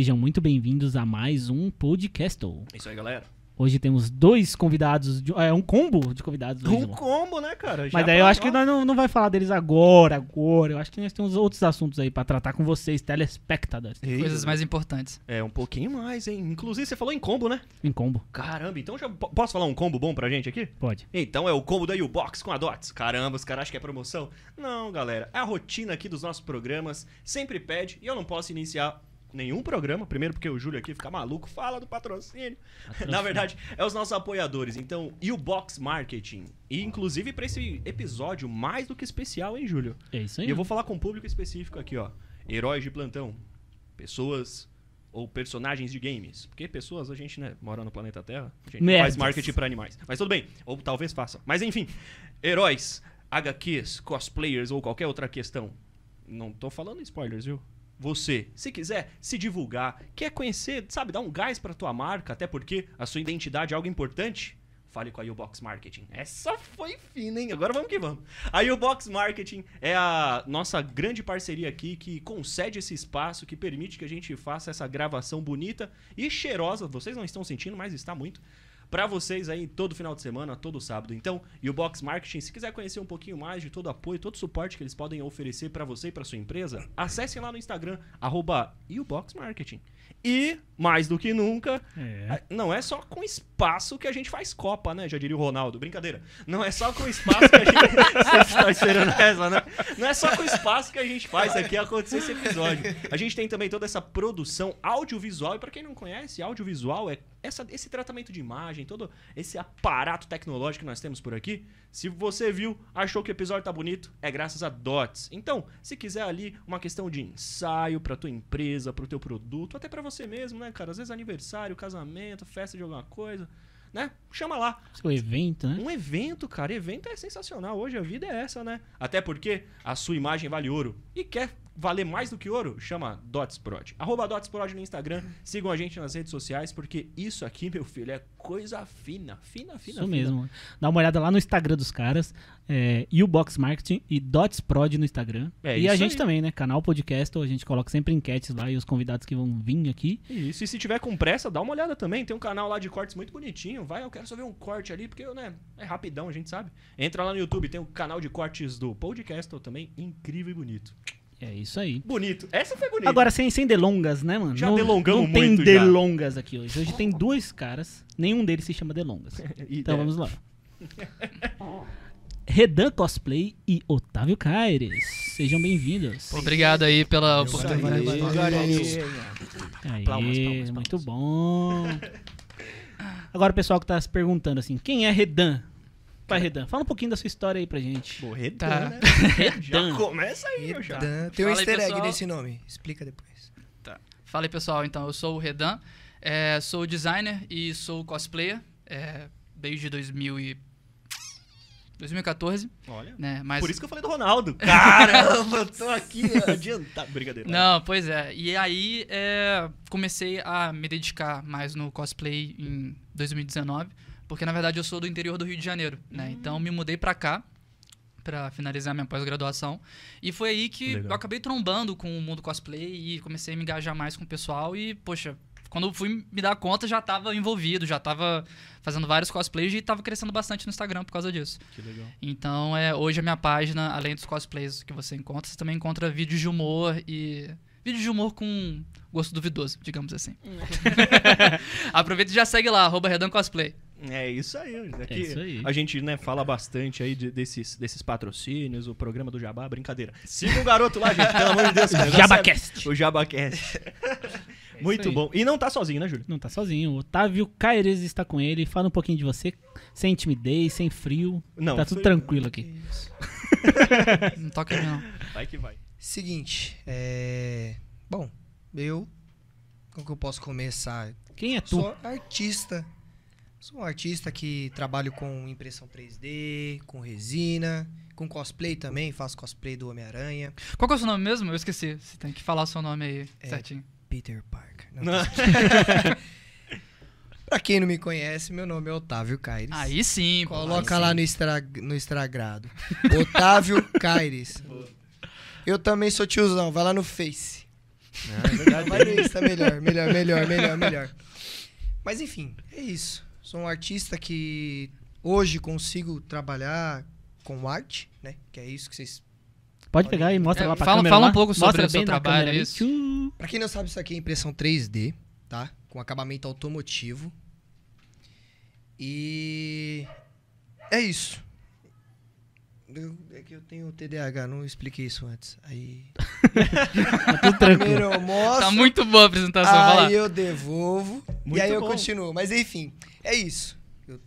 Sejam muito bem-vindos a mais um podcast. É isso aí, galera. Hoje temos dois convidados, de, é um combo de convidados. um combo, né, cara? Já Mas daí eu acho que nós não, não vai falar deles agora, agora. Eu acho que nós temos outros assuntos aí para tratar com vocês, telespectadores. Coisas mais importantes. É, um pouquinho mais, hein? Inclusive, você falou em combo, né? Em combo. Caramba, então já posso falar um combo bom pra gente aqui? Pode. Então é o combo da U-Box com a Dots. Caramba, os caras acham que é promoção. Não, galera. É A rotina aqui dos nossos programas sempre pede e eu não posso iniciar nenhum programa. Primeiro, porque o Júlio aqui fica maluco, fala do patrocínio. patrocínio. Na verdade, é os nossos apoiadores. Então, e o Box Marketing. E, inclusive, para esse episódio mais do que especial, hein, Júlio? É isso aí. E eu vou falar com um público específico aqui, ó. Heróis de plantão. Pessoas ou personagens de games. Porque pessoas, a gente, né, mora no planeta Terra, a gente Merdas. faz marketing para animais. Mas tudo bem, ou talvez faça. Mas enfim, heróis, HQs, cosplayers ou qualquer outra questão. Não tô falando spoilers, viu? você, se quiser se divulgar, quer conhecer, sabe, dar um gás para tua marca, até porque a sua identidade é algo importante, fale com a Ubox Marketing. Essa foi fina, hein? Agora vamos que vamos. A Ubox Marketing é a nossa grande parceria aqui que concede esse espaço, que permite que a gente faça essa gravação bonita e cheirosa. Vocês não estão sentindo, mas está muito para vocês aí todo final de semana, todo sábado. Então, e o Box Marketing, se quiser conhecer um pouquinho mais de todo o apoio, todo o suporte que eles podem oferecer para você e para sua empresa, acessem lá no Instagram arroba e o Box Marketing. E, mais do que nunca, é. não é só com espaço que a gente faz Copa, né? Já diria o Ronaldo. Brincadeira. Não é só com espaço que a gente. Você está esperando né? Não é só com espaço que a gente faz aqui acontecer esse episódio. A gente tem também toda essa produção audiovisual. E para quem não conhece, audiovisual é essa, esse tratamento de imagem, todo esse aparato tecnológico que nós temos por aqui. Se você viu, achou que o episódio tá bonito, é graças a Dots. Então, se quiser ali uma questão de ensaio para tua empresa, para o teu produto, até para para você mesmo, né, cara? Às vezes aniversário, casamento, festa de alguma coisa, né? Chama lá. Um evento, né? Um evento, cara. Evento é sensacional. Hoje a vida é essa, né? Até porque a sua imagem vale ouro. E quer valer mais do que ouro, chama DotsProd. Arroba DotsProd no Instagram. Hum. Sigam a gente nas redes sociais, porque isso aqui, meu filho, é coisa fina. Fina, fina, Isso fina. mesmo. Dá uma olhada lá no Instagram dos caras. É, Ubox Marketing e DotsProd no Instagram. É e a gente aí. também, né? Canal Podcast, a gente coloca sempre enquetes lá e os convidados que vão vir aqui. Isso, e se tiver com pressa, dá uma olhada também. Tem um canal lá de cortes muito bonitinho. Vai, eu quero só ver um corte ali, porque né, é rapidão, a gente sabe. Entra lá no YouTube, tem o um canal de cortes do podcast também, incrível e bonito. É isso aí. Bonito. Essa foi bonita. Agora, sem, sem delongas, né, mano? Já não, delongamos não tem muito delongas já. aqui hoje. Hoje tem dois caras, nenhum deles se chama delongas. então é. vamos lá. Redan Cosplay e Otávio Caires. Sejam bem-vindos. Obrigado aí pela oportunidade. Aê, palmas, palmas, muito bom. Agora o pessoal que tá se perguntando assim, quem é Redan? Pai Redan, fala um pouquinho da sua história aí pra gente. Pô, Redan, tá. né? Redan. Já começa aí, Redan. já. Tem um easter egg nesse nome. Explica depois. Tá. Fala aí, pessoal. Então, eu sou o Redan. É, sou designer e sou cosplayer. É, desde 2000 e 2014. Olha. Né? Mas... Por isso que eu falei do Ronaldo. Caramba, eu tô aqui adiantado. Brincadeira. Não, pois é. E aí é, comecei a me dedicar mais no cosplay em 2019. Porque na verdade eu sou do interior do Rio de Janeiro, né? Hum. Então me mudei para cá para finalizar minha pós-graduação. E foi aí que Legal. eu acabei trombando com o mundo cosplay e comecei a me engajar mais com o pessoal e poxa, quando eu fui me dar conta, já estava envolvido, já estava fazendo vários cosplays e estava crescendo bastante no Instagram por causa disso. Que legal. Então, é, hoje a minha página, além dos cosplays que você encontra, você também encontra vídeos de humor e. vídeos de humor com gosto duvidoso, digamos assim. Hum. Aproveita e já segue lá, arroba Redan Cosplay. É isso aí. É, é isso aí. A gente né, fala bastante aí de, desses, desses patrocínios, o programa do Jabá, brincadeira. Siga o garoto lá, gente, pelo amor de Deus. O Jabacast. É, o Jabacast. É Muito bom. E não tá sozinho, né, Júlio? Não tá sozinho. O Otávio Caires está com ele. Fala um pouquinho de você, sem timidez, sem frio. Não. Tá tudo tranquilo aqui. não toca não. Vai que vai. Seguinte, é... Bom, eu... Como que eu posso começar? Quem é tu? Sou artista. Sou um artista que trabalho com impressão 3D, com resina, com cosplay também, faço cosplay do Homem-Aranha. Qual que é o seu nome mesmo? Eu esqueci. Você tem que falar o seu nome aí é certinho. Peter Parker. Não, não. pra quem não me conhece, meu nome é Otávio Caires. Aí sim, Coloca aí lá sim. No, estra... no estragrado. Otávio Caires. Eu também sou tiozão, vai lá no Face. Não, ah, é verdade. mas isso Insta, melhor, melhor, melhor, melhor, melhor. Mas enfim, é isso. Sou um artista que hoje consigo trabalhar com arte, né? Que é isso que vocês. Pode pegar e mostra é, lá pra fala, câmera. Fala lá. um pouco sobre o seu trabalho. Isso. Pra quem não sabe, isso aqui é impressão 3D, tá? Com acabamento automotivo. E. É isso. Eu, é que eu tenho TDAH, não expliquei isso antes. Aí. tá Primeiro eu mostro. Tá muito boa a apresentação, Aí eu devolvo. Muito e aí bom. eu continuo. Mas enfim, é isso. Eu,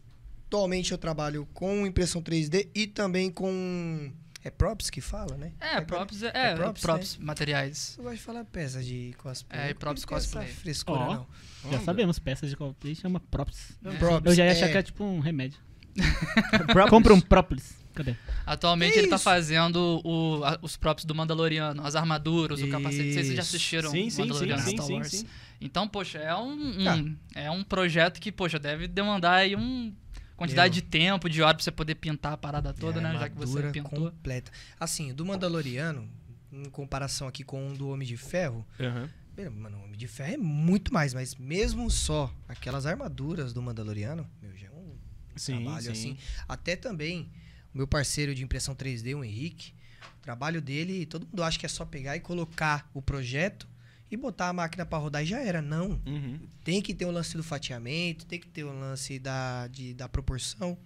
atualmente eu trabalho com impressão 3D e também com. É props que fala, né? É, é props, é, é props, é, props né? materiais. Eu gosto de falar peças de cosplay. É, props cosplay. Essa frescura, oh, não. Já sabemos, peças de cosplay chama props. É. é. props eu já ia achar é. que é tipo um remédio. Compra um props. Cadê? Atualmente que ele tá isso? tá fazendo o, a, os props do Mandaloriano, as armaduras, isso. o capacete. Vocês já assistiram sim, sim, Mandaloriano sim, sim, Star Wars? Sim, sim. Então, poxa, é um, um é. é um projeto que, poxa, deve demandar aí um quantidade Meu. de tempo, de hora pra você poder pintar a parada toda, é, né? Já que você pintou. completa. Assim, do Mandaloriano, em comparação aqui com o do Homem de Ferro, uhum. Mano, o Homem de Ferro é muito mais, mas mesmo só aquelas armaduras do Mandaloriano, meu, já é um sim, trabalho sim. assim. Até também, o meu parceiro de impressão 3D, o Henrique, o trabalho dele, todo mundo acha que é só pegar e colocar o projeto e botar a máquina para rodar e já era. Não. Uhum. Tem que ter o um lance do fatiamento, tem que ter o um lance da, de, da proporção.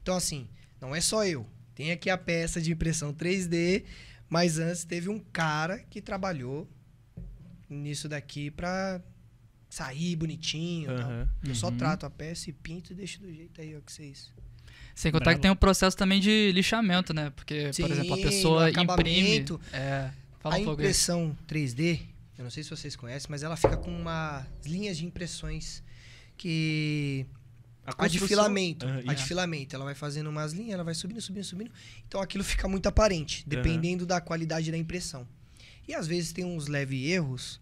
Então, assim, não é só eu. Tem aqui a peça de impressão 3D, mas antes teve um cara que trabalhou nisso daqui para sair bonitinho. Uhum. Eu só uhum. trato a peça e pinto e deixo do jeito aí ó, que vocês. Sem contar Bravo. que tem um processo também de lixamento, né? Porque, Sim, por exemplo, a pessoa imprime. É, a impressão 3D eu não sei se vocês conhecem, mas ela fica com umas linhas de impressões que a, a de filamento. A de filamento. Ela vai fazendo umas linhas, ela vai subindo, subindo, subindo. Então aquilo fica muito aparente, dependendo uhum. da qualidade da impressão. E às vezes tem uns leves erros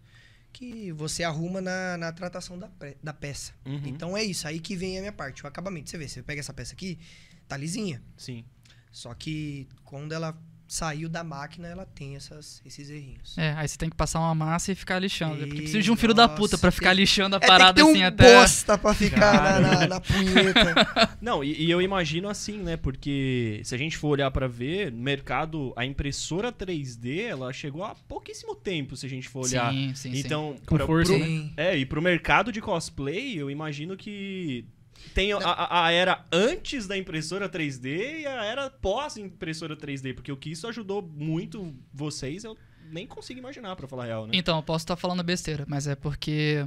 que você arruma na, na tratação da, da peça. Uhum. Então é isso, aí que vem a minha parte, o acabamento. Você vê, você pega essa peça aqui, tá lisinha. Sim. Só que quando ela saiu da máquina, ela tem essas, esses errinhos. É, aí você tem que passar uma massa e ficar lixando. E... Né? Porque precisa de um filho Nossa, da puta pra ficar tem... lixando a é, parada assim até. bosta pra ficar na, na, na, punheta. Não, e, e, eu imagino assim, né? Porque se a gente for olhar para ver, no mercado, a impressora 3D, ela chegou há pouquíssimo tempo, se a gente for olhar. Sim, sim, então, sim. Pra, Com força, pro, né? É, e pro mercado de cosplay, eu imagino que tem a, a, era antes da impressora 3D e a era pós-impressora 3D, porque o que isso ajudou muito vocês, eu nem consigo imaginar, para falar a real, né? Então, eu posso estar tá falando besteira, mas é porque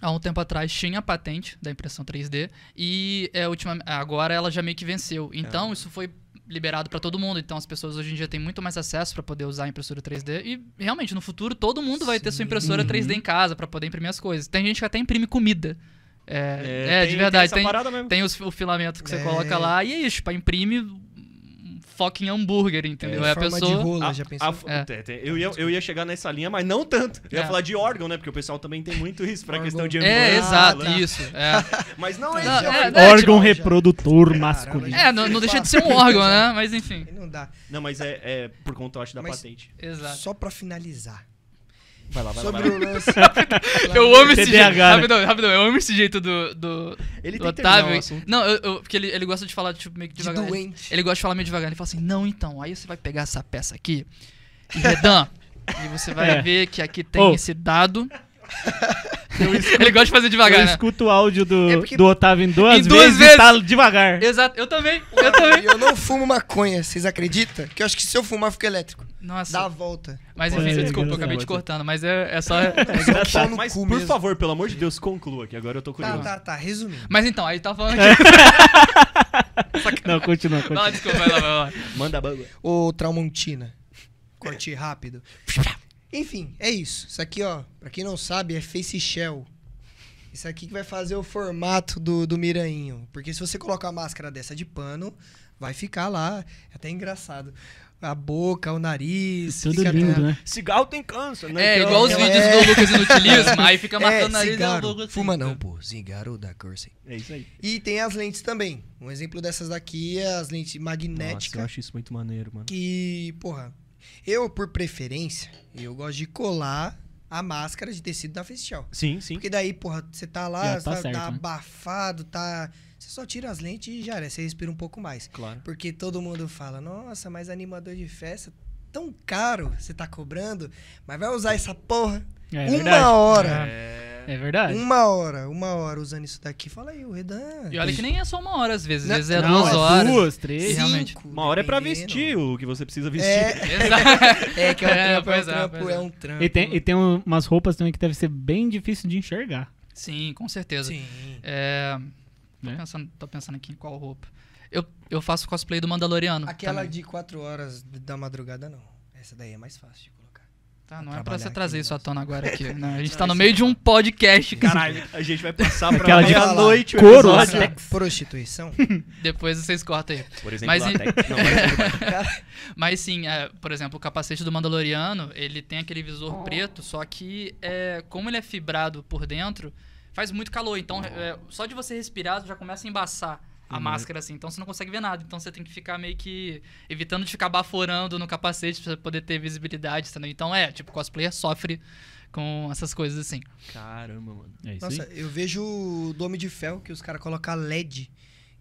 há um tempo atrás tinha a patente da impressão 3D e é, última agora ela já meio que venceu. É. Então, é. isso foi liberado para todo mundo. Então as pessoas hoje em dia têm muito mais acesso para poder usar a impressora 3D e realmente no futuro todo mundo vai ter sua impressora 3D uhum. em casa para poder imprimir as coisas. Tem gente que até imprime comida é, é tem, é, de verdade. Tem, tem, tem os, o filamento que você é. coloca lá e é isso, para imprime fucking hambúrguer, entendeu? É, é a pessoa. De rola, já eu, ia, chegar nessa linha, mas não tanto. Eu ia falar de órgão, né? Porque o pessoal também tem muito isso pra questão de hambúrguer. É, exato, ah, isso. mas não é, não, Órgão tipo, reprodutor já. masculino. É, não, não, deixa de ser um órgão, né? Mas enfim. Não dá. Não, mas é, por conta, eu acho, da mas, patente. Exato. Só pra finalizar. Vai lá, vai lá. Sobre vai lá. o lance. eu amo esse jeito. Né? Rapidão, rapidão. Eu amo esse jeito do, do, ele do Otávio. não, eu, eu, porque ele, ele gosta de falar, tipo, meio que devagar. Né? De ele, ele, gosta de falar meio devagar. Ele fala assim: não, então, aí você vai pegar essa peça aqui. E Redan. e você vai é. ver que aqui tem oh. esse dado. Escuto, ele gosta de fazer devagar. Eu né? escuto o áudio do, é do Otávio em duas, em duas vezes, vezes. Tá devagar. Exato, eu também. Eu também. eu não fumo maconha, vocês acreditam? Que eu acho que se eu fumar, fico elétrico. Nossa. Dá a volta. Mas enfim, é, desculpa, é, eu acabei é, te é. cortando, mas é, é só. É, é só tá, mas, por mesmo. favor, pelo amor de Deus, conclua, que agora eu tô curioso. Tá, tá, tá, resumindo. Mas então, aí tá falando que. não, continua, continua. Não, desculpa, vai lá, vai lá. Manda bagulho. Ô, Traumontina. Corte rápido. Enfim, é isso. Isso aqui, ó, pra quem não sabe, é face shell. Isso aqui que vai fazer o formato do, do mirainho. Porque se você colocar a máscara dessa de pano, vai ficar lá. É até engraçado. A boca, o nariz. Tudo lindo, até... né? Cigarro tem câncer, né? É, então, igual os vídeos é. do Lucas Inutilismo. aí fica é, matando é, nariz cigarro. e o Lucas. Fuma né? não, pô. Cigarro da cursing É isso aí. E tem as lentes também. Um exemplo dessas daqui é as lentes magnéticas. Nossa, eu acho isso muito maneiro, mano. Que, porra, eu, por preferência, eu gosto de colar a máscara de tecido da festival. Sim, sim. Porque daí, porra, você tá lá, tá, tá, certo, tá né? abafado, tá. Você só tira as lentes e já era, você respira um pouco mais. Claro. Porque todo mundo fala, nossa, mas animador de festa, tão caro você tá cobrando, mas vai usar essa porra é, uma verdade. hora. É é verdade. Uma hora, uma hora usando isso daqui. Fala aí, o Redan. E olha que nem é só uma hora às vezes. Às vezes é não, duas é horas. Duas, três. Cinco, realmente. Uma hora é pra vestir o que você precisa é. vestir. É, é que é um é, trampo, é, um é, trampo, é um trampo. E tem, e tem umas roupas também que deve ser bem difícil de enxergar. Sim, com certeza. Sim. É, tô, né? pensando, tô pensando aqui em qual roupa. Eu, eu faço cosplay do Mandaloriano. Aquela também. de quatro horas da madrugada, não. Essa daí é mais fácil. Tá, não é pra você trazer isso à tona agora aqui. Não, né? a gente tá no meio de é um podcast, caralho. A gente vai passar pra Aquela meia noite couro, é prostituição. Depois vocês cortam aí. Por exemplo, mas, mas... sim, é, por exemplo, o capacete do Mandaloriano, ele tem aquele visor oh. preto, só que é, como ele é fibrado por dentro, faz muito calor. Então, é, só de você respirar, já começa a embaçar a uhum. máscara assim. Então você não consegue ver nada. Então você tem que ficar meio que evitando de ficar baforando no capacete pra poder ter visibilidade, entendeu? Então é, tipo, cosplayer sofre com essas coisas assim. Caramba, mano. É isso Nossa, aí? eu vejo o Dome de Fel que os caras colocam LED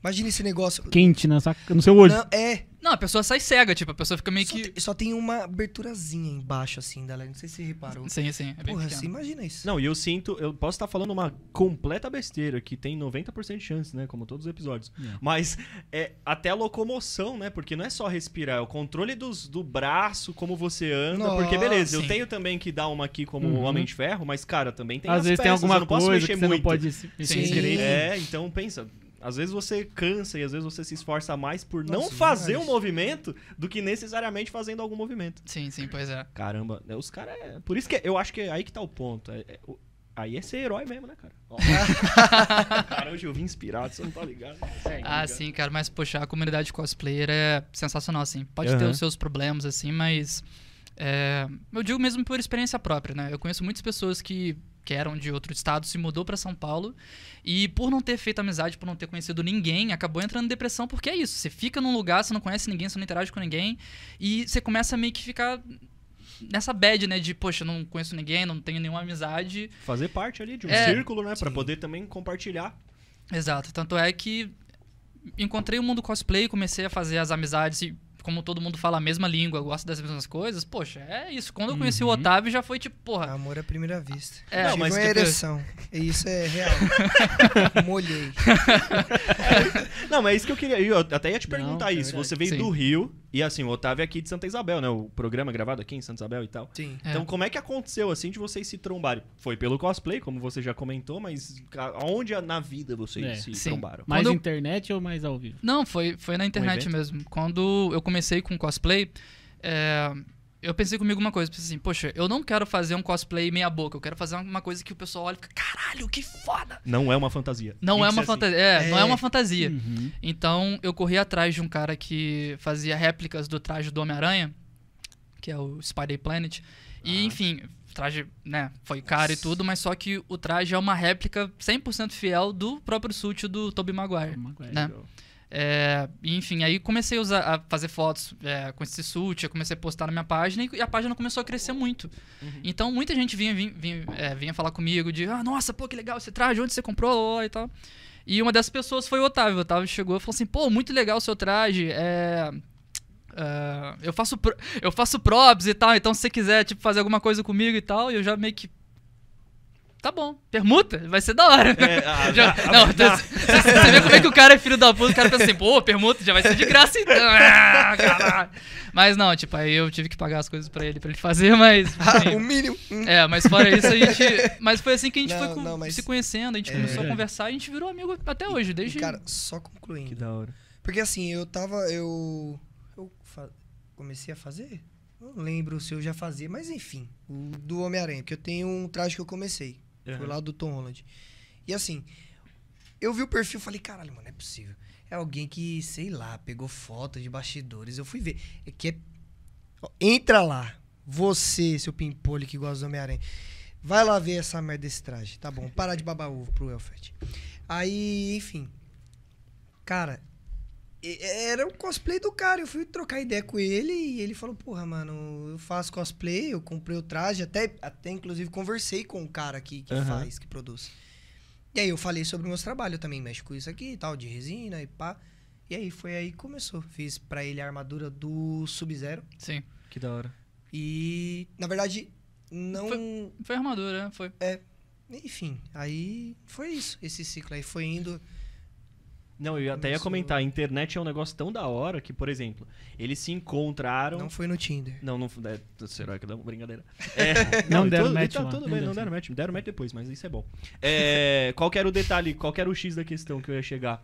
Imagina esse negócio. Quente na né? saca, no seu olho. Não, é. Não, a pessoa sai cega, tipo, a pessoa fica meio só que. Tem, só tem uma aberturazinha embaixo, assim, da Não sei se você reparou. Sim, sim. É Porra, você imagina isso. Não, e eu sinto, eu posso estar tá falando uma completa besteira, que tem 90% de chance, né? Como todos os episódios. Yeah. É. Mas é até a locomoção, né? Porque não é só respirar, é o controle dos, do braço, como você anda. Nossa, porque, beleza, sim. eu tenho também que dar uma aqui como uhum. Homem de Ferro, mas, cara, também tem Às vezes peças, tem alguma coisa que você não pode se mexer sim. É, então pensa, às vezes você cansa e às vezes você se esforça mais por Nossa, não fazer demais. um movimento do que necessariamente fazendo algum movimento. Sim, sim, pois é. Caramba, né, os caras. É... Por isso que eu acho que é aí que tá o ponto. É, é, o... Aí é ser herói mesmo, né, cara? cara, hoje eu vim inspirado, você não tá ligado. Né? ah, ligado. sim, cara, mas poxa, a comunidade cosplayer é sensacional, assim. Pode uhum. ter os seus problemas, assim, mas. É, eu digo mesmo por experiência própria, né? Eu conheço muitas pessoas que que eram de outro estado, se mudou para São Paulo e por não ter feito amizade, por não ter conhecido ninguém, acabou entrando em depressão, porque é isso, você fica num lugar, você não conhece ninguém, você não interage com ninguém e você começa a meio que ficar nessa bad, né? De, poxa, não conheço ninguém, não tenho nenhuma amizade. Fazer parte ali de um é, círculo, né? para poder também compartilhar. Exato. Tanto é que encontrei o mundo cosplay, comecei a fazer as amizades e como todo mundo fala a mesma língua, gosta das mesmas coisas, poxa, é isso. Quando eu conheci uhum. o Otávio, já foi tipo, porra. Amor à primeira vista. É, Não, mas uma tipo... ereção. Isso é real. Molhei. Não, mas é isso que eu queria. Eu até ia te perguntar Não, isso. Você é veio Sim. do Rio e assim, o Otávio é aqui de Santa Isabel, né? O programa gravado aqui em Santa Isabel e tal. Sim. Então, é. como é que aconteceu assim de vocês se trombarem? Foi pelo cosplay, como você já comentou, mas aonde na vida vocês é. se Sim. trombaram? Mais Quando... internet ou mais ao vivo? Não, foi, foi na internet um mesmo. Quando eu comecei com cosplay, é eu pensei comigo uma coisa, pensei assim, poxa, eu não quero fazer um cosplay meia boca, eu quero fazer uma coisa que o pessoal olha e fica, caralho, que foda! Não é uma fantasia. Não é uma fantasia, assim. é, é, não é uma é. fantasia. Uhum. Então, eu corri atrás de um cara que fazia réplicas do traje do Homem-Aranha, que é o Spider Planet, ah. e enfim, o traje, né, foi caro Nossa. e tudo, mas só que o traje é uma réplica 100% fiel do próprio suit do Tobey Maguire, oh, Maguire né? É, enfim, aí comecei a, usar, a fazer fotos é, com esse suit, eu comecei a postar na minha página e a página começou a crescer muito. Uhum. Então muita gente vinha, vinha, vinha, é, vinha, falar comigo de ah, nossa, pô, que legal esse traje, onde você comprou e tal. E uma dessas pessoas foi o Otávio. O Otávio chegou e falou assim, pô, muito legal o seu traje. É, Uh, eu faço eu faço props e tal, então se você quiser tipo fazer alguma coisa comigo e tal, eu já meio que tá bom, permuta, vai ser da hora. É, ah, já, ah, não, ah. você, você vê como é que o cara é filho da puta, o cara pensa assim, pô, permuta, já vai ser de graça então. mas não, tipo, aí eu tive que pagar as coisas pra ele, pra ele fazer, mas... Enfim, o mínimo. É, mas fora isso, a gente... Mas foi assim que a gente não, foi com, não, mas, se conhecendo, a gente é, começou a é. conversar e a gente virou amigo até hoje, desde... Cara, só concluindo. Que da hora. Porque assim, eu tava, eu... Eu comecei a fazer... Não lembro se eu já fazia, mas enfim, do Homem-Aranha, porque eu tenho um traje que eu comecei. Uhum. Foi lá do Tom Holland. E assim, eu vi o perfil e falei, caralho, mano, não é possível. É alguém que, sei lá, pegou foto de bastidores. Eu fui ver. É que é... entra lá. Você, seu pimpolho que gosta do Homem-Aranha. Vai lá ver essa merda desse traje. Tá bom, parar de babar ovo pro Elfert. Aí, enfim. Cara, era o cosplay do cara. Eu fui trocar ideia com ele e ele falou: Porra, mano, eu faço cosplay, eu comprei o traje. Até, até inclusive, conversei com o cara aqui que uhum. faz, que produz. E aí eu falei sobre meus trabalhos eu também, mexo com isso aqui e tal, de resina e pá. E aí foi aí que começou. Fiz pra ele a armadura do Sub-Zero. Sim. Que da hora. E, na verdade, não. Foi, foi armadura, né? Foi. É. Enfim, aí foi isso. Esse ciclo aí foi indo. Não, eu até ia comentar, a internet é um negócio tão da hora que, por exemplo, eles se encontraram. Não foi no Tinder. Não, não é, Será que dá uma brincadeira? É, não, não, deram tudo, tá match. Tá, tudo bem, não, não deram match. Deram match depois, mas isso é bom. É, qual era o detalhe, qual era o X da questão que eu ia chegar?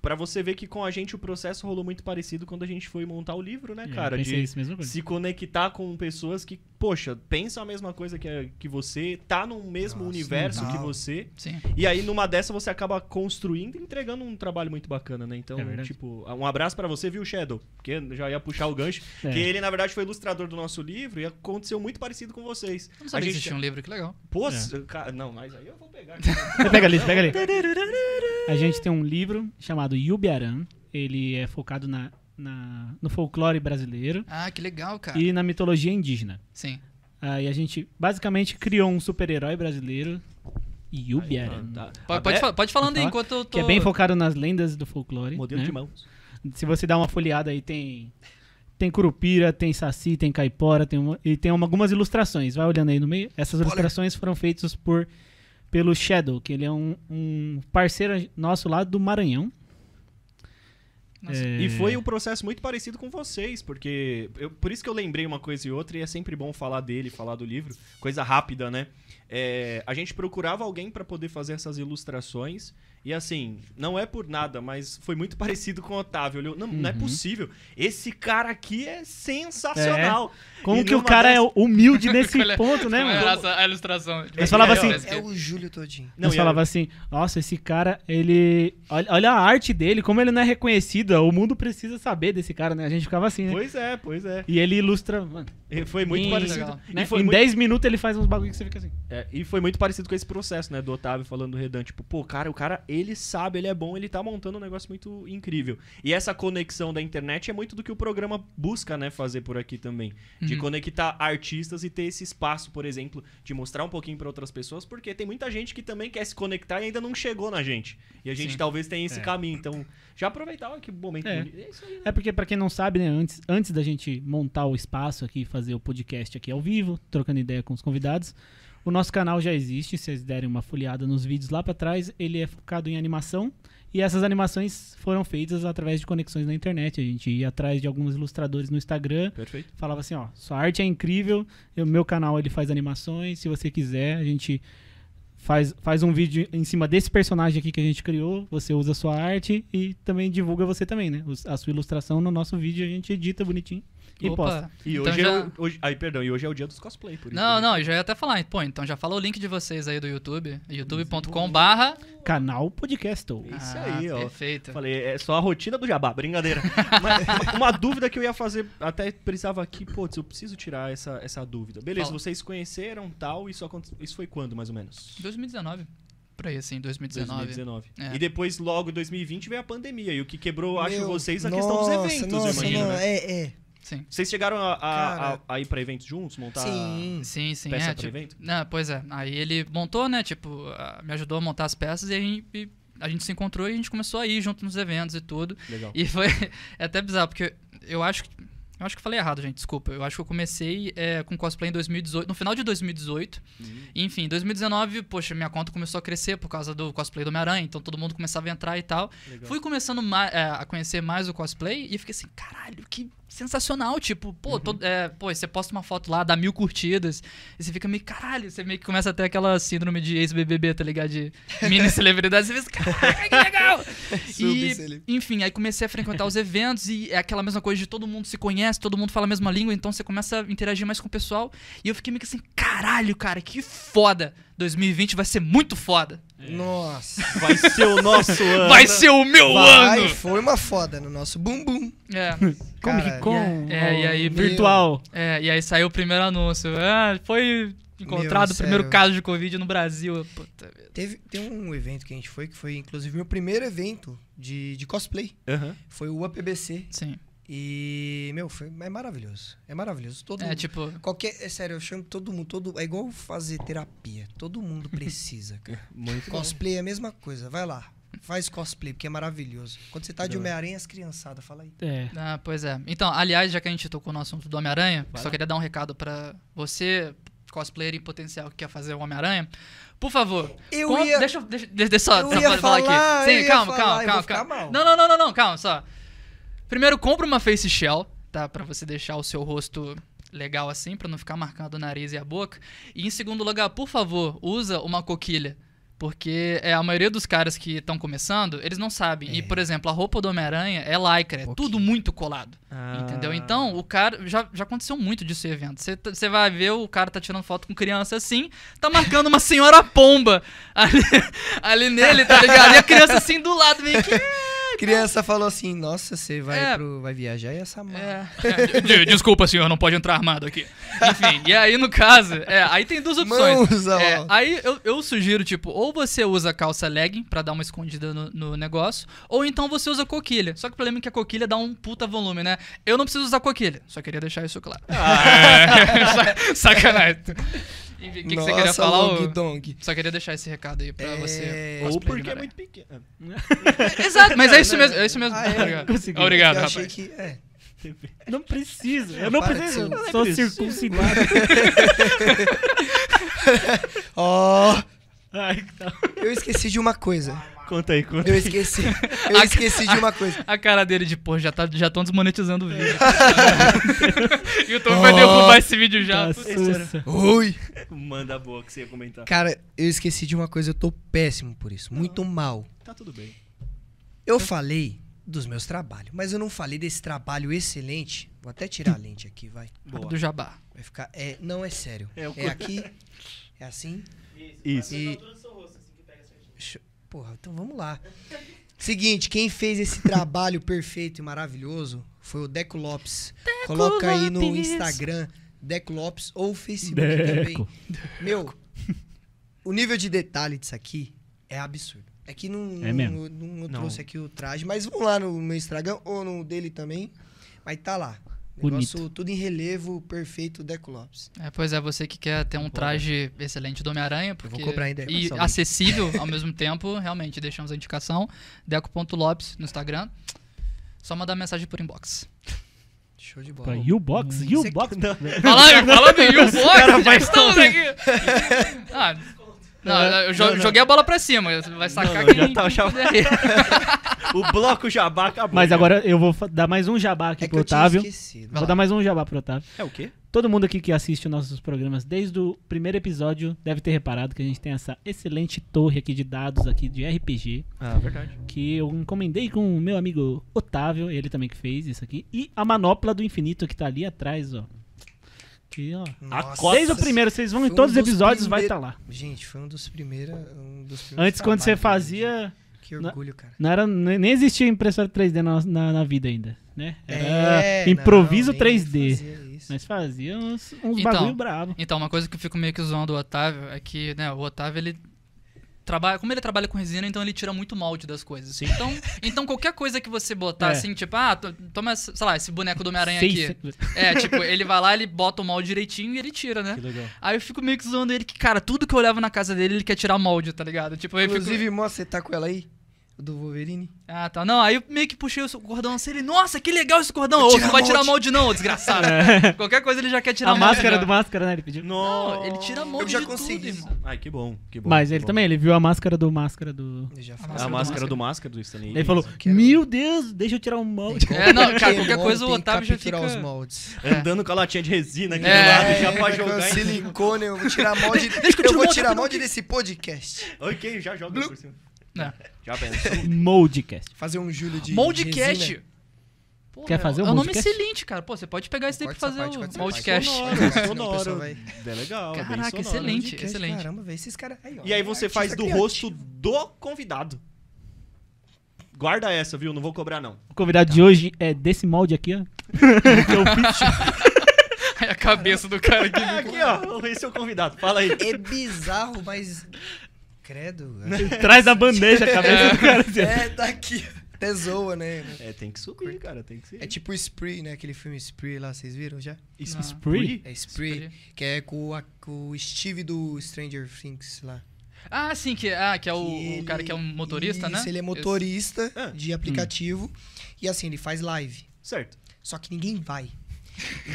para você ver que com a gente o processo rolou muito parecido quando a gente foi montar o livro, né, é, cara? É, de isso mesmo, se conectar com pessoas que poxa, pensa a mesma coisa que, que você, tá no mesmo Nossa, universo que você. Sim. E aí, numa dessa, você acaba construindo e entregando um trabalho muito bacana, né? Então, é tipo, um abraço para você, viu, Shadow? Porque já ia puxar o gancho. É. Que ele, na verdade, foi ilustrador do nosso livro e aconteceu muito parecido com vocês. Eu não sabia a gente... tinha existia um livro, que legal. Pô, é. cara, não, mas aí eu vou pegar. pega ali, pega ali. A gente tem um livro chamado Yubiaran. Ele é focado na na, no folclore brasileiro. Ah, que legal, cara. E na mitologia indígena. Sim. Aí a gente basicamente criou um super-herói brasileiro. Yubi Tá. Pode, pode, falando aí enquanto eu tô. Que é bem focado nas lendas do folclore. Modelo né? de mãos. Se você dá uma folheada aí, tem. Tem curupira, tem saci, tem caipora, tem uma, e tem uma, algumas ilustrações. Vai olhando aí no meio. Essas Olha. ilustrações foram feitas por pelo Shadow, que ele é um, um parceiro nosso lá do Maranhão. É... E foi um processo muito parecido com vocês, porque. Eu, por isso que eu lembrei uma coisa e outra, e é sempre bom falar dele, falar do livro. Coisa rápida, né? É, a gente procurava alguém para poder fazer essas ilustrações. E assim, não é por nada, mas foi muito parecido com o Otávio. Olhou, não, uhum. não é uhum. possível. Esse cara aqui é sensacional. É. Como e que o cara das... é humilde nesse ponto, né, mano? A ilustração. assim. É o Júlio Todinho. Não, falava assim: nossa, esse cara, ele. Olha, olha a arte dele, como ele não é reconhecido. O mundo precisa saber desse cara, né? A gente ficava assim, né? Pois é, pois é. E ele ilustra. Mano, e foi muito Sim, parecido. Legal, né? foi em muito... 10 minutos ele faz uns bagulho que você fica assim. É, e foi muito parecido com esse processo, né? Do Otávio falando do Redan. Tipo, pô, cara, o cara, ele sabe, ele é bom, ele tá montando um negócio muito incrível. E essa conexão da internet é muito do que o programa busca, né? Fazer por aqui também. De uhum. conectar artistas e ter esse espaço, por exemplo, de mostrar um pouquinho para outras pessoas, porque tem muita gente que também quer se conectar e ainda não chegou na gente. E a gente Sim. talvez tenha esse é. caminho. Então, já aproveitar que momento é. é aí, né? é porque, para quem não sabe, né, antes, antes da gente montar o espaço aqui, fazer o podcast aqui ao vivo, trocando ideia com os convidados, o nosso canal já existe, se vocês derem uma folheada nos vídeos lá para trás, ele é focado em animação e essas animações foram feitas através de conexões na internet. A gente ia atrás de alguns ilustradores no Instagram. Perfeito. Falava assim, ó, sua arte é incrível, o meu canal ele faz animações, se você quiser, a gente faz, faz um vídeo em cima desse personagem aqui que a gente criou, você usa a sua arte e também divulga você também, né? A sua ilustração no nosso vídeo a gente edita bonitinho. E Opa. E então hoje, então é o, hoje, aí, perdão, e hoje é o dia dos cosplay, por isso. Não, não, eu já ia até falar. Pô, então já falou o link de vocês aí do YouTube, youtube.com barra... Canal Podcast. ou isso ah, aí, ó. Perfeito. Falei, é só a rotina do jabá, brincadeira. uma dúvida que eu ia fazer, até precisava aqui, putz, eu preciso tirar essa, essa dúvida. Beleza, fala. vocês conheceram tal, isso, isso foi quando, mais ou menos? 2019 por aí, assim, 2019. 2019. É. E depois, logo em 2020, veio a pandemia. E o que quebrou, Meu, acho, vocês, a nossa, questão dos eventos, nossa, eu imagino. Não, né? é, é. Sim. Vocês chegaram a, a, a, a ir pra eventos juntos, montar? Sim, sim, sim. Peça é, pra tipo, evento? Não, pois é. Aí ele montou, né? Tipo, me ajudou a montar as peças e a gente. a gente se encontrou e a gente começou a ir junto nos eventos e tudo. Legal. E foi é até bizarro, porque eu acho que. Eu acho que falei errado, gente, desculpa. Eu acho que eu comecei é, com cosplay em 2018, no final de 2018. Uhum. Enfim, 2019, poxa, minha conta começou a crescer por causa do cosplay do Homem-Aranha, então todo mundo começava a entrar e tal. Legal. Fui começando é, a conhecer mais o cosplay e fiquei assim, caralho, que sensacional. Tipo, pô, uhum. todo, é, pô, você posta uma foto lá, dá mil curtidas, e você fica meio, caralho, você meio que começa até aquela síndrome de ex-BBB, tá ligado? De mini celebridade, você pensa, assim, caraca, que legal! e, enfim, aí comecei a frequentar os eventos e é aquela mesma coisa de todo mundo se conhece, todo mundo fala a mesma língua, então você começa a interagir mais com o pessoal. E eu fiquei meio que assim, caralho, cara, que foda! 2020 vai ser muito foda. É. Nossa. Vai ser o nosso ano. Vai ser o meu vai, ano. Foi uma foda no nosso bumbum. É. Comic Con. É, é, e aí. Virtual. É, e aí saiu o primeiro anúncio. Ah, foi encontrado meu, o primeiro caso de Covid no Brasil. Puta Teve, tem um evento que a gente foi, que foi inclusive meu primeiro evento de, de cosplay. Foi o APBC. Sim. E, meu, foi, é maravilhoso. É maravilhoso. Todo é, mundo, tipo... Qualquer, é sério, eu chamo todo mundo. Todo, é igual fazer terapia. Todo mundo precisa, cara. Muito cosplay bom. é a mesma coisa. Vai lá. Faz cosplay, porque é maravilhoso. Quando você tá de Homem-Aranha, as criançadas, fala aí. É. é. Ah, pois é. Então, aliás, já que a gente tocou no assunto do Homem-Aranha, só queria dar um recado para você, cosplayer em potencial que quer fazer o Homem-Aranha, por favor, eu con... ia... deixa, deixa, deixa só eu falar, falar aqui. Sim, calma, calma, calma, calma. não, não, não, não, calma, só. Primeiro, compra uma face shell, tá? Pra você deixar o seu rosto legal assim, para não ficar marcando o nariz e a boca. E em segundo lugar, por favor, usa uma coquilha. Porque é, a maioria dos caras que estão começando, eles não sabem. É. E, por exemplo, a roupa do Homem-Aranha é lycra, é tudo muito colado. Ah. Entendeu? Então, o cara. Já, já aconteceu muito disso em evento. Você tá, vai ver, o cara tá tirando foto com criança assim, tá marcando uma senhora pomba ali, ali nele, tá ligado? E a criança assim do lado, meio que. Criança falou assim: Nossa, você vai, é. pro, vai viajar e essa mãe. É. É, desculpa, senhor, não pode entrar armado aqui. Enfim, e aí no caso, é, aí tem duas opções. É, aí eu, eu, sugiro, tipo, ou você usa calça legging pra dar uma escondida no, no, negócio, ou então você usa coquilha. Só que o problema é que a coquilha dá um puta volume, né? Eu não preciso usar coquilha, só queria deixar isso claro. Ah, é. sacanagem. O que, que, você queria falar? Long dong. Só queria deixar esse recado aí pra é... você. Ou porque é muito pequeno. Exato, mas não, é isso não, mesmo. É isso mesmo. Ah, é? obrigado. Obrigado, eu rapaz. Que, é. Não preciso. Eu não preciso. Eu não sou circuncidado. Ó. oh. Eu esqueci de uma coisa. Conta aí, conta Eu aí. esqueci. Eu a, esqueci de uma coisa. A cara dele de, pô, já estão tá, já desmonetizando o vídeo. YouTube é. vai derrubar esse vídeo já. Tá Ui! Manda boa que você ia comentar. Cara, eu esqueci de uma coisa, eu tô péssimo por isso. Não. Muito ah, mal. Tá tudo bem. Eu tá- falei dos meus trabalhos, mas eu não falei desse trabalho excelente. Vou até tirar a lente aqui, vai. Boa. Do jabá. Vai ficar. É, não, é sério. É, é aqui. É assim. Isso. Isso. E... Rosto, assim, porra, então vamos lá. Seguinte, quem fez esse trabalho perfeito e maravilhoso foi o Deco Lopes. Deco Coloca Lopes. aí no Instagram Deco Lopes ou Facebook Deco. também. Deco. Meu, o nível de detalhe disso aqui é absurdo. É que não, é não, não, não trouxe aqui o traje, mas vamos lá no meu Instagram ou no dele também. Mas tá lá. Negócio, tudo em relevo perfeito Deco Lopes. É, pois é, você que quer ter um traje excelente do Homem-Aranha, porque vou cobrar ainda e acessível ao mesmo tempo, realmente deixamos a indicação deco.lopes no Instagram. Só mandar mensagem por inbox. Show de bola. Pra U-Box? Hum, U-Box? Falando, fala em U-Box, estamos aqui. Ah, não, eu joguei a bola pra cima. Vai sacar não, que já tá, já o bloco jabá acabou. Mas já. agora eu vou dar mais um jabá aqui é pro Otávio. Esquecido. Vou dar mais um jabá pro Otávio. É o quê? Todo mundo aqui que assiste os nossos programas desde o primeiro episódio deve ter reparado que a gente tem essa excelente torre aqui de dados aqui de RPG. Ah, verdade. Que eu encomendei com o meu amigo Otávio, ele também que fez isso aqui. E a manopla do infinito que tá ali atrás, ó. Que, ó. Nossa, desde o primeiro, vocês vão em todos um os episódios, primeir... vai estar tá lá. Gente, foi um dos primeiros. Um dos primeiros Antes, quando você fazia. Que orgulho, cara. Não era, nem existia impressora 3D na, na, na vida ainda, né? Era é, improviso não, 3D. mas fazia uns, uns então, bagulho bravo. Então, uma coisa que eu fico meio que zoando o Otávio é que, né, o Otávio, ele trabalha, como ele trabalha com resina, então ele tira muito molde das coisas. Sim. Então, então qualquer coisa que você botar é. assim, tipo, ah, toma, sei lá, esse boneco do Homem-Aranha aqui. É, tipo, ele vai lá, ele bota o molde direitinho e ele tira, né? Que legal. Aí eu fico meio que zoando ele que, cara, tudo que eu levo na casa dele, ele quer tirar molde, tá ligado? Tipo, Inclusive, fico... moça, você tá com ela aí? do Wolverine? Ah, tá. Não, aí eu meio que puxei o cordão assim, ele, nossa, que legal esse cordão. Ô, vai tirar molde não, ô, desgraçado. É. Qualquer coisa ele já quer tirar a molde. A máscara do máscara, né? Ele pediu. Não, não ele tira molde eu já de consegui. tudo, irmão. Ai, que bom, que bom. Mas que ele bom. também, ele viu a máscara do máscara do... Ele já a máscara, a do, máscara do máscara do Stanley. Ele falou, quero... É meu Deus, deixa eu tirar um molde. É, não, cara, qualquer coisa o Otávio já fica... os moldes. Andando com a latinha de resina aqui do é. lado, já pra jogar. silicone, eu vou tirar molde... Deixa eu tirar molde desse podcast. Ok, já joga por cima. Não. É. Já pensou? Moldcast. Fazer um Júlio de. Moldcast! Quer fazer um É um nome excelente, cara. Pô, você pode pegar esse daí pra fazer parte, o podcast. Sonoro, sonoro. É legal, Caraca, excelente. excelente. Caramba, vê Esses caras. aí, E aí você faz do criativo. rosto do convidado. Guarda essa, viu? Não vou cobrar, não. O convidado de tá. hoje é desse molde aqui, ó. Aí é é a cabeça do cara aqui. aqui, ó. Esse é o convidado. Fala aí. É bizarro, mas Credo. Traz da bandeja a cabeça do cara. Assim. É, tá aqui. Até zoa, né? É, tem que subir, cara, tem que ser. É tipo Spree, né? Aquele filme Spree lá, vocês viram já? Não. Spree? É Spree, Spree. que é com, a, com, o Steve do Stranger Things lá. Ah, sim, que, ah, que é o, que ele, cara que é um motorista, isso, né? ele é motorista ah. de aplicativo. Hum. E assim, ele faz live. Certo. Só que ninguém vai.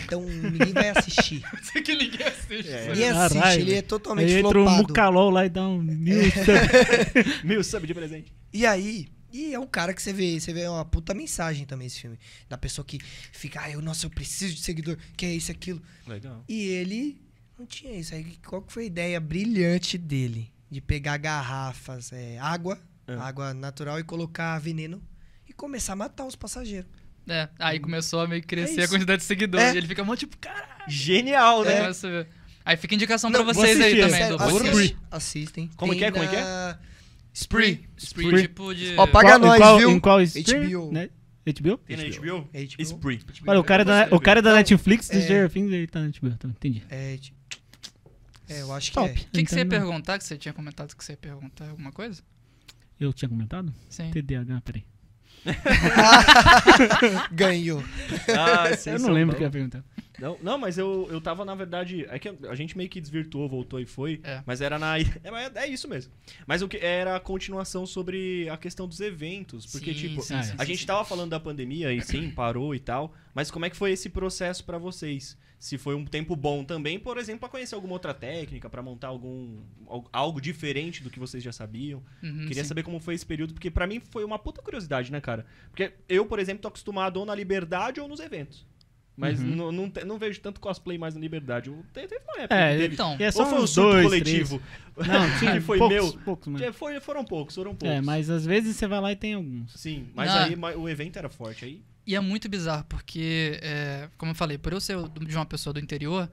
Então ninguém vai assistir. Isso que ninguém assiste. É. assiste, ele é totalmente aí flopado. entra um mucalol lá e dá um mil é. sub. mil sub de presente. E aí, e é um cara que você vê, você vê uma puta mensagem também esse filme. Da pessoa que fica, ah, eu, nossa, eu preciso de seguidor, que é isso, aquilo. Legal. E ele não tinha isso. Aí qual que foi a ideia brilhante dele? De pegar garrafas, é, água, é. água natural e colocar veneno e começar a matar os passageiros. É, aí hum. começou a meio que é crescer é a quantidade de seguidores. É. ele fica um tipo, caralho. Genial, né? É. Aí fica indicação Não, pra vocês aí também. Do assiste, assistem. Como é que é? Como é que é? Spree. Spree, Spree. tipo de. Ó, paga qual, nós, qual, viu? Em qual né? Spree? HBO. Né? HBO? Tem HBO? HBO. Spree. Olha, o cara, da, o cara da Netflix, do Jerry Things, ele tá na HBO tá, Entendi. É, tipo, é, eu acho Top. que é. O que, que você ia então, perguntar? Que você tinha comentado que você ia perguntar alguma coisa? Eu tinha comentado? Sim. TDAH, peraí. Ganhou. Ah, eu não lembro o que ia perguntar. Não, não, mas eu, eu tava, na verdade. É que a gente meio que desvirtuou, voltou e foi. É. Mas era na. É, é isso mesmo. Mas o que era a continuação sobre a questão dos eventos. Porque, sim, tipo, sim, a gente tava falando da pandemia e sim, parou e tal. Mas como é que foi esse processo para vocês? se foi um tempo bom também, por exemplo, para conhecer alguma outra técnica, para montar algum algo diferente do que vocês já sabiam. Uhum, Queria sim. saber como foi esse período, porque para mim foi uma puta curiosidade, né, cara? Porque eu, por exemplo, tô acostumado ou na liberdade ou nos eventos. Mas uhum. não, não, não, vejo tanto cosplay mais na liberdade. Teve uma época é, teve. Então, é Ou foi um surto dois, coletivo. Três. Não, tinha, foi poucos, meu. Poucos, mas... É, foi, foram poucos, foram é, poucos. É, mas às vezes você vai lá e tem alguns. Sim, mas não. Ah. aí o evento era forte. Aí e é muito bizarro, porque, é, como eu falei, por eu ser de uma pessoa do interior,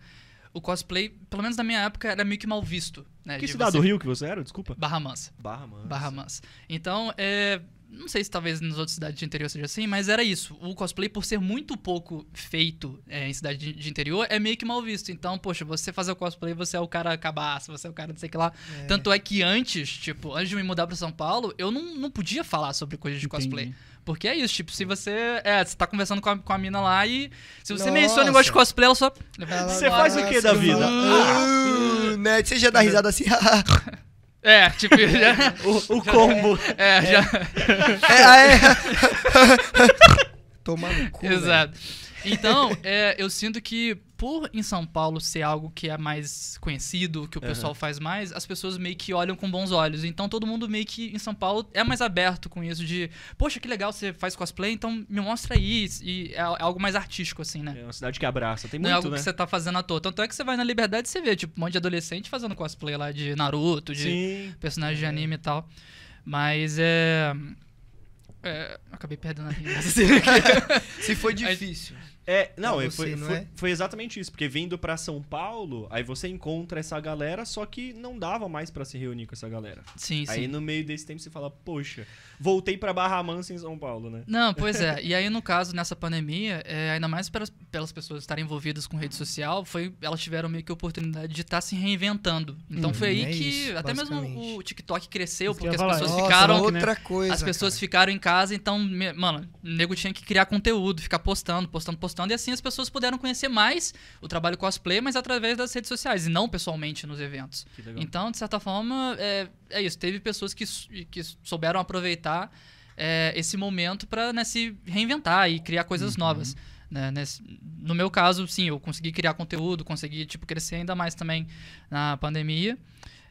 o cosplay, pelo menos na minha época, era meio que mal visto. Né, que cidade você... do Rio que você era? Desculpa. Barra Mansa. Barra Mansa. Barra Mansa. Então, é, não sei se talvez nas outras cidades de interior seja assim, mas era isso. O cosplay, por ser muito pouco feito é, em cidade de, de, interior, é meio que mal visto. Então, poxa, você fazer o cosplay, você é o cara cabaço, você é o cara não sei o que lá. É. Tanto é que antes, tipo, antes de me mudar pra São Paulo, eu não, não podia falar sobre coisas de Entendi. cosplay. Porque é isso, tipo, se você. É, você tá conversando com a, com a mina lá e. Se você Nossa. menciona o negócio de cosplay, ela só. Ela você faz o que da vida? Ah. Ned ah, ah, né? Você já dá risada assim. É, tipo. Já, o, o combo. É, é já. É, é. Tomar no cu. Exato. Véio. Então, é, eu sinto que por em São Paulo ser algo que é mais conhecido, que o uhum. pessoal faz mais, as pessoas meio que olham com bons olhos. Então todo mundo meio que em São Paulo é mais aberto com isso de, poxa, que legal você faz cosplay, então me mostra aí. E é, é algo mais artístico, assim, né? É uma cidade que abraça, tem muito, Não é algo né? que você tá fazendo à toa. Tanto é que você vai na Liberdade e você vê, tipo, um monte de adolescente fazendo cosplay lá de Naruto, de Sim. personagem é. de anime e tal. Mas é... É, acabei perdendo a rima. Se foi difícil. É, não, você, foi, não foi, é? foi, exatamente isso, porque vindo para São Paulo, aí você encontra essa galera, só que não dava mais para se reunir com essa galera. Sim, aí sim. no meio desse tempo você fala, poxa, voltei para Barra Mansa em São Paulo, né? Não, pois é. E aí, no caso, nessa pandemia, é, ainda mais pelas, pelas pessoas estarem envolvidas com rede social, foi, elas tiveram meio que a oportunidade de estar tá se reinventando. Então hum, foi aí uhum, é que isso, até mesmo o TikTok cresceu, porque as pessoas Nossa, ficaram. Outra coisa. As pessoas cara. ficaram em casa, então, me, mano, o nego tinha que criar conteúdo, ficar postando, postando, postando, e assim as pessoas puderam conhecer mais o trabalho cosplay, mas através das redes sociais, e não pessoalmente nos eventos. Então, de certa forma, é, é isso. Teve pessoas que, que souberam aproveitar é, esse momento para né, se reinventar e criar coisas uhum. novas. Né? Nesse, no meu caso, sim, eu consegui criar conteúdo, consegui tipo, crescer ainda mais também na pandemia.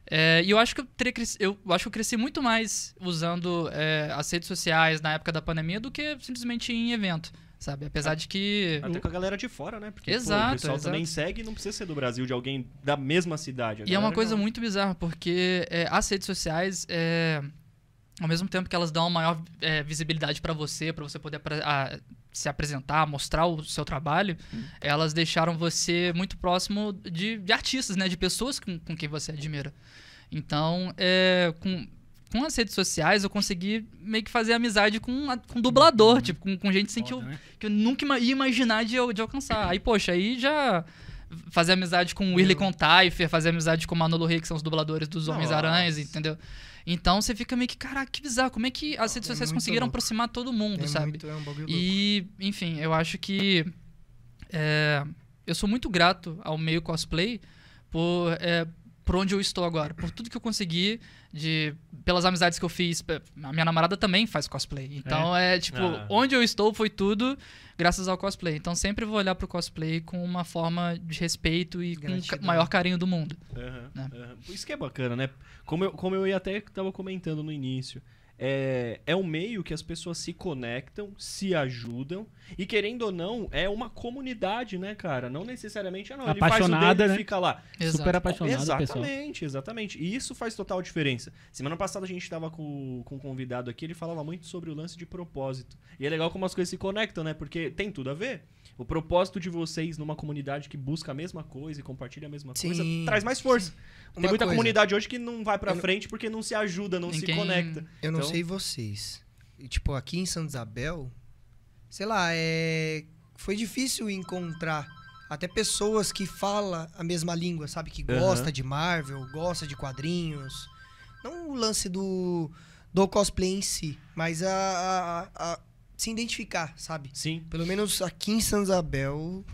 É, e eu acho que eu, teria, eu acho que eu cresci muito mais usando é, as redes sociais na época da pandemia do que simplesmente em evento sabe? Apesar ah, de que. Até com a galera de fora, né? Porque exato, pô, o pessoal exato. também segue e não precisa ser do Brasil, de alguém da mesma cidade. E é uma coisa não... muito bizarra, porque é, as redes sociais. É, ao mesmo tempo que elas dão maior é, visibilidade para você, para você poder a, se apresentar, mostrar o seu trabalho, hum. elas deixaram você muito próximo de, de artistas, né? De pessoas com, com quem você admira. Então, é, com, com as redes sociais, eu consegui meio que fazer amizade com, com dublador, uhum. tipo, com, com gente assim Foda, que, eu, né? que eu nunca ia imaginar de, de alcançar. Aí, poxa, aí já fazer amizade com o Willy Contaifer, fazer amizade com o Manolo Rey, que são os dubladores dos Homens-Aranhas, entendeu? Então você fica meio que, caraca, que bizarro, como é que as redes é sociais conseguiram louco. aproximar todo mundo, é sabe? Muito, é um e, enfim, eu acho que. É, eu sou muito grato ao meio cosplay por, eh, por onde eu estou agora, por tudo que eu consegui, de pelas amizades que eu fiz. A minha namorada também faz cosplay. Então é, é tipo, ah. onde eu estou foi tudo graças ao cosplay. Então sempre vou olhar pro cosplay com uma forma de respeito e Gratidão. com o maior carinho do mundo. Uhum, né? uhum. Isso que é bacana, né? Como eu, como eu até estava comentando no início é, é um meio que as pessoas se conectam, se ajudam e querendo ou não é uma comunidade, né, cara? Não necessariamente é não, apaixonada, né? fica lá Exato. super apaixonada, exatamente, pessoal. exatamente. E isso faz total diferença. Semana passada a gente estava com, com um convidado aqui, ele falava muito sobre o lance de propósito e é legal como as coisas se conectam, né? Porque tem tudo a ver o propósito de vocês numa comunidade que busca a mesma coisa e compartilha a mesma sim, coisa traz mais força. Sim. Tem Uma muita coisa, comunidade hoje que não vai pra frente porque não se ajuda, não ninguém, se conecta. Eu então, não sei vocês. E, tipo, aqui em São Isabel, sei lá, é... foi difícil encontrar até pessoas que falam a mesma língua, sabe? Que gosta de Marvel, gosta de quadrinhos. Não o lance do, do cosplay em si, mas a, a, a se identificar, sabe? Sim. Pelo menos aqui em Sanzabel, Isabel,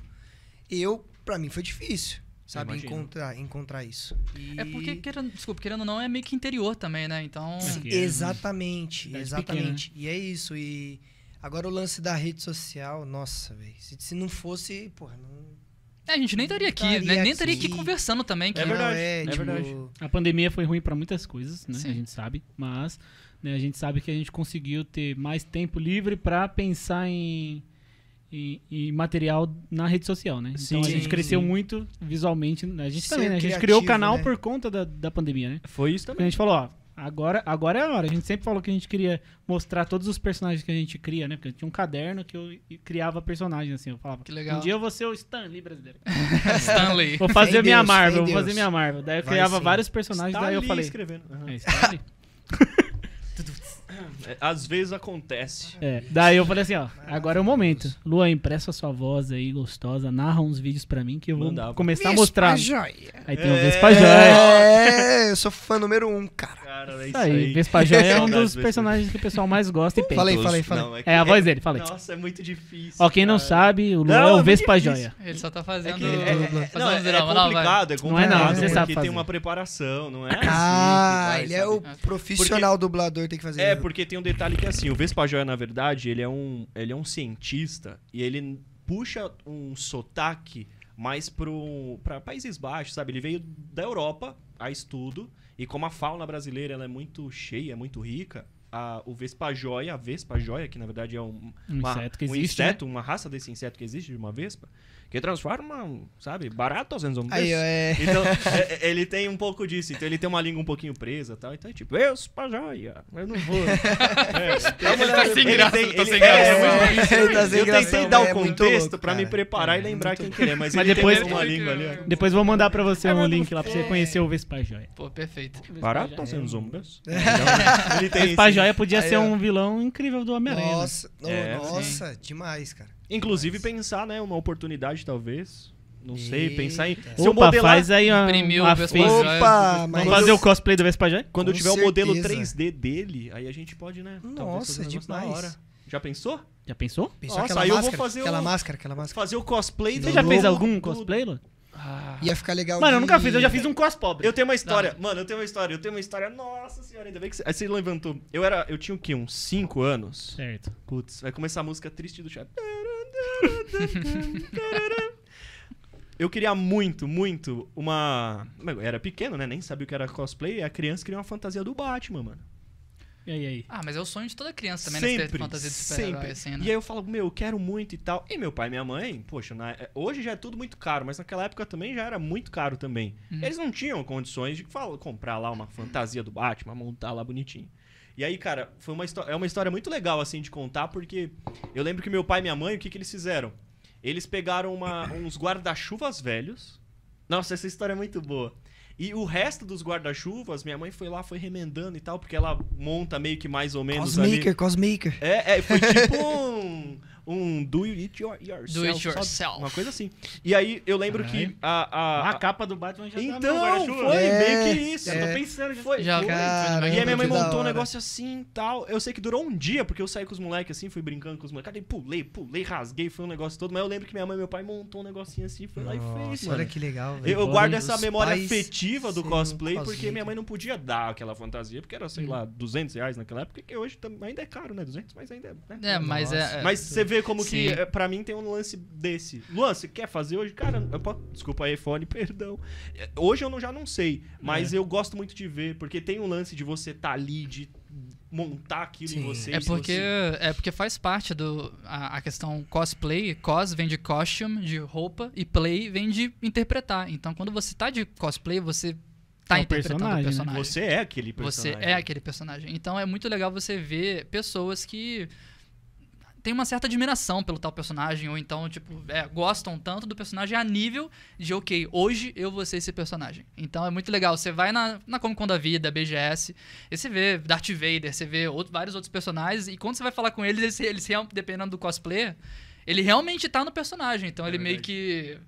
eu, para mim foi difícil sabe? Encontrar, encontrar isso. É e... É porque, querendo, desculpa, querendo ou não, é meio que interior também, né? Então. Sim, né? exatamente, é exatamente. Pequeno. E é isso. E agora o lance da rede social, nossa, velho. Se, se não fosse, porra, não. É, a gente nem estaria aqui, estaria né? nem estaria aqui conversando também. É que... É verdade, não, é, é tipo... verdade. A pandemia foi ruim para muitas coisas, né? Sim. A gente sabe, mas né? A gente sabe que a gente conseguiu ter mais tempo livre para pensar em, em material na rede social, né? Sim, então a gente cresceu sim. muito visualmente. A gente Ser também, né? A gente criativo, criou o canal né? por conta da, da pandemia, né? Foi isso também. a gente falou, ó, agora, agora é a hora. A gente sempre falou que a gente queria mostrar todos os personagens que a gente cria, né? Porque tinha um caderno que eu criava personagens, assim. Eu falava, que legal. um dia eu vou ser o Stanley brasileiro. Stanley. Vou fazer minha Marvel, vou fazer minha Marvel. Daí eu Vai criava sim. vários personagens, Stanley daí eu falei... escrevendo. Uhum. É Stanley? É, às vezes acontece. É. Daí eu falei assim, ó, agora é o momento. Lua, impressa sua voz aí, gostosa, narra uns vídeos pra mim que eu vou Mandava. começar Vespa a mostrar. Joia. Aí tem o é. Vespa Joia. É, eu sou fã número um, cara. cara é isso aí. Vespa Joia é um dos personagens que o pessoal mais gosta e pensa. Falei, falei, falei. Não, é, é, a voz dele, falei. Nossa, é muito difícil. Ó, quem cara. não sabe, o Lua não, é o Vespa difícil. Joia. Ele só tá fazendo... É que, é, fazendo não, é, drama, complicado, é complicado. Não é não, você sabe fazer. tem uma preparação, não é Ah, ele é o profissional dublador, tem que fazer é porque tem um detalhe que é assim, o vespa Joia, na verdade, ele é um, ele é um cientista e ele puxa um sotaque mais para Países Baixos, sabe? Ele veio da Europa a estudo e como a fauna brasileira ela é muito cheia, é muito rica, a, o Joia, a Vespa joia, que na verdade é um, um uma, inseto, existe, um inseto né? uma raça desse inseto que existe de uma vespa, que transforma, sabe, baratos em zumbis. Aí, é... Então, é, é, ele tem um pouco disso. Então, ele tem uma língua um pouquinho presa e tal. Então, é tipo, eu sou mas eu não vou. é, ele tá sem graça, ele, tá Ele sem graça. É tá eu tentei dar o contexto pra me preparar e lembrar quem que é, mas ele depois, tem uma língua ali. Depois vou mandar pra você um link lá pra você conhecer o Vespajoia. Pô, perfeito. Barato em zumbis. Então, ele tem Vespajoia podia ser um vilão incrível do Homem-Aranha. Né? Nossa, nossa, demais, cara. Inclusive Mas... pensar, né, uma oportunidade talvez. Não sei, pensar em. É. Se Opa, modelar, faz aí uma, imprimiu uma Opa, mas Vamos fazer eu... o cosplay do Vespa Quando eu tiver certeza. o modelo 3D dele, aí a gente pode, né? Nossa, demais. Já pensou? Já pensou? pensou Nossa, aquela aí máscara, eu vou fazer aquela o... máscara, aquela máscara. Fazer o cosplay do Você já fez algum cosplay, Lu? Ah. Ia ficar legal. Mano, de... eu nunca fiz, eu já fiz um cos pobre. Eu tenho uma história, Não. mano, eu tenho uma história, eu tenho uma história. Nossa senhora, ainda bem que você levantou. Eu era, eu tinha o quê? Uns 5 anos? Certo. Putz, vai começar a música triste do chat. Eu queria muito, muito uma. Era pequeno, né? Nem sabia o que era cosplay. A criança queria uma fantasia do Batman, mano. E aí, e aí? Ah, mas é o sonho de toda criança também, né, sempre, né? Ter fantasia de super assim, né? E aí eu falo, meu, eu quero muito e tal. E meu pai e minha mãe, poxa, na... É, hoje já é tudo muito caro, mas naquela época também já era muito caro também. Uhum. Eles não tinham condições de falar comprar lá uma fantasia do Batman, montar lá bonitinho. E aí, cara, foi uma é uma história muito legal, assim, de contar, porque eu lembro que meu pai e minha mãe, o que, que eles fizeram? Eles pegaram uma, uns guarda-chuvas velhos. Nossa, essa história é muito boa. E o resto dos guarda-chuvas, minha mãe foi lá, foi remendando e tal, porque ela monta meio que mais ou menos. Cosmaker, ali. Cosmaker. É, é, foi tipo um, um do it your, yourself. Do it yourself. Uma coisa assim. E aí eu lembro Caralho. que a, a, a, capa do Batman já tá Então, tá foi é, meio que isso. É. Eu tô é. pensando, já foi. Já, foi. Caramba, e a minha mãe montou um negócio assim e tal. Eu sei que durou um dia, porque eu saí com os moleques assim, fui brincando com os moleques. pulei, pulei, rasguei, foi um negócio todo. Mas eu lembro que minha mãe e meu pai montou um negocinho assim, foi lá e fez, Olha que legal, Eu, eu guardo essa memória afetiva do cosplay, porque minha mãe não podia dar aquela fantasia, porque era, sei hum. lá, 200 reais naquela época, que hoje ainda é caro, né? 200, mas ainda é. Né? É, mas é, Nossa. é. Mas você vê como Sim. que, eh, para mim, tem um lance desse. Luan, você quer fazer hoje? Cara, desculpa, iPhone, perdão. Eh, hoje eu não, já não sei, mas é. eu gosto muito de ver, porque tem um lance de você tá ali, de montar aquilo Sim. em você. É porque, você... é porque faz parte do a, a, questão cosplay. Cos vem de costume, de roupa, e play vem de interpretar. Então, quando você tá de cosplay, você tá é interpretando personagem, o personagem. Né? Você é aquele personagem. Você é aquele personagem. Então, é muito legal você ver pessoas que tem uma certa admiração pelo tal personagem, ou então, tipo, é, gostam tanto do personagem a nível de, ok, hoje eu vou ser esse personagem. Então é muito legal. Você vai na, na Comic Con da Vida, BGS, e você vê Darth Vader, você vê outro, vários outros personagens, e quando você vai falar com eles, eles, eles dependendo do cosplay ele realmente tá no personagem. Então é ele verdade. meio que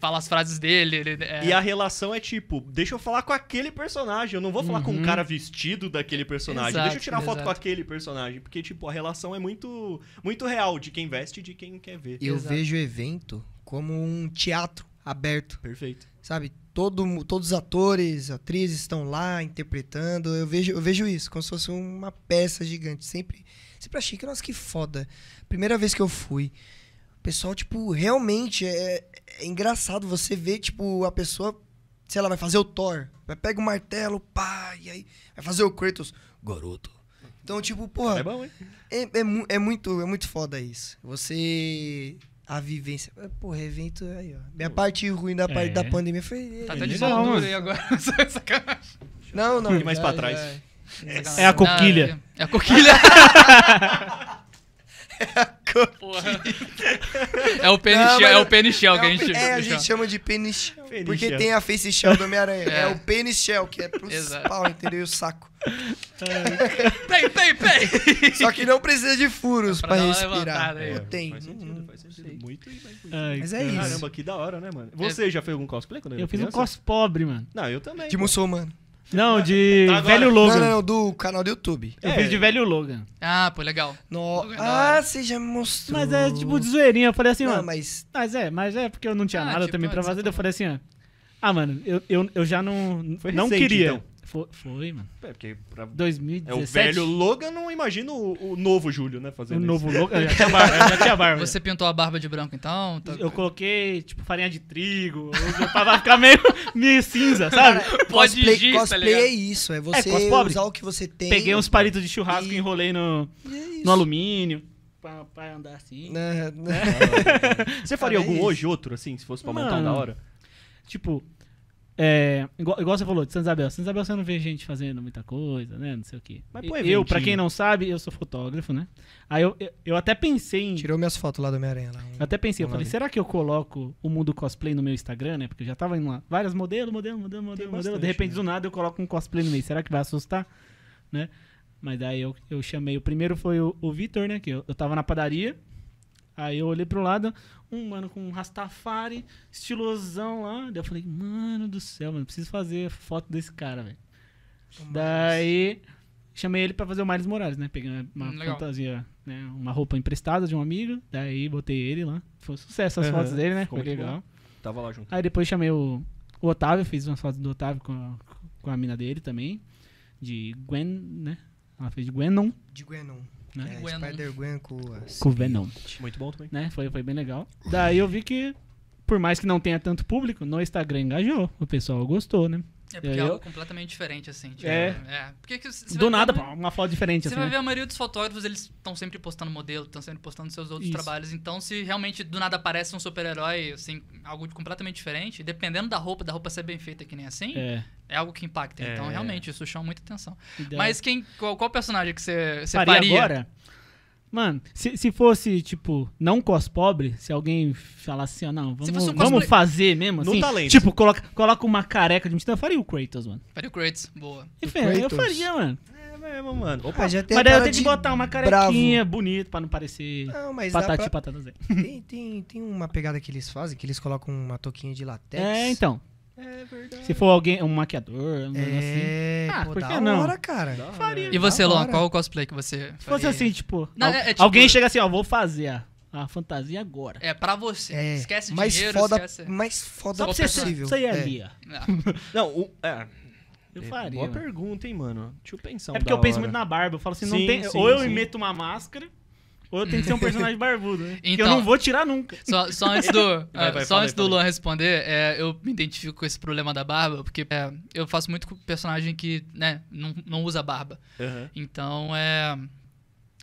fala as frases dele. Ele, é... E a relação é tipo, deixa eu falar com aquele personagem, eu não vou falar uhum. com um uhum. cara vestido daquele personagem, exato, deixa eu tirar exato. foto com aquele personagem, porque tipo, a relação é muito muito real de quem veste e de quem quer ver. Eu exato. vejo o evento como um teatro aberto. Perfeito. Sabe? Todo, todos os atores, atrizes estão lá interpretando. Eu vejo, eu vejo isso, como se fosse uma peça gigante. Sempre, sempre achei que, nossa, que foda. Primeira vez que eu fui, o pessoal, tipo, realmente é, é engraçado você ver, tipo, a pessoa, sei lá, vai fazer o Thor, vai pegar o martelo, pá, e aí vai fazer o Kratos, garoto. Então, tipo, porra. É bom, hein? É, é, é muito, é muito foda isso. Você. A vivência. É, porra, é evento aí, ó. Minha parte ruim da parte da é. pandemia foi. Tá até de aí agora. não, não. E mais para pra trás. Já, É, a coquilha. É a coquilha. É o pênis shell, é o pênis shell é que a gente, é, a gente chama de pênis shell. porque tem a face shell do Homem-Aranha. É. é. o pênis shell, que é pro pau, entendeu? E o saco. Pei, pei, pei! Só que não precisa de furos é pra, pra respirar. Levantada, não tem. Faz sentido, uhum. faz sentido. Muito, muito. Ai, Mas é isso. Caramba, que da hora, né, mano? Você é. já fez algum cosplay quando Eu, eu fiz criança? um cos pobre, mano. Não, eu também. De muçulmano. Não, tá de Agora. Tá velho Logan. Não, não, do canal do YouTube. Eu É. fiz de Velho Logan. Ah, pô, legal. No... É ah, você já me mostrou. Mas é tipo de zoeirinha. Eu falei assim, ó. mas mas é, mas é porque eu não tinha Ah, nada tipo, também pra fazer. Eu falei assim, ó. Ah, ah, mano, eu, eu, eu já não, Foi não recente, queria. então. Foi, foi mano. É, porque pra... 2017. É o velho Logan, não imagino o, novo Júlio, né? Fazendo o novo isso. Logan, já tinha, barba, já tinha barba. Você pintou a barba de branco então? Tá... Eu coloquei, tipo, farinha de trigo, pra ficar meio, meio cinza, sabe? Pode cosplay, gis, tá cosplay tá é isso, é, é você é, pobre. usar o que você tem. Peguei uns palitos de churrasco e enrolei no, é no alumínio. Pra, pra andar assim. Não, né, não. Né? Você faria Cara, algum é hoje, outro, assim, se fosse pra mano, montar da hora? Tipo, é, igual, igual, você falou de Santa Isabel. Santa Isabel você não vê gente fazendo muita coisa, né? Não sei o quê. Mas, pô, eu, pra quem não sabe, eu sou fotógrafo, né? Aí eu, eu, eu até pensei em... Tirou minhas fotos lá do Homem-Aranha. Um, eu até pensei, eu falei, será que eu coloco o mundo cosplay no meu Instagram, né? Porque eu já tava indo lá, várias modelo, modelo, modelo, modelo, modelo. De repente, né? do nada, eu coloco um cosplay no meio. Será que vai assustar? Né? Mas daí eu, eu chamei. O primeiro foi o, o Vitor, né? Que eu, eu tava na padaria. Aí eu olhei pro lado, um mano com um Rastafari, estilosão lá. Daí eu falei, mano do céu, mano, preciso fazer foto desse cara, velho. Daí chamei ele para fazer o Miles Morales, né? Peguei uma hum, Legal. fantasia, né? Uma roupa emprestada de um amigo. Daí botei ele lá. Foi um sucesso as uhum. fotos dele, né? Ficou Foi legal. Bom. Tava lá junto. Aí depois chamei o, o Otávio, fiz umas fotos do Otávio com a, com a mina dele também. De Gwen, né? Ela fez de Gwenon. De Gwenon. Né? É, Spider-Gwen com, com o Venom. Muito bom também. Né? Foi, foi bem legal. Daí eu vi que, por mais que não tenha tanto público, no Instagram engajou. O pessoal gostou, né? É porque é algo completamente diferente, assim. Tipo, é. é. Porque é Do nada, ver, uma foto diferente, você assim. Você vai ver né? a maioria dos fotógrafos, eles estão sempre postando modelo, estão sempre postando seus outros Isso. trabalhos. Então, se realmente do nada aparece um super-herói, assim, algo completamente diferente, dependendo da roupa, da roupa ser bem feita que nem assim, é, é algo que impacta. É. Então, realmente, isso chama muita atenção. Mas quem qual, qual personagem que você, você faria? agora? Mano, se, se fosse, tipo, não cospobre, se alguém falasse assim, ó, ah, não, vamos, um vamos fazer mesmo, assim. No talento. Tipo, coloca, coloca uma careca de mentira, eu faria o Kratos, mano. Faria o Kratos, boa. enfim Kratos. Eu faria, mano. É mesmo, mano. Opa, ah, já tem mas daí eu tenho que botar uma carequinha bravo. bonita pra não parecer não, mas patati pra... Tem, tem, tem uma pegada que eles fazem, que eles colocam uma toquinha de latex. É, então. É verdade. Se for alguém, um maquiador, um é, assim. Ah, pô, por que não? Hora, cara. Faria, e você, Lon, qual o cosplay que você. Se fosse assim, tipo, não, al é, é tipo, Alguém chega assim, ó, vou fazer a fantasia agora. É, pra você. É, esquece mais dinheiro, foda, esquece... Mais foda Só possível. Você aí é. ali, ó. É. Não, o, é... Eu faria. Boa pergunta, hein, mano. Deixa eu pensar. Um é porque eu hora. penso muito na barba. Eu falo assim, sim, não tem. Sim, ou eu sim. meto uma máscara. Ou eu tenho que ser um personagem barbudo, né? Então, que eu então, não vou tirar nunca. Só, só antes do, ah, vai, vai, só antes do Luan responder, é, eu me identifico com esse problema da barba, porque é, eu faço muito com personagem que né, não, não usa barba. Uhum. Então, é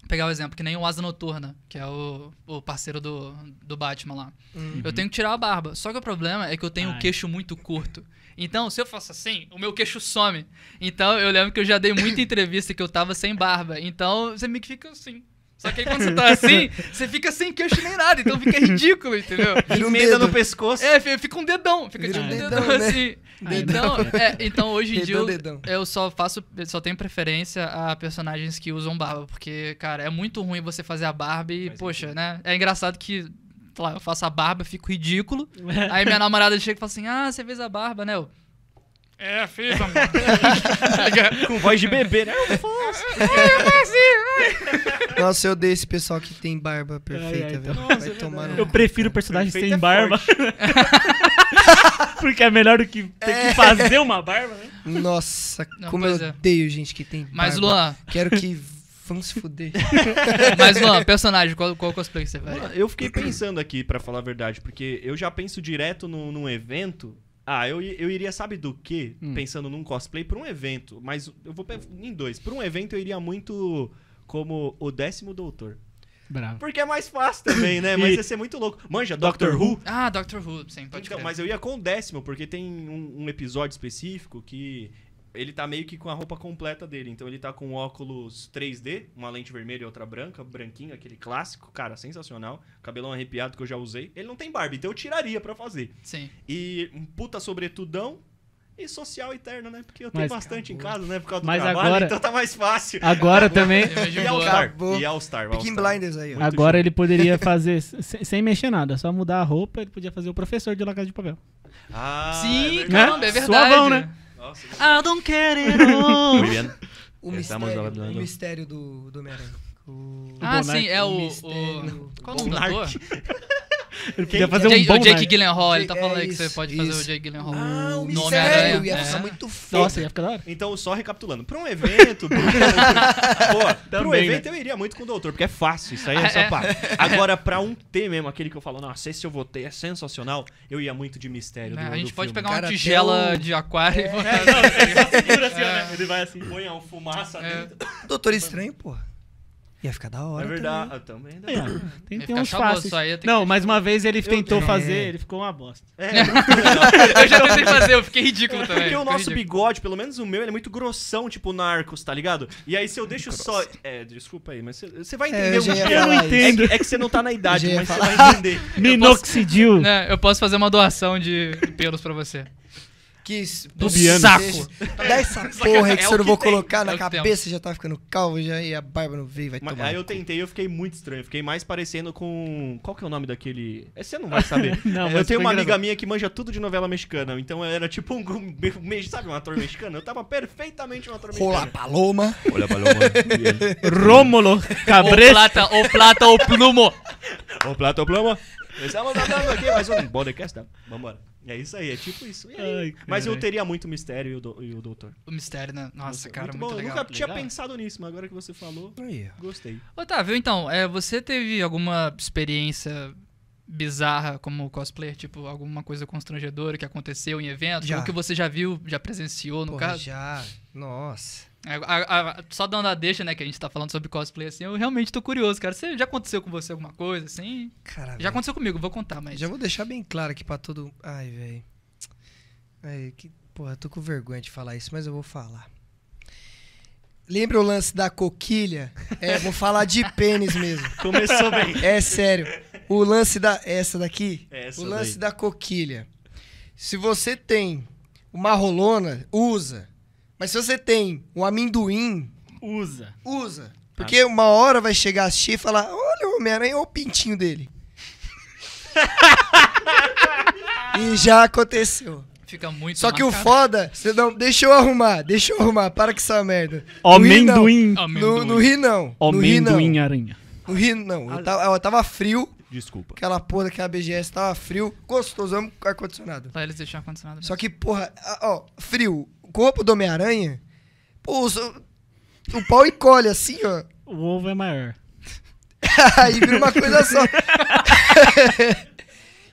pegar o um exemplo, que nem o Asa Noturna, que é o, o parceiro do, do Batman lá. Uhum. Eu tenho que tirar a barba. Só que o problema é que eu tenho o queixo muito curto. Então, se eu faço assim, o meu queixo some. Então, eu lembro que eu já dei muita entrevista que eu tava sem barba. Então, você meio que fica assim. Só que aí quando você tá assim, você fica sem queixo nem nada, então fica ridículo, entendeu? Vira um medo no pescoço. É, fica um dedão, fica tipo um dedão, dedão né? assim. Dedão. Então, é, então hoje em dedão, dia dedão. eu, só faço, só tenho preferência a personagens que usam barba, porque, cara, é muito ruim você fazer a barba e, poxa, né? É engraçado que lá, eu faço a barba, fico ridículo. aí minha namorada chega e fala assim: Ah, você fez a barba, né? Eu, é, fiz, amor. Com voz de bebê, né? Eu faço. É, eu é, Nossa, eu odeio esse pessoal que tem barba perfeita, velho. Vai tomar Eu prefiro personagens sem barba. É porque é melhor do que ter é. que fazer uma barba, né? Nossa, Não, como eu odeio gente que tem barba. Mas, Luan... Quero que Vamos se fuder. Mas, Luan, personagem, qual, qual cosplay você vai? Eu fiquei pensando aqui, para falar a verdade, porque eu já penso direto no, num evento ah, eu, eu iria, sabe do que? Hum. Pensando num cosplay para um evento, mas eu vou em dois. Para um evento eu iria muito como o décimo doutor. Bravo. Porque é mais fácil também, né? Mas ia ser muito louco. Manja, Doctor, Who. Who. Ah, Doctor Who, sim, pode então, Mas eu ia com o décimo, porque tem um, um, episódio específico que ele tá meio que com a roupa completa dele. Então ele tá com óculos 3D, uma lente vermelha e outra branca, branquinho, aquele clássico, cara, sensacional. Cabelão arrepiado que eu já usei. Ele não tem barba, então eu tiraria para fazer. Sim. E um puta sobretudão, e social eterno, né? Porque eu tenho Mas bastante acabou. em casa, né? Por causa do Mas trabalho, agora, então tá mais fácil. Agora também. e All-Star. E All-Star. All Blinders aí. Ó. Agora ele poderia fazer, sem, sem mexer nada, só mudar a roupa, ele podia fazer o professor de La Casa de Papel. Ah, Sim, é verdade. caramba, é verdade. Suavão, né? Nossa, I don't care it all. Muy bien. O Estamos mistério, o mistério do, do Homem-Aranha. Ah, o... Ah, sim, é o. o... Qual é o nome do ator? Ele podia fazer é? um bom O Jake Gyllenhaal, ele tá falando aí é que você pode fazer o Jake Gyllenhaal ah, o no aranha ia ficar é. muito feio Nossa, ia ficar da hora. Então, só recapitulando. Pra um evento... Pô, pro né? evento eu iria muito com o Doutor, porque é fácil, isso aí ah, é só pá. Agora, pra um T mesmo, aquele que eu falo, nossa, esse eu votei, é sensacional, eu ia muito de mistério A gente pode pegar uma tigela de aquário e botar... Assim, né? Ele vai assim, põe um fumaça dentro. Doutor Estranho, porra. Ia ficar da hora. É verdade. Também, ah, também dá. É, tem, uns fáceis. não, mas uma vez ele tentou fazer, é. ele ficou uma bosta. É. eu já tentei fazer, eu fiquei ridículo também. Porque o nosso ridículo. bigode, pelo menos o meu, ele é muito grossão, tipo narcos, tá ligado? E aí se eu deixo só. É, desculpa aí, mas você vai é, entender o que eu, não entendo. É, é, é que você não tá na idade, mas você vai entender. Minoxidil. Eu posso, né, eu posso fazer uma doação de pelos pra você. Que do saco. Dá é, essa é porra aí que é você não vou colocar é na cabeça, já tá ficando calvo já e a barba não veio, vai Mas, tomar. Aí eu tentei, eu fiquei muito estranho. Fiquei mais parecendo com. Qual que é o nome daquele. você não vai saber. não, eu tenho uma engraçado. amiga minha que manja tudo de novela mexicana. Então era tipo um. um sabe, um ator mexicano? Eu tava perfeitamente um ator mexicano. Olá Paloma. Olha Paloma. Rômulo Cabrera. O Plata, o Plata, o Plumo. o Plata, o Plumo. Estamos aqui mais um podcast. Tá? Vamos embora. É isso aí, é tipo isso. Ai, mas eu teria muito mistério e o, do, e o doutor. O mistério, né? Nossa, cara, muito, muito bom. Legal. Eu nunca tinha pensado nisso, mas agora que você falou, aí. gostei. Otávio, então, é, você teve alguma experiência bizarra como cosplayer? Tipo, alguma coisa constrangedora que aconteceu em eventos? Já. Ou que você já viu, já presenciou, no Porra, caso? Já, nossa. É, a, a, só dando a deixa, né, que a gente tá falando sobre cosplay, assim, eu realmente tô curioso, cara. Você, já aconteceu com você alguma coisa, assim? Cara, já aconteceu comigo, vou contar, mas... Já vou deixar bem claro aqui pra todo... Ai, velho. Ai, que... Porra, tô com vergonha de falar isso, mas eu vou falar. Lembra o lance da coquilha? É, vou falar de pênis mesmo. Começou bem. É sério. O lance da... Essa daqui? É, essa o lance daí. da coquilha. Se você tem uma rolona, usa mas se você tem um amendoim. Usa. Usa. Ah. Porque uma hora vai chegar a assistir e falar: olha o Homem-Aranha, olha o pintinho dele. e já aconteceu. Fica muito Só marcado. que o foda, você não. Deixa eu arrumar, deixa eu arrumar, para com essa merda. Amendoim. No, no ri não. Amendoim aranha. No ri não. Eu tava, eu tava frio. Desculpa. Aquela porra daquela BGS tava frio. Gostoso, amo ar-condicionado. Lá eles deixar ar-condicionado. Só que, porra, ó, frio corpo do Homem-Aranha, pô, o pau encolhe assim, ó. O ovo é maior. Aí vira uma coisa só.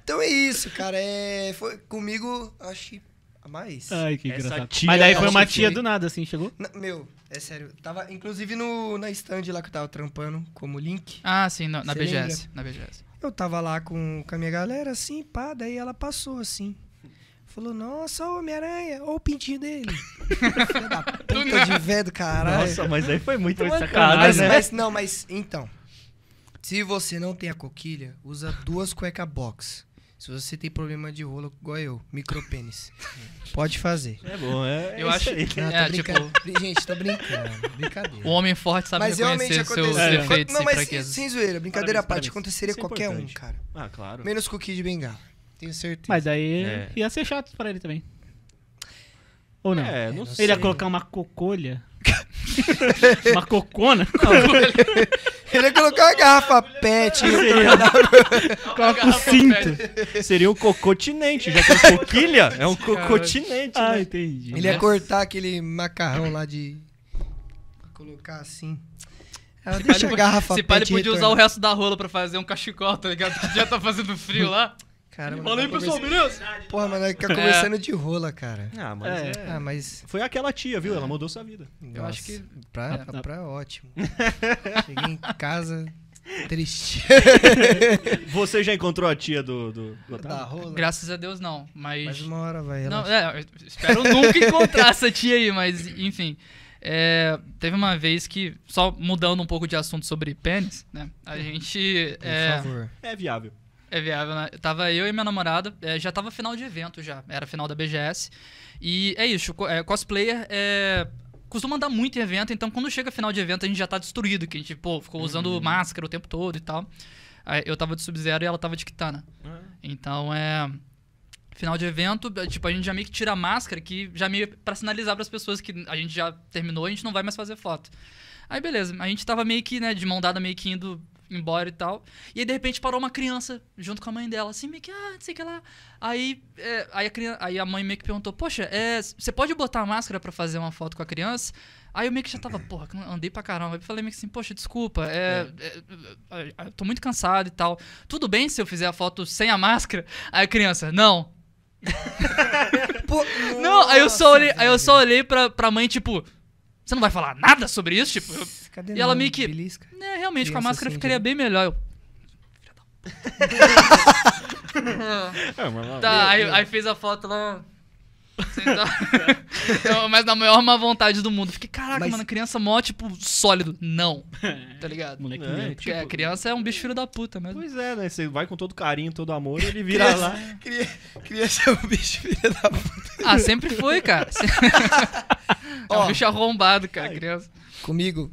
então é isso, cara. É, foi comigo, acho que a mais. Ai, que Essa engraçado. Tia, Mas daí é foi uma tia foi... do nada, assim, chegou? meu, é sério. Tava, inclusive, no, na stand lá que eu tava trampando, como link. Ah, sim, no, na BGS. Lembra? Na BGS. Eu tava lá com, com a minha galera, assim, pá, daí ela passou, assim. Falou, nossa, Homem-Aranha, olha o pintinho dele. Filha da puta de velho, caralho. Nossa, mas aí foi muito foi mas, né? Mas, não, mas, então. Se você não tem a coquilha, usa duas cueca box. Se você tem problema de rolo, igual eu, micropênis. Pode fazer. É bom, é. é eu acho. Aí. Não, é, tipo... Gente, tô brincando. Brincadeira. O homem forte sabe mas reconhecer seus é. defeitos não, mas, sem, sem zoeira, brincadeira à parte, aconteceria é qualquer um, cara. Ah, claro. Menos com o Kid Bengala. Tenho certeza. Mas daí é. ia ser chato pra ele também. Ou não? É, não ele sei. ia colocar uma cocolha. uma cocona? Não, ele... ele ia colocar uma garrafa pet. Seria... Coloca um cinto. Pet. Seria um cocotinente, já que é coquilha, é um cocotinente. Ah, né? entendi. Ele ia né? cortar aquele macarrão lá de. Colocar assim. Ela deixa a garrafa Se pá, ele podia usar o resto da rola pra fazer um cachecol, tá ligado? Que já tá fazendo frio lá cara. Fala aí, tá pessoal, beleza? Porra, mas é que tá é. começando de rola, cara. Ah mas, é. É. ah, mas. Foi aquela tia, viu? Ela é. mudou sua vida. Nossa, eu acho que. Pra, tá, pra, tá. pra ótimo. Cheguei em casa. Triste. Você já encontrou a tia do, do, do Da rola? Graças a Deus, não. Mas. Mais uma hora, vai. Não, é, espero nunca encontrar essa tia aí, mas, enfim. É, teve uma vez que, só mudando um pouco de assunto sobre pênis, né? A gente. Por é, favor. É, é viável. É viável, né? Tava eu e minha namorada, é, já tava final de evento já, era final da BGS. E é isso, é, cosplayer é costuma andar muito em evento, então quando chega final de evento a gente já tá destruído, que a gente, pô, ficou usando uhum. máscara o tempo todo e tal. Eu tava de Sub-Zero e ela tava de Kitana. Uhum. Então é. Final de evento, é, tipo, a gente já meio que tira a máscara, que já meio pra sinalizar para as pessoas que a gente já terminou, a gente não vai mais fazer foto. Aí beleza, a gente tava meio que, né, de mão dada, meio que indo embora e tal. E aí, de repente, parou uma criança junto com a mãe dela, assim, meio que, ah, não sei o que lá. Aí, é, aí, a criança, aí a mãe meio que perguntou, poxa, é, você pode botar a máscara para fazer uma foto com a criança? Aí eu meio que já tava, porra, andei pra caramba. Aí falei meio que assim, poxa, desculpa, é é. É, é, é, tô muito cansado e tal. Tudo bem se eu fizer a foto sem a máscara? Aí a criança, não. Pô, não, aí eu só olhei, aí eu só olhei pra, pra mãe, tipo, você não vai falar nada sobre isso? Tipo, eu, e ela meio que. Belisca. Né, realmente, com a máscara assim, ficaria já. bem melhor. Eu... é, tá, aí, aí, fez a foto lá. mas na maior má vontade do mundo. Fiquei, caraca, mas... mano, criança mó, tipo, sólido. Não. Tá ligado? Moleque, é, tipo... é, criança é um bicho filho da puta mesmo. Pois é, né? Você vai com todo carinho, todo amor e ele vira criança, lá. Criança é um bicho filho da puta. Ah, sempre foi, cara. é um Ó, bicho arrombado, cara, criança. Comigo,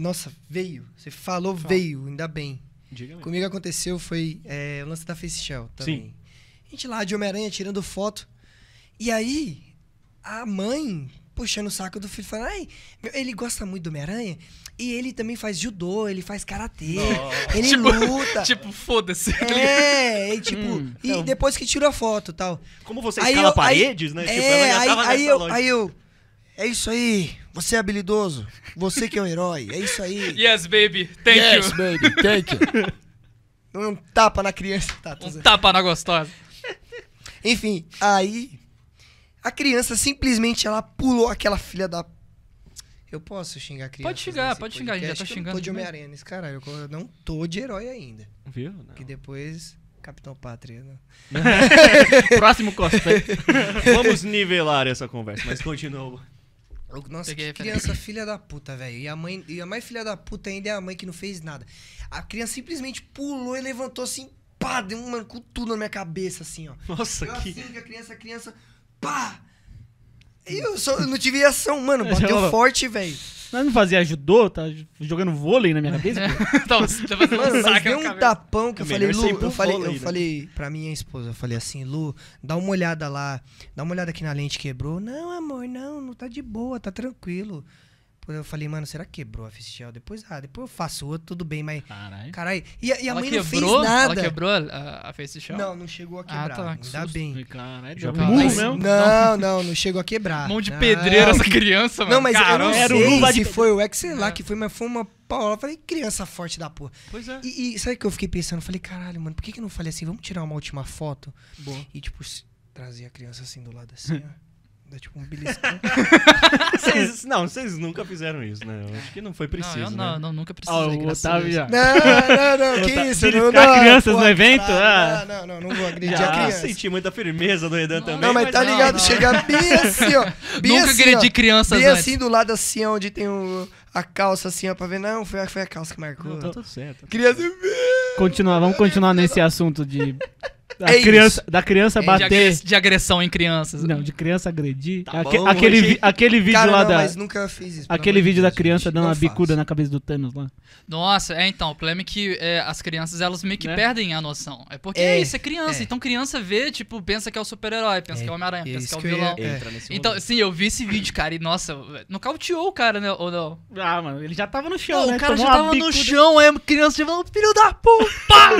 nossa, veio. Você falou, Fala. veio, ainda bem. Diga Comigo aconteceu, foi é, o lance da Face Shell também. Sim. A gente lá de Homem-Aranha tirando foto. E aí, a mãe puxando o saco do filho, falando: Ai, meu, ele gosta muito do Homem-Aranha. E ele também faz judô, ele faz karatê, ele tipo, luta. Tipo, foda-se. Tá é, e tipo, hum, e então. depois que tirou a foto tal. Como você escala aí eu, paredes, aí, né? É, tipo, aí, aí, eu, aí eu. É isso aí. Você é habilidoso. Você que é o herói. É isso aí. Yes, baby. Thank yes, you. Yes, baby. Thank you. Um tapa na criança. Tá, um tapa na gostosa. Enfim, aí a criança simplesmente ela pulou aquela filha da. Eu posso xingar a criança? Pode xingar, pode xingar, a gente já tá xingando. Eu tô de Homem-Aranha nesse caralho, eu não tô de herói ainda. Viu? Não. Que depois. Capitão Pátria. Né? Próximo cosplay. Vamos nivelar essa conversa, mas continua. Nossa, que criança filha da puta, velho. E a mãe, e a mais filha da puta ainda é a mãe que não fez nada. A criança simplesmente pulou e levantou assim, pá, deu um tudo na minha cabeça assim, ó. Nossa, eu que assim, a criança, a criança, pá. E eu só eu não tive ação, mano, bateu forte, velho não fazia judô, tá jogando vôlei na minha cabeça? então, tá fazendo Mano, um mas deu um tapão que eu, é eu falei, Lu, eu falei, vôlei, eu né? falei pra minha esposa, eu falei assim, Lu, dá uma olhada lá, dá uma olhada aqui na lente quebrou. Não, amor, não, não tá de boa, tá tranquilo. Tipo, eu falei, mano, será que quebrou a Fischel? Depois, ah, depois eu faço outro, tudo bem, mas. Caralho. Caralho. E, a, e a mãe quebrou, não fez nada. Ela quebrou a, a Fischel? Não, não chegou a ah, quebrar. Ah, tá, que ainda bem. Caralho, tá mas, mesmo? Não, não, não chegou a quebrar. Mão de não. pedreiro essa criança, mano. Não, mas Caramba. eu não Era o Lula se de... foi o ex, sei lá, é. que foi, mas foi uma paula. Eu falei, criança forte da porra. Pois é. E, e sabe o que eu fiquei pensando? Eu falei, caralho, mano, por que, que eu não falei assim? Vamos tirar uma última foto? Boa. E, tipo, trazer a criança assim do lado assim, ó. Dá é tipo um Vocês- não, vocês nunca fizeram isso, né? Eu acho que não foi preciso, não, né? eu né? não, não, nunca precisei. Ó, o Otávio já. Não, não, não, que isso? não, ficar não, crianças no evento, ah. Não, não, não, não vou agredir a Já criança. senti muita firmeza do Edan também. Não, mas tá não, ligado, não. chegar bem assim, ó. Bem Nunca assim, agredi crianças Bem antes. assim do lado assim, ó, onde tem o, a calça assim, ó, pra ver. Não, foi, a- foi a calça que marcou. Não, tá tudo certo. Criança. Continuar, vamos continuar nesse assunto de da, é criança, da criança é, bater. De, agressão em crianças. Não, de criança agredir. Tá Aque, bom, aquele, vi, aquele vídeo Cara, lá não, da. Mas nunca fiz isso, aquele vídeo da criança gente, dando uma bicuda na cabeça do Thanos lá. Nossa, é então. O problema é que é, as crianças, elas meio que né? perdem a noção. É porque é, é isso, é criança. É. Então criança vê, tipo, pensa que é o super-herói, pensa é, que é o Homem-Aranha, pensa que é o vilão. Então, sim, eu vi esse vídeo, cara, e nossa, nocauteou o cara, né? Ou não? Ah, mano, ele já tava no chão. Não, né? O cara Tomou já tava no chão, aí a criança já falou, filho da puta!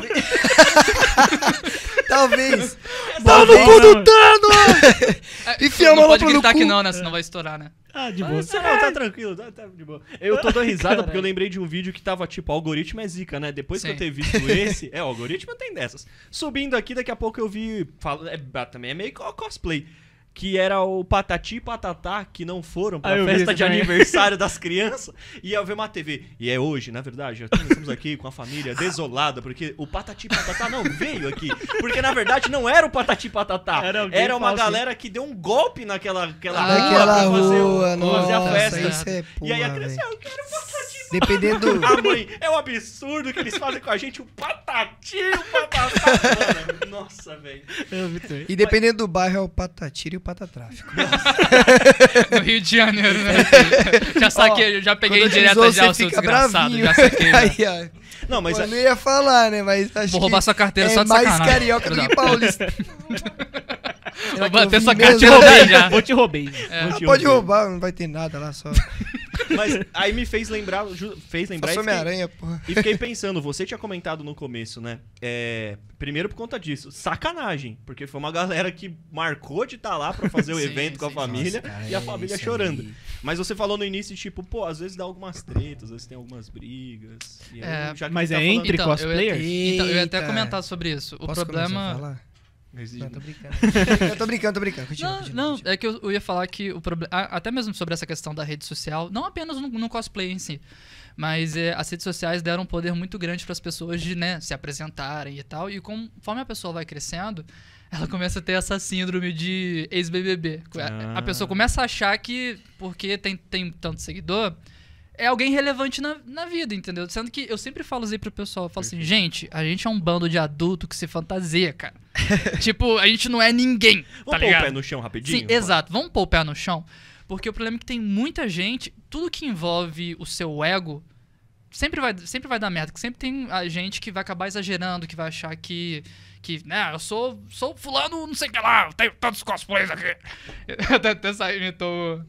Talvez. Bola no cu do Thanos! É, Enfia a mão no cu. Não pode gritar que não, né? Senão vai estourar, né? Ah, de boa. Ah, não, tá tranquilo, tá, tá, de boa. Eu tô dando risada Caralho. porque eu lembrei de um vídeo que tava tipo, algoritmo é zica, né? Depois Sim. que eu ter visto esse, é, o algoritmo tem dessas. Subindo aqui, daqui a pouco eu vi. Falo, é, ah, também é meio cosplay que era o Patati e Patatá, que não foram pra ah, festa de aniversário das crianças, e ia ver uma TV. E é hoje, na verdade, estamos aqui com a família desolada, porque o Patati e Patatá não veio aqui. Porque, na verdade, não era o Patati e Patatá. Era, era uma falso. galera que deu um golpe naquela naquela ah, rua pra fazer, rua, o, nossa, fazer a festa. É porra, e aí a criança, véio. eu quero o Patati Dependendo do... Ah, mãe, é um absurdo que eles fazem com a gente o patati, o patatá. Nossa, velho. E dependendo Mas... do bairro, é o patatiro e pata patatráfico. no Rio de Janeiro, né? Já saquei, já peguei direto já, o seu desgraçado. Já saquei. Né? Não, mas eu não ia falar, né? Mas acho Vou roubar sua carteira é só de mais sacanagem. carioca do que paulista. Vou bater sua carteira. e te roubei já. Vou te roubar. É. ah, roubei. pode roubar, não vai ter nada lá só. Mas aí me fez lembrar. Fez lembrar. Homem-Aranha, porra. E fiquei pensando, você tinha comentado no começo, né? É, primeiro por conta disso, sacanagem. Porque foi uma galera que marcou de estar tá lá para fazer o sim, evento sim, com a família nossa, cara, e a é família é chorando. Aí. Mas você falou no início, tipo, pô, às vezes dá algumas tretas, às vezes tem algumas brigas. Aí, é, mas tá é falando... entre então, cosplayers? Eu ia, então, eu ia até comentar sobre isso. O Posso problema. Não, tô brincando. eu tô brincando, tô brincando. Continua, não, continua, não continua. é que eu, eu, ia falar que o problema. Até mesmo sobre essa questão da rede social, não apenas no, no cosplay em si, mas é, as redes sociais deram um poder muito grande para as pessoas de né, se apresentarem e tal. E conforme a pessoa vai crescendo, ela começa a ter essa síndrome de ex-BBB. Ah. A, a pessoa ah. começa a achar que porque tem, tem tanto seguidor é alguém relevante na, na vida, entendeu? Sendo que eu sempre falo isso aí pro pessoal, eu falo assim, gente, a gente é um bando de adulto que se fantasia, cara. tipo, a gente não é ninguém. Tá vamos tá pôr ligado? o pé no chão rapidinho? Sim, pô. exato, vamos pôr o pé no chão. Porque o problema é que tem muita gente, tudo que envolve o seu ego, sempre vai, sempre vai dar merda. Sempre tem a gente que vai acabar exagerando, que vai achar que que, né, eu sou, sou fulano, não sei o que lá, tenho tantos cosplays aqui. até, até saí, imitou.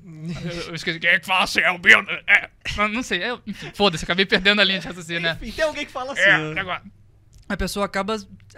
Eu esqueci quem é que fala assim, é o Bill. É, não sei, é, foda-se, acabei perdendo a linha de raciocínio, né? Enfim, tem alguém que fala é, assim. É, agora. A pessoa acaba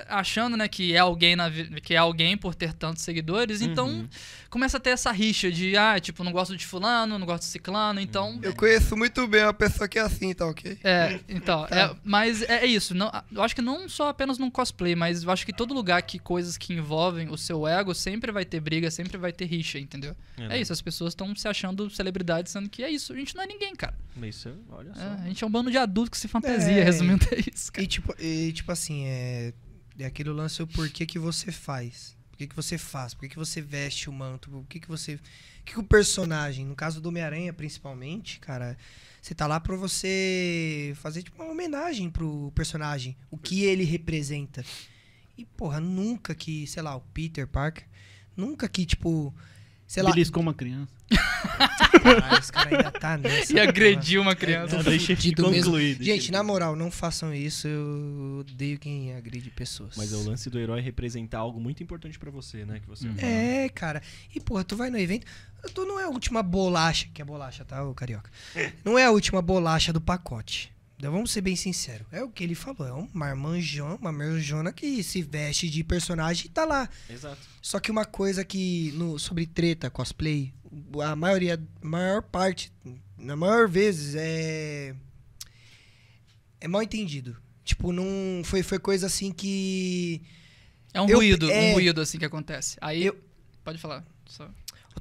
achando, né, que é alguém, na, que é alguém por ter tantos seguidores, então. Uhum começa a ter essa rixa de, ah, tipo, não gosto de fulano, não gosto de ciclano, então... Eu conheço muito bem uma pessoa que é assim, tá ok? É, então, tá. é, mas é, é, isso. Não, eu acho que não só apenas num cosplay, mas eu acho que todo lugar que coisas que envolvem o seu ego, sempre vai ter briga, sempre vai ter rixa, entendeu? É, é né? isso, as pessoas estão se achando celebridades, sendo que é isso, a gente não é ninguém, cara. Isso, olha é, só. É, a gente é um bando de adultos que se fantasia, é, resumindo é isso, cara. E tipo, e, tipo assim, é, é aquele lance o porquê que você faz. Por que, que você faz? Por que, que você veste o manto? Por que, que você. O que, que o personagem, no caso do Homem-Aranha, principalmente, cara, você tá lá pra você fazer tipo, uma homenagem pro personagem, o que é. ele representa. E, porra, nunca que, sei lá, o Peter Parker, nunca que, tipo, sei lá. Beliscou uma criança. Caralho, esse cara ainda tá nessa. E agrediu uma criança. É, deixa concluído. Mesmo. Gente, na moral, não façam isso. Eu odeio quem agride pessoas. Mas é o lance do herói representar algo muito importante para você, né? Que você uhum. É, cara. E, porra, tu vai no evento. Tu não é a última bolacha. Que é bolacha, tá, ô carioca? É. não é a última bolacha do pacote. Vamos ser bem sinceros. É o que ele falou. É um marmanjão, uma marmanjona que se veste de personagem e tá lá. Exato. Só que uma coisa que no, sobre treta, cosplay, a maioria, maior parte, na maior vezes, é. É mal entendido. Tipo, não. Foi, foi coisa assim que. É um eu, ruído, é, um ruído assim que acontece. Aí. Eu, pode falar. Só.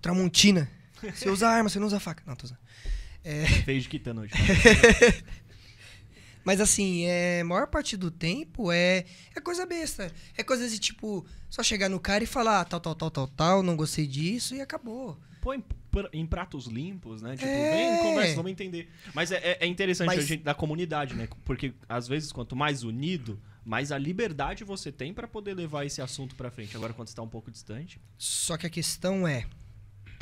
Tramontina. Você usa arma, você não usa faca. Não, tô usando. É... Fez de quitando hoje. Mas assim, é, maior parte do tempo é, é coisa besta. É coisa de tipo, só chegar no cara e falar ah, tal, tal, tal, tal, tal, não gostei disso e acabou. Põe em pratos limpos, né? Tipo, é. vem, conversa, vamos entender. Mas é, é, é interessante Mas... a gente da comunidade, né? Porque às vezes quanto mais unido, mais a liberdade você tem para poder levar esse assunto para frente. Agora, quando está um pouco distante. Só que a questão é,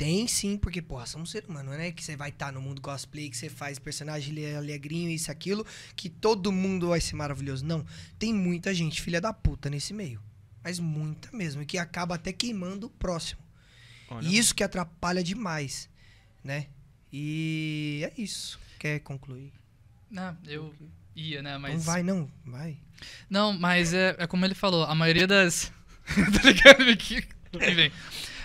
tem sim, porque, porra, são um ser humano, né? Que você vai estar tá no mundo cosplay, que você faz personagem alegrinho, isso, aquilo, que todo mundo vai ser maravilhoso. Não, tem muita gente filha da puta nesse meio. Mas muita mesmo, que acaba até queimando o próximo. Olha. E isso que atrapalha demais, né? E é isso. Quer concluir? Não, eu ia, né? Então mas... Não vai, não. Vai. Não, mas é, é como ele falou. A maioria das... tá ligado? Enfim.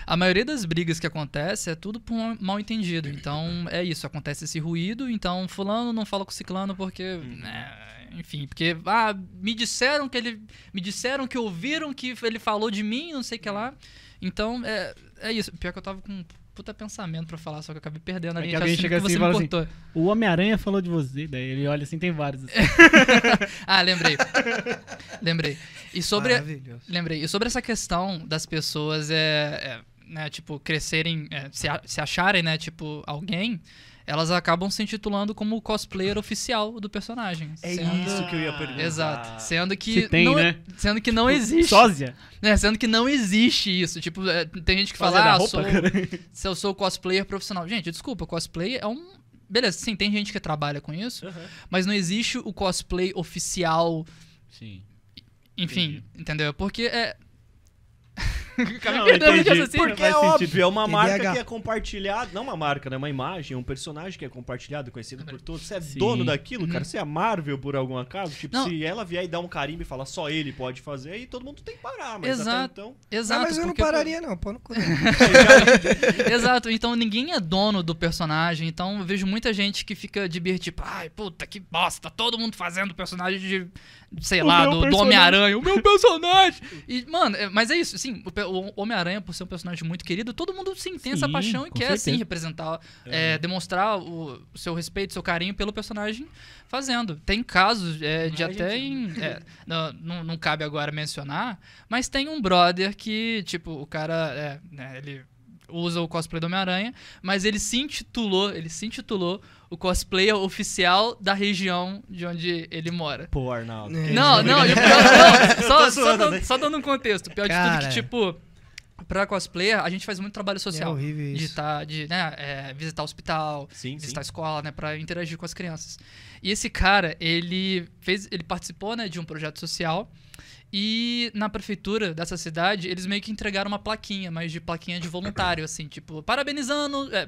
A maioria das brigas que acontece é tudo por um mal entendido. Então é isso, acontece esse ruído, então fulano não fala com ciclano porque. Uhum. Né, enfim, porque. Ah, me disseram que ele. Me disseram que ouviram que ele falou de mim, não sei o que lá. Então, é, é isso. Pior que eu tava com um puta pensamento pra falar, só que eu acabei perdendo a linha é alguém chega assim e fala assim, cortou. assim, o Homem-Aranha falou de você, daí ele olha assim, tem vários. Assim. ah, lembrei. lembrei. E sobre... Lembrei. E sobre essa questão das pessoas, é... é né, tipo, crescerem, é, se, a, se acharem, né, tipo, alguém, elas acabam se intitulando como cosplayer oficial do personagem. É sendo... isso que eu ia perguntar. Exato. Sendo que. Se tem, não, é- né? Sendo que não tipo, existe. Sósia? Né? Sendo que não existe isso. Tipo, é, tem gente que fala, ah, roupa, sou, se eu sou cosplayer profissional. Gente, desculpa, cosplay é um. Beleza, sim, tem gente que trabalha com isso, uhum. mas não existe o cosplay oficial. Sim. Enfim, Entendi. entendeu? Porque é, Não, entendi, porque é óbvio, é uma marca que é compartilhada, não uma marca, né? Uma imagem, um personagem que é compartilhado, conhecido por todos. Você é Sim. dono daquilo, cara. Uhum. Você é Marvel por algum acaso. Tipo, não. se ela vier e dar um carimbo e falar só ele pode fazer, aí todo mundo tem que parar. Mas Exato. então. Exato. Ah, mas eu não pararia, eu... não. Pô, né? Exato. Então ninguém é dono do personagem. Então eu vejo muita gente que fica de birra, tipo, ai, puta que bosta, todo mundo fazendo personagem de, sei o lá, do, do Homem-Aranha, o meu personagem. E, mano, é, mas é isso. Assim, assim, o Homem-Aranha, por ser um personagem muito querido, todo mundo sim, tem sim, essa paixão e quer, certeza. representar, é. É, demonstrar o seu respeito, seu carinho pelo personagem fazendo. Tem casos é, é de até em, é, não, não, não, cabe agora mencionar, mas tem um brother que, tipo, o cara. É, né, ele usa o cosplay do Homem-Aranha, mas ele se intitulou, ele se intitulou o cosplayer oficial da região de onde ele mora. Pô, Arnaldo. É. Não, não, eu, não, só, só, dando, né? só, dando, um contexto. Pior Cara. de tudo é que, tipo, pra cosplayer, a gente faz muito trabalho social. É horrível isso. De, tá, de né, é, visitar o hospital, sim, visitar sim. a escola, né? Pra interagir com as crianças. E esse cara, ele fez. Ele participou né, de um projeto social e na prefeitura dessa cidade, eles meio que entregaram uma plaquinha, mas de plaquinha de voluntário, assim, tipo, parabenizando. É,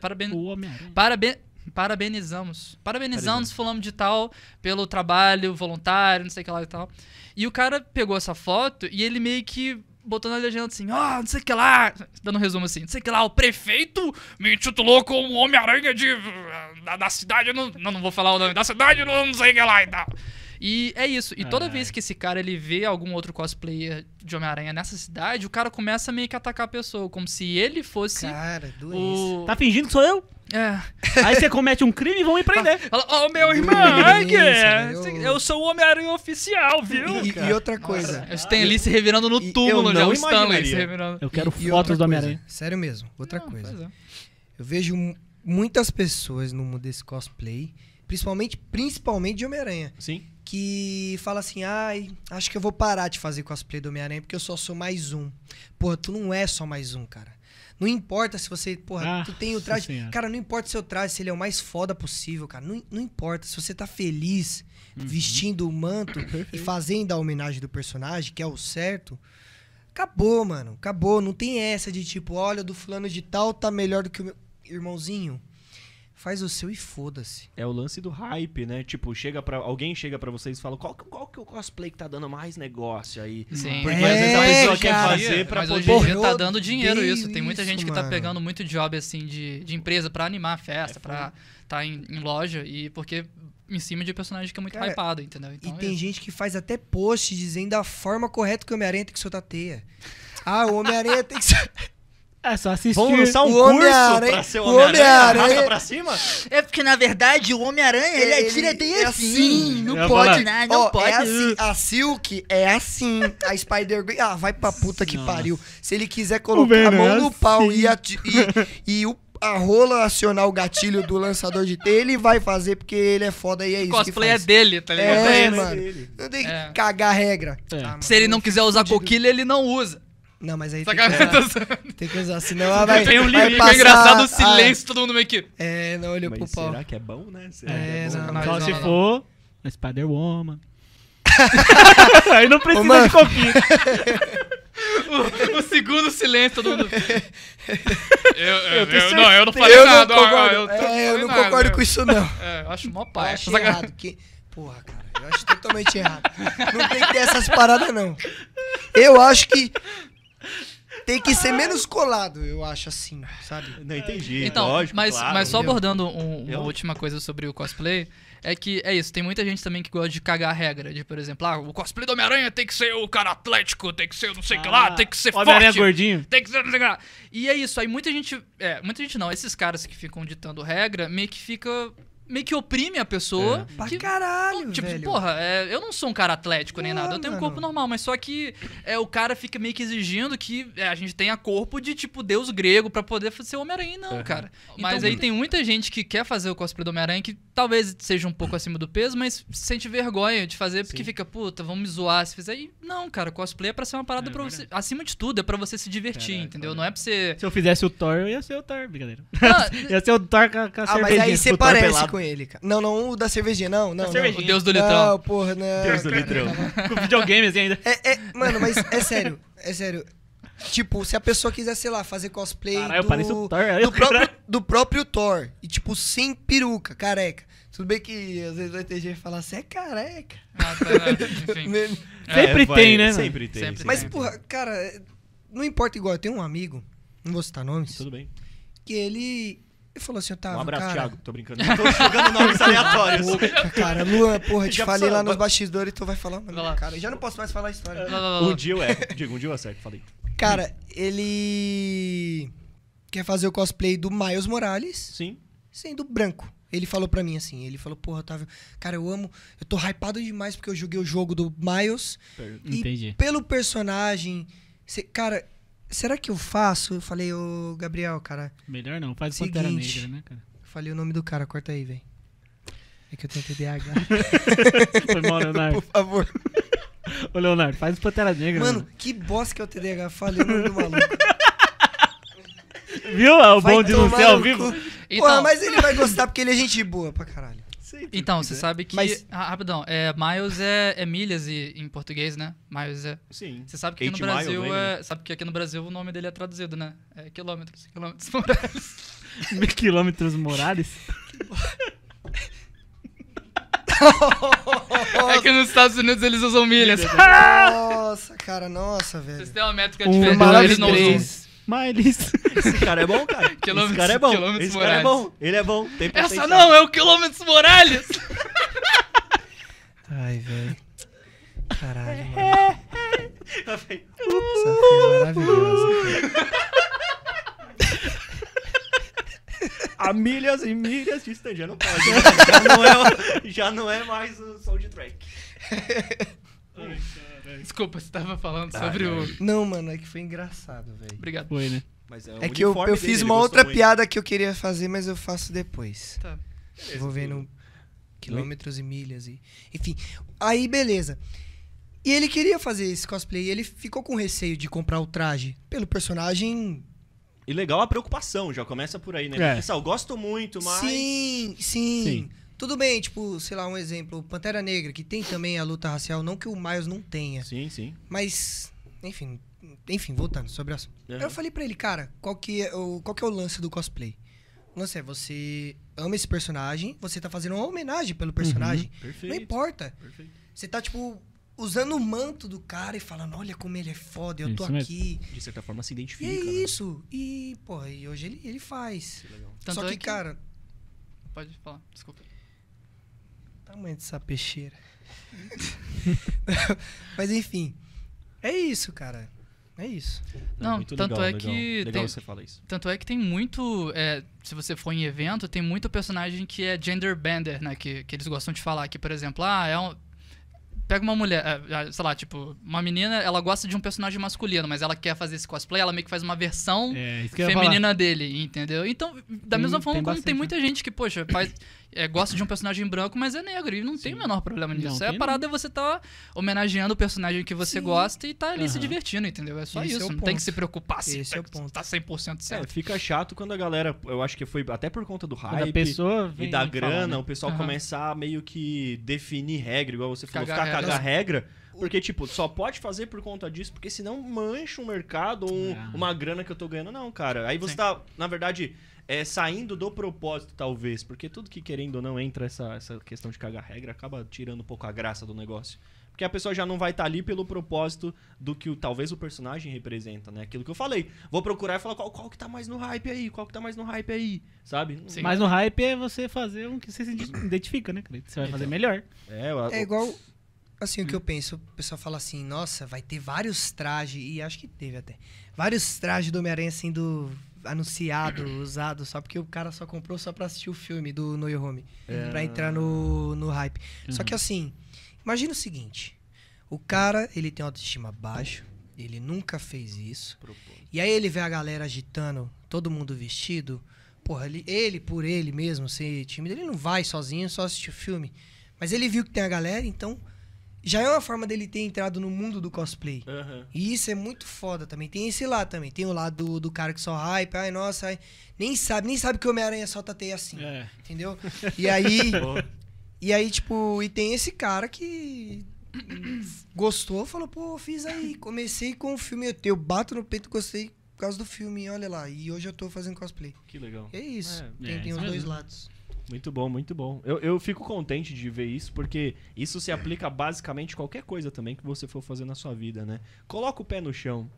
parabenizamos. Parabenizamos fulano de tal pelo trabalho voluntário, não sei o que lá e tal. E o cara pegou essa foto e ele meio que botou na legenda assim, ó, oh, não sei o que lá, dando um resumo assim, não sei o que lá, o prefeito me intitulou como Homem-Aranha de... Da, da, cidade, não, não, não vou falar o nome da cidade, não, não sei o que lá e tal. E é isso. E toda vez que esse cara ele vê algum outro cosplayer de Homem-Aranha nessa cidade, o cara começa meio que a atacar a pessoa, como se ele fosse. Cara, é doença. O... Tá fingindo que sou eu? É. Aí você comete um crime e vão me prender. Fala, ó, oh, meu irmão, é, eu... eu sou o Homem-Aranha oficial, viu? E, e outra coisa. Nossa, eu tenho ali se revirando no túmulo, já o Stanley se revirando. Eu quero e, fotos e do Homem-Aranha. Sério mesmo, outra não, coisa. É. Eu vejo muitas pessoas no mundo desse cosplay, principalmente, principalmente de Homem-Aranha. Sim que fala assim: ai, acho que eu vou parar de fazer cosplay do Homem-Aranha porque eu só sou mais um. Porra, tu não é só mais um, cara. Não importa se você, porra, ah, tu tem o traje. Senhora. Cara, não importa se o traje, se ele é o mais foda possível, cara. Não, não importa. Se você tá feliz uhum. vestindo o manto e fazendo a homenagem do personagem, que é o certo, acabou, mano. Acabou. Não tem essa de tipo, olha, do fulano de tal tá melhor do que o meu. Irmãozinho, faz o seu e foda-se. É o lance do hype, né? Tipo, chega para alguém chega para vocês e fala: "Qual que, qual que é o cosplay que tá dando mais negócio aí?" Sim. Porque é, às vezes a pessoa cara, quer fazer para poder hoje em dia tá dando dinheiro isso. Tem muita gente mano. que tá pegando muito job assim de, de empresa para animar a festa, é, para tá em, em, loja e porque em cima de um personagem que é muito cara, hypado, entendeu? Então, e tem é. gente que faz até post dizendo a forma correta que o Homem-Aranha tem que soltar teia. Ah, o Homem-Aranha tem que é só assistir. Vamos lançar um o curso Homem pra ser o Homem-Aranha. Homem pra cima? É porque, na verdade, o Homem-Aranha, ele, é é ele é direito assim. assim. Não pode, né? Não oh, pode. É assim, a Silk é assim. A Spider-Gwen, ah, vai pra puta que Nossa. pariu. Se ele quiser colocar a mão no pau e, assim. a, e, e o a rola acionar o gatilho do lançador de t ele vai fazer porque ele é foda e é isso. O cosplay é dele, tá ligado? É, é mano. Dele. Não tem que cagar a regra. É. Tá, Se ele não quiser usar coquilha, ele não usa. Não, mas aí tem que, usar, tem que usar, senão ela vai Tem um limite, é passar, ah, é engraçado o silêncio, ah, todo mundo meio que... É, não olhou mas pro pau. será que é bom, né? Será é, é bom? Não, não, Só não, se for Spider-Woman. aí não precisa Ô, de copinha. O, o, segundo silêncio todo mundo. Eu, eu, eu, eu não, eu não falei eu nada. Não concordo, eu, é, eu não nada, concordo é, com isso, não. É, eu acho mó pai. Acho errado. Que... Porra, cara, eu acho totalmente errado. Não tem que ter essas paradas, não. Eu acho que tem que ser menos colado, eu acho assim, sabe? Não entendi. Então, lógico, mas, claro, mas só abordando um, uma eu... última coisa sobre o cosplay, é que é isso, tem muita gente também que gosta de cagar a regra, de por exemplo, ah, o cosplay do Homem-Aranha tem que ser o cara atlético, tem que ser não sei o ah, que lá, ah, tem que ser forte. Homem-Aranha gordinho. Tem que ser não sei o que lá. E é isso, aí muita gente, é, muita gente não, esses caras que ficam ditando regra, meio que fica meio que oprime a pessoa. É. Que, pra caralho, Tipo, velho. porra, é, eu não sou um cara atlético nem nada. Eu tenho mano. um corpo normal, mas só que é, o cara fica meio que exigindo que é, a gente tenha corpo de, tipo, deus grego para poder ser Homem-Aranha. Não, é. cara. Mas então, aí tem muita gente que quer fazer o cosplay do Homem-Aranha que talvez seja um pouco acima do peso, mas sente vergonha de fazer porque Sim. fica, puta, vamos me zoar se fizer. E não, cara, cosplay é pra ser uma parada é, pra você, acima de tudo, é pra você se divertir, Caraca, entendeu? Não é pra você... Se eu fizesse o Thor, eu ia ser o Thor, brincadeira. Ah, ia ser o Thor com a, com a ah, mas aí você parece com com ele, cara. Não, não, o da cervejinha, não, não. não. O Deus do Litrão. Não, porra, não. Deus do Litrão. com videogames assim ainda. É, é, mano, mas é sério, é sério. Tipo, se a pessoa quiser, sei lá, fazer cosplay Caralho, do, Thor, tá do, próprio, do próprio Thor. E, tipo, sem peruca, careca. Tudo bem que às vezes vai ter gente que fala, você é careca. Ah, tá, é, enfim. Né? É, sempre vai, tem, né? Sempre tem. Sempre mas, tem. porra, cara, não importa igual. Eu tenho um amigo, não vou citar nomes. Tudo bem. Que ele ele falou assim, Otávio, Um abraço, cara... Thiago. Tô brincando. Tô jogando nomes aleatórios. cara, Luan, porra, te falei lá nos bastidores, tu vai falar, mano, vai cara. Já não posso mais falar a história. Não, não, não, um dia eu erro. Digo, um dia eu acerto. Falei. Cara, ele quer fazer o cosplay do Miles Morales. Sim. Sendo branco. Ele falou pra mim assim, ele falou, porra, Otávio, cara, eu amo, eu tô hypado demais porque eu joguei o jogo do Miles. Entendi. pelo personagem, cê, cara, será que eu faço? Eu falei, ô Gabriel, cara. Melhor não, faz é seguinte, Pantera Negra, né, cara? Eu falei o nome do cara, corta aí, velho. É que eu tenho TDAH. Foi mal, Leonardo. Por favor. Ô, Leonardo, faz o Pantera Negra. Mano, mano, que bosta que é o TDAH. Falei o nome do maluco. Viu? É o bom de não ser ao vivo. Então... Pô, mas ele vai gostar porque ele é gente boa pra caralho então, você sabe que. Mas... Ah, rapidão, é, miles é, é milhas e, em português, né? Miles é. Sim. Você sabe que aqui no Brasil né? é, né? Sabe que aqui no Brasil o nome dele é traduzido, né? É quilômetros, quilômetros morales. quilômetros morales? é que nos Estados Unidos eles usam milhas. Nossa, cara, nossa, velho. Vocês têm uma métrica diferente, um, eles não usam. Miles. Esse cara é bom, cara. Esse cara é bom. Esse cara é bom. Ele é bom. Tem Essa não, é o Quilômetros Morales. Ai, velho. Caralho, mano. Essa é. foi milhas e milhas de distante. Já não pode. Né? Já não é, já não é mais o soundtrack. Ai, cara. Desculpa, você tava falando ah, sobre não. o. Não, mano, é que foi engraçado, velho. Obrigado. Foi, né? é, é que eu, eu fiz uma outra muito. piada que eu queria fazer, mas eu faço depois. Tá. Beleza, Vou vendo tudo. quilômetros e milhas e. Enfim. Aí, beleza. E ele queria fazer esse cosplay. E ele ficou com receio de comprar o traje pelo personagem. E legal a preocupação, já começa por aí, né? É. Pessoal, ah, gosto muito, mas. Sim, sim, sim. Tudo bem, tipo, sei lá, um exemplo, Pantera Negra, que tem também a luta racial, não que o Miles não tenha. Sim, sim. Mas, enfim, enfim, voltando sobre o Uhum. Eu falei para ele, cara, qual que, é o, qual que é o lance do cosplay? O lance é, você ama esse personagem, você tá fazendo uma homenagem pelo uhum, personagem. Uhum. Perfeito. Não importa. Perfeito. Você tá, tipo, usando o manto do cara e falando, olha como ele é foda, eu isso tô aqui. Mesmo. De certa forma se identifica. E é né? isso. E, pô, e hoje ele, ele faz. Só que, é que, cara. Pode falar, desculpa. Tamanho dessa peixeira. Mas enfim, é isso, cara. É isso. Não, Não tanto legal, é que. Legal tem, você fala isso. Tanto é que tem muito. É, se você for em evento, tem muito personagem que é gender bender, né? Que, que eles gostam de falar. Que, por exemplo, ah, é um, pega uma mulher, é, é, sei lá, tipo, uma menina, ela gosta de um personagem masculino, mas ela quer fazer esse cosplay, ela meio que faz uma versão é, feminina dele, entendeu? Então, da tem, mesma forma tem como bastante, tem muita né? gente que, poxa, faz, é, gosta de um personagem branco, mas é negro. E não Sim. tem o menor problema nisso. Não, é a parada não. é você tá homenageando o personagem que você Sim. gosta e tá ali uhum. se divertindo, entendeu? É só Esse é isso. É não tem que se preocupar se Esse tá, é o ponto. tá 100% é, certo. É, fica chato quando a galera, eu acho que foi até por conta do hype e da grana, né? o pessoal uhum. começar a meio que definir regra, igual você falou, cagar ficar regra. cagar regra. Porque, tipo, só pode fazer por conta disso, porque senão mancha um mercado ou um, é. uma grana que eu tô ganhando, não, cara. Aí você Sim. tá, na verdade, é, saindo do propósito, talvez. Porque tudo que, querendo ou não, entra essa, essa questão de cagar regra, acaba tirando um pouco a graça do negócio. Porque a pessoa já não vai estar tá ali pelo propósito do que o, talvez o personagem representa, né? Aquilo que eu falei. Vou procurar e falar qual, qual que tá mais no hype aí, qual que tá mais no hype aí, sabe? Sim. Mas no hype é você fazer o um que você se identifica, né? Você vai então, fazer melhor. É, eu... é igual, hum. assim, o que eu penso. O pessoal fala assim, nossa, vai ter vários trajes, e acho que teve até, vários trajes do Homem-Aranha, sendo anunciado, usado, só porque o cara só comprou só pra assistir o filme do No Your Home. É... Pra entrar no, no hype. Uhum. Só que uhum. assim, imagina o seguinte. O cara, ele tem autoestima baixo, ele nunca fez isso. E aí ele vê a galera agitando, todo mundo vestido. Porra, ele, ele por ele mesmo, ser tímido, ele não vai sozinho, só assistir o filme. Mas ele viu que tem a galera, então já é uma forma dele ter entrado no mundo do cosplay. Uhum. E isso é muito foda também. Tem esse lado também. Tem o lado do, do cara que só hype, ai, nossa, ai, nem sabe, nem sabe que o Homem-Aranha solta tá teia assim. É. Entendeu? E aí. e aí, tipo, e tem esse cara que gostou, falou, pô, fiz aí. Comecei com o filme, eu bato no peito, gostei por causa do filme, olha lá. E hoje eu tô fazendo cosplay. Que legal. É isso. É, tem, é, tem os dois lados. Muito bom, muito bom. Eu, eu fico contente de ver isso, porque isso se aplica a basicamente qualquer coisa também que você for fazer na sua vida, né? Coloca o pé no chão.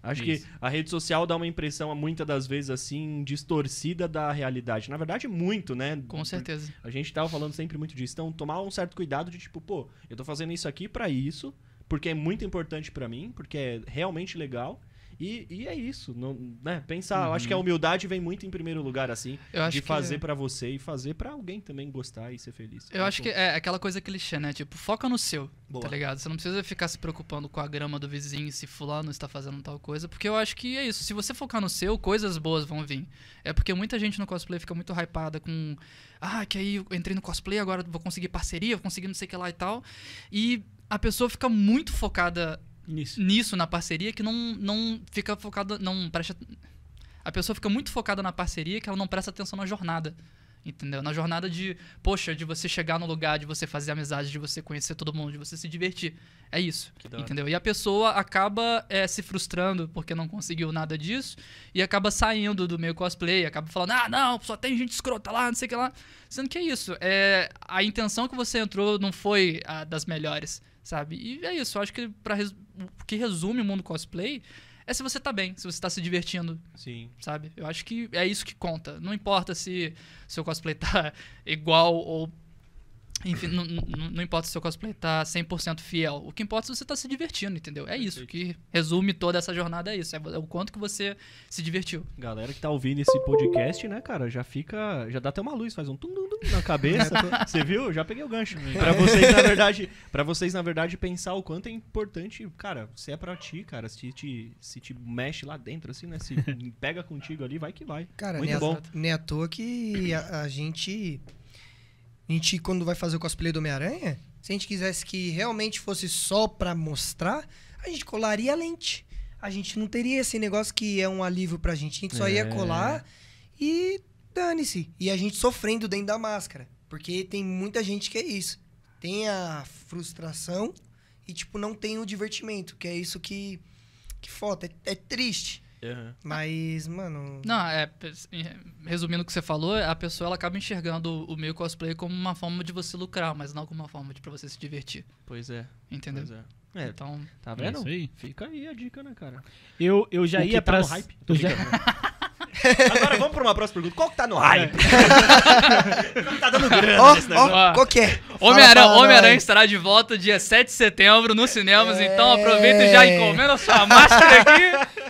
Acho isso. que a rede social dá uma impressão, muitas das vezes, assim, distorcida da realidade. Na verdade, muito, né? Com certeza. A gente tava falando sempre muito disso. Então, tomar um certo cuidado de tipo, pô, eu tô fazendo isso aqui para isso, porque é muito importante para mim, porque é realmente legal. E, e é isso, não, né? Pensar, uhum. eu acho que a uhum. humildade vem muito em primeiro lugar, assim, de fazer que... É. para você e fazer para alguém também gostar e ser feliz. Eu acho que é, é aquela coisa clichê, né? Tipo, foca no seu, tá Boa. tá ligado? Você não precisa ficar se preocupando com a grama do vizinho, se fulano está fazendo tal coisa, porque eu acho que é isso. Se você focar no seu, coisas boas vão vir. É porque muita gente no cosplay fica muito hypada com ah, que aí eu entrei no cosplay, agora vou conseguir parceria, vou conseguir não sei o que lá e tal. E a pessoa fica muito focada nisso, nisso na parceria, que não, não fica focado, não presta... A pessoa fica muito focada na parceria que ela não presta atenção na jornada entendeu? Na jornada de, poxa, de você chegar no lugar, de você fazer amizade, de você conhecer todo mundo, de você se divertir. É isso, entendeu? E a pessoa acaba é, se frustrando porque não conseguiu nada disso e acaba saindo do meio cosplay, acaba falando, ah, não, só tem gente escrota lá, não sei o que lá. Sendo que é isso, é, a intenção que você entrou não foi a das melhores, sabe? E é isso, eu acho que pra, o que resume o mundo cosplay é se você tá bem, se você tá se divertindo. Sim. Sabe? Eu acho que é isso que conta. Não importa se seu cosplay tá igual ou enfim, não, não, importa se seu cosplay tá 100% fiel. O que importa é se você tá se divertindo, entendeu? É isso que resume toda essa jornada, é isso. É o quanto que você se divertiu. Galera que tá ouvindo esse podcast, né, cara, já fica... Já dá até uma luz, faz um tum, -tum, -tum na cabeça. você viu? Já peguei o gancho. para vocês, na verdade, para vocês, na verdade, pensar o quanto é importante, cara, se é pra ti, cara, se te, se te mexe lá dentro, assim, né? Se pega contigo ali, vai que vai. Cara, Muito nem, bom. A, nem à toa que a, a gente a gente, quando vai fazer o cosplay do Homem-Aranha, se a gente quisesse que realmente fosse só pra mostrar, a gente colaria a lente. A gente não teria esse negócio que é um alívio pra gente. A gente só é. ia colar e dane-se. E a gente sofrendo dentro da máscara. Porque tem muita gente que é isso. Tem a frustração e, tipo, não tem o divertimento, que é isso que, que falta. É, é triste. Uhum. Mas, mano. Não, é. Resumindo o que você falou, a pessoa ela acaba enxergando o meio cosplay como uma forma de você lucrar, mas não como uma forma de pra você se divertir. Pois é. Entendeu? Pois é. É, então, tá é vendo? É aí. Fica aí a dica, né, cara? Eu, eu já o ia tá no hype? Tô já... Agora vamos pra uma próxima pergunta. Qual que tá no é. hype? tá dando grana oh, nesse negócio. Oh, qual que é? Homem-Aranha Homem estará de volta dia 7 de setembro nos cinemas, então é... então aproveita e já encomenda sua máscara aqui.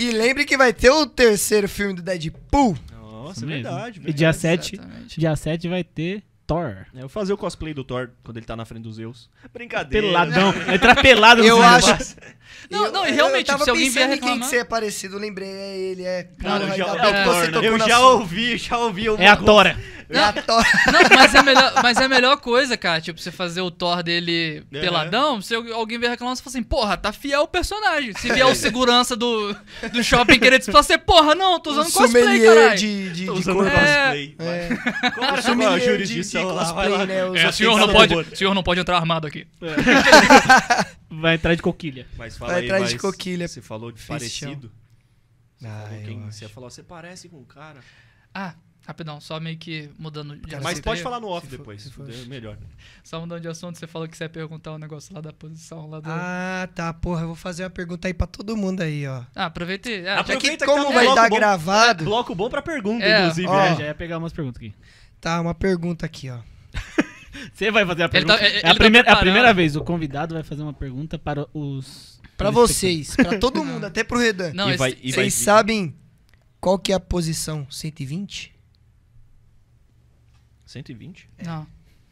E lembre que vai ter o terceiro filme do Deadpool. Nossa, é verdade, E dia 7, dia 7 vai ter Thor. É, eu vou fazer o cosplay do Thor quando ele tá na frente dos Zeus. Tá Brincadeira. Peladão. Entrar pelado no Eu acho, Não, eu, não, eu, realmente, eu tava se alguém vier reclamar... quem que você é parecido, lembrei, é ele, é... Cara, eu já, é, eu já ouvi, já ouvi. É a Tora. Não, é a Tora. Não, mas, é melhor, mas é a melhor coisa, cara, tipo, você fazer o Thor dele é, peladão, se alguém vier reclamar, você fala assim, porra, tá fiel o personagem. Se vier o segurança do, do shopping querer disfarçar, assim, porra, não, tô usando um cosplay, caralho. de, de, tô de usando cosplay. É. É. Como é a jurisdição lá? Cosplay, né, é, senhor não, pode, senhor não pode entrar armado aqui. É. vai entrar de coquilha. Mas fala vai aí, entrar de coquilha. Você falou de parecido? Você, ah, falou quem, você falou, você parece com um cara. Ah, Rapidão, só meio que mudando de assunto. Mas pode falar no off se depois, for, for. melhor. Só mudando de assunto, você falou que você ia perguntar um negócio lá da posição lá do... Ah, tá, porra, eu vou fazer uma pergunta aí pra todo mundo aí, ó. Ah, aproveita e... Ah, aproveita que tá como tá vai dar bom, gravado... bloco bom pra pergunta, é, inclusive. Ó, é, já ia pegar umas perguntas aqui. Tá, uma pergunta aqui, ó. Você vai fazer a tá- pergunta. Tá, é, a tá primeira, é, a primeira, vez, o convidado vai fazer uma pergunta para os. Para vocês, para todo mundo, até o Redan. Não, e vai, e vocês sabem qual que é a posição 120? 120? É. Não.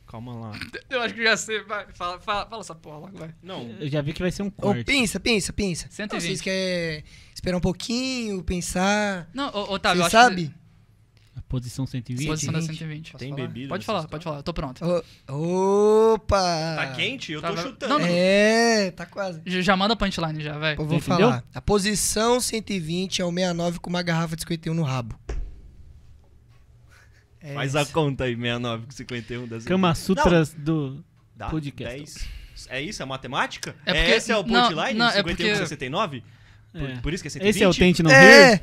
Calma lá. Eu acho que já sei. Vai, fala, fala, fala essa porra logo, vai. Não. Eu já vi que vai ser um corte. Oh, pensa, pensa, pensa. 120. Não, vocês querem esperar um pouquinho, pensar. Não, Otávio, eu Você sabe? Posição 120? Posição da 120. Tem falar? bebida? Pode falar, pode falar. Eu tô pronto. O, opa! Tá quente? Eu tá, tô vai... chutando. Não, não. É, tá quase. Já, já manda punchline já, velho. Vou Entendeu? falar. A posição 120 é o 69 com uma garrafa de 51 no rabo. É Faz isso. a conta aí, 69 com 51 das Kama Sutras não. do Dá podcast. 10. É isso? É matemática? É porque, esse é o punchline? Não, não, 51 é porque... 69? é. por, isso que é 120? Esse é o tente não é. Rir?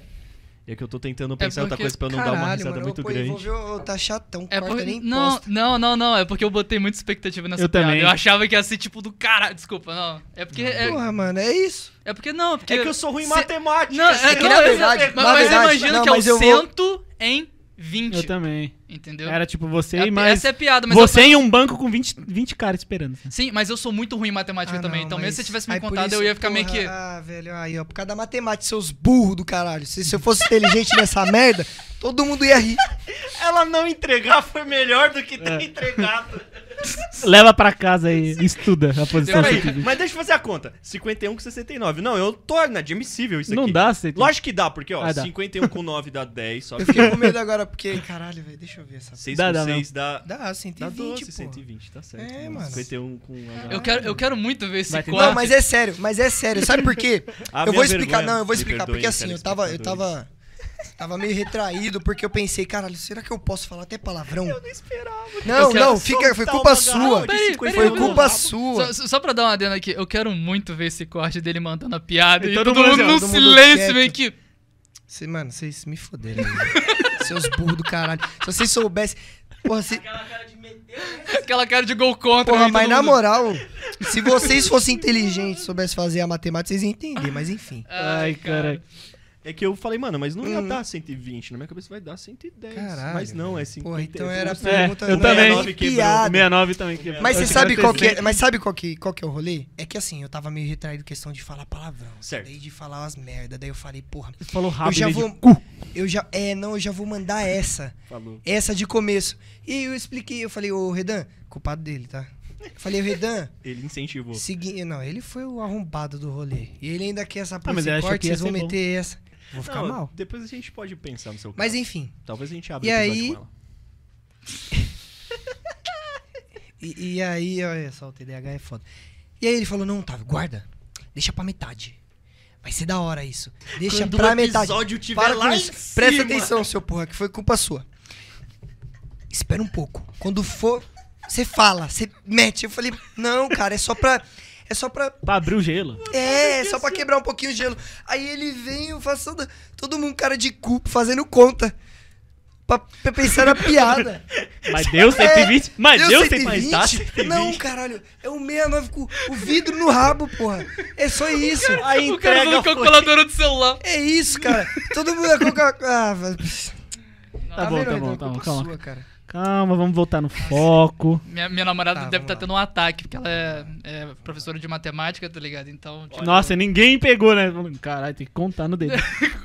É que eu tô tentando é pensar é porque... outra coisa pra eu não Caralho, dar uma risada mano, muito pô, grande. Envolveu, tá chatão, é nem não, não, não, não. É porque eu botei muita expectativa nessa eu piada. Também. Eu achava que ia ser tipo do cara. Desculpa, não. É porque. É... Porra, mano, é isso. É porque não. Porque... É que eu sou ruim em matemática. Não, é que é verdade. Mas, mas não, que é o eu cento vou... em vinte Eu também. Entendeu? Era tipo você é e mais. Essa é piada, mas. Você eu... em um banco com 20, 20 caras esperando. Né? Sim, mas eu sou muito ruim em matemática ah, também. Não, então, mesmo se você tivesse me contado, isso, eu ia ficar porra, meio que. Ah, velho, aí, ó. Por causa da matemática, seus burros do caralho. Se, se eu fosse inteligente nessa merda, todo mundo ia rir. Ela não entregar foi melhor do que ter é. entregado. Leva pra casa aí, estuda a posição aí, mas deixa eu fazer a conta. 51 com 69. Não, eu tô é inadmissível isso aqui. Não dá, você Lógico que dá, porque, ó, Ah, dá. 51 com 9 dá 10, só que Eu fiquei com medo agora, porque. Caralho, velho, deixa eu ver essa. 6 Dá, com dá 6 dá, dá, Dá 120, 12, pô. 120, tá certo. É, mano. 51 com... Eu quero, eu quero muito ver esse quadro. Não, mas é sério, mas é sério. Sabe por quê? A eu vou explicar, vergonha, não, eu vou explicar, perdoem, porque assim, eu tava, eu telespectadores. tava Tava meio retraído, porque eu pensei, caralho, será que eu posso falar até palavrão? Eu não esperava. Não, não, fica, foi culpa sua. Peraí, peraí, foi culpa sua. Só, só pra dar uma adenda aqui, eu quero muito ver esse corte dele mandando a piada e, e todo, todo, mundo, no silêncio meio que... Cê, mano, vocês me foderam. Seus burros do caralho. Se vocês soubessem... Porra, se... Aquela cara de gol contra. Porra, mas na moral, se vocês fossem inteligentes soubessem fazer a matemática, vocês iam entender, mas enfim. Ai, caralho. É que eu falei, mano, mas não ia uhum. dar 120. Na minha cabeça vai dar 110. Caralho, mas não, é 50. Porra, então é era a pergunta... É, eu né? também. 69 69 né? também quebrou. Mas você sabe qual que, é, mas sabe qual que, qual que é o rolê? É que assim, eu tava meio retraído questão de falar palavrão. Certo. Daí de falar umas merda. Daí eu falei, porra... Você falou rápido. Eu já vou... De... Eu já... É, não, eu já vou mandar essa. Falou. Essa de começo. E eu expliquei, eu falei, ô Redan, culpado dele, tá? Falei, Redan. ele incentivou. Segui... Não, ele foi o arrombado do rolê. E ele ainda quer essa ah, parte corte, vocês vão meter bom. essa. Vou ficar Não, mal. Depois a gente pode pensar no seu caso. Mas enfim. Talvez a gente abra e um aí... e, e, aí, olha só, o TDAH é foda. E aí ele falou: Não, Otávio, guarda. Deixa pra metade. Vai ser da hora isso. Deixa Quando pra o metade. Tiver Para lá Presta atenção, seu porra, que foi culpa sua. Espera um pouco. Quando for, você fala, você mete. Eu falei: Não, cara, é só pra. É só pra. Pra abrir o gelo. É, é só pra quebrar um pouquinho o gelo. Aí ele vem, eu faço toda, todo mundo cara de cu fazendo conta. Pra, pra pensar na piada. Mas deu 120? É, mas deu, tem 120? Mas tá Não, caralho. É o 69 com o vidro no rabo, porra. É só isso. O cara, Aí o cara colocou a calculadora do celular. É isso, cara. Todo mundo é com a... Ah, tá, tá, bom, tá bom, então, tá bom, calma. Sua, cara. Calma, vamos voltar no foco. minha, minha namorada tá, deve estar tá tendo um ataque, porque ela é, é, professora de matemática, tá ligado? Então. Tipo, Nossa, ninguém pegou, né? Caralho, tem que contar no dedo.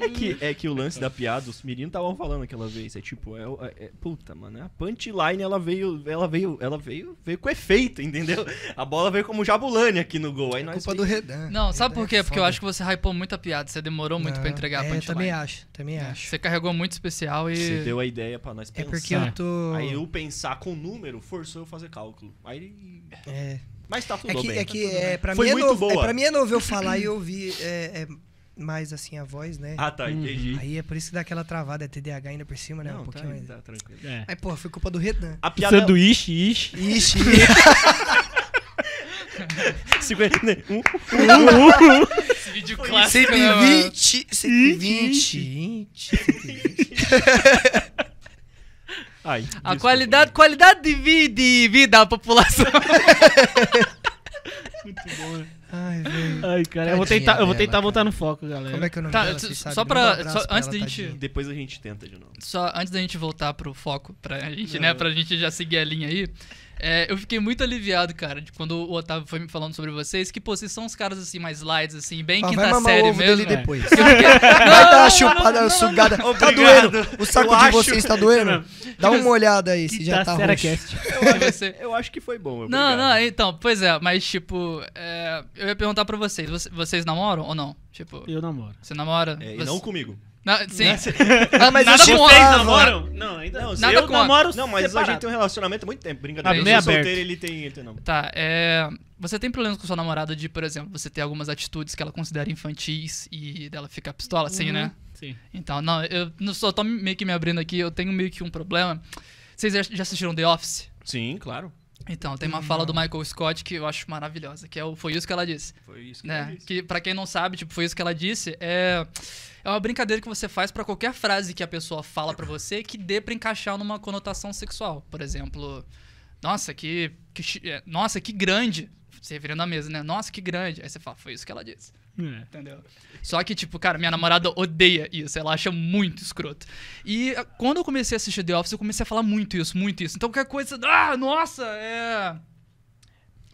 é, que, hum. é que o lance da piada, os meninos estavam falando aquela vez. É tipo, é, é, é, puta, mano, é a punchline ela veio, ela veio, ela veio, veio com efeito, entendeu? A bola veio como jabulani aqui no gol. Aí é nós culpa veio... do Redan. Não, Redan sabe por é quê? É Porque eu acho que você hypou muito a piada, você demorou muito para entregar a punchline. Eu também acho, também acho. Você carregou muito especial e. Você deu a ideia para nós pensar. É porque eu tô. Aí eu pensar com número forçou eu fazer cálculo. Aí. É. Mas tá tudo é que, bem. É que tá é, pra, Foi mim é novo, boa. é pra mim é novo eu falar e ouvir. É, é mais assim a voz, né? Ah, tá, entendi. Uhum. Aí é por isso que dá aquela travada, é TDAH ainda por cima, né? Não, um tá pouquinho tá, mais. Tá, tranquilo. É. Aí, pô, foi culpa do Renan. A piada... É sanduíche, ish. Ish. 50. Um, um, um, Esse vídeo clássico. 120, 120, 120. 120. Ai, a qualidade, qualidade de vida, de vida da população. Muito bom, né? Ai, cara. Eu vou tentar, eu vou tentar voltar no foco, galera. Como é que é tá, eu não tá, Só pra. pra antes da gente. Tadinha. Depois a gente tenta de novo. Só antes da gente voltar pro foco, pra gente, não. né? É. Pra gente já seguir a linha aí. É, eu fiquei muito aliviado, cara, de quando o Otávio foi me falando sobre vocês, que, pô, vocês são uns caras assim, mais light assim, bem ah, quinta série ovo mesmo. Dele né? ele depois. Porque... Vai dar uma chupada, não, não, sugada. Não, tá doendo. O saco eu de acho... vocês tá doendo? Dá uma olhada aí se já tá roxo. Cast. eu acho que foi bom. Obrigado. Não, não, então, pois é, mas tipo, é, eu ia perguntar pra vocês, vocês namoram ou não? Tipo, eu namoro. Você namora? É, você... não comigo. Na, sim. É mas nada com vocês namoram? Não, ainda não. Nada eu com namoro Não, mas separado. a gente tem um relacionamento há muito tempo. Brincadeira. Tá bem aberto solteiro, ele tem, ele não. Tá, é... Você tem problemas com sua namorada de, por exemplo, você ter algumas atitudes que ela considera infantis e dela ficar pistola, assim, uhum. né? Sim. Então, não, eu não só tô meio que me abrindo aqui, eu tenho meio que um problema. Vocês já assistiram The Office? Sim, claro. Então, tem uma uhum. fala do Michael Scott que eu acho maravilhosa, que é o, foi isso que ela disse. Foi isso que né? ela disse. Que, pra quem não sabe, tipo, foi isso que ela disse, é é uma brincadeira que você faz para qualquer frase que a pessoa fala para você que dê para encaixar numa conotação sexual. Por exemplo, nossa, que, que é, nossa, que grande, você referindo à mesa, né? Nossa, que grande. Aí você fala, foi isso que ela disse. É. Entendeu? Só que, tipo, cara, minha namorada odeia isso. Ela acha muito escroto. E ah, quando eu comecei a assistir The Office, eu comecei a falar muito isso, muito isso. Então, qualquer coisa. Ah, nossa, é.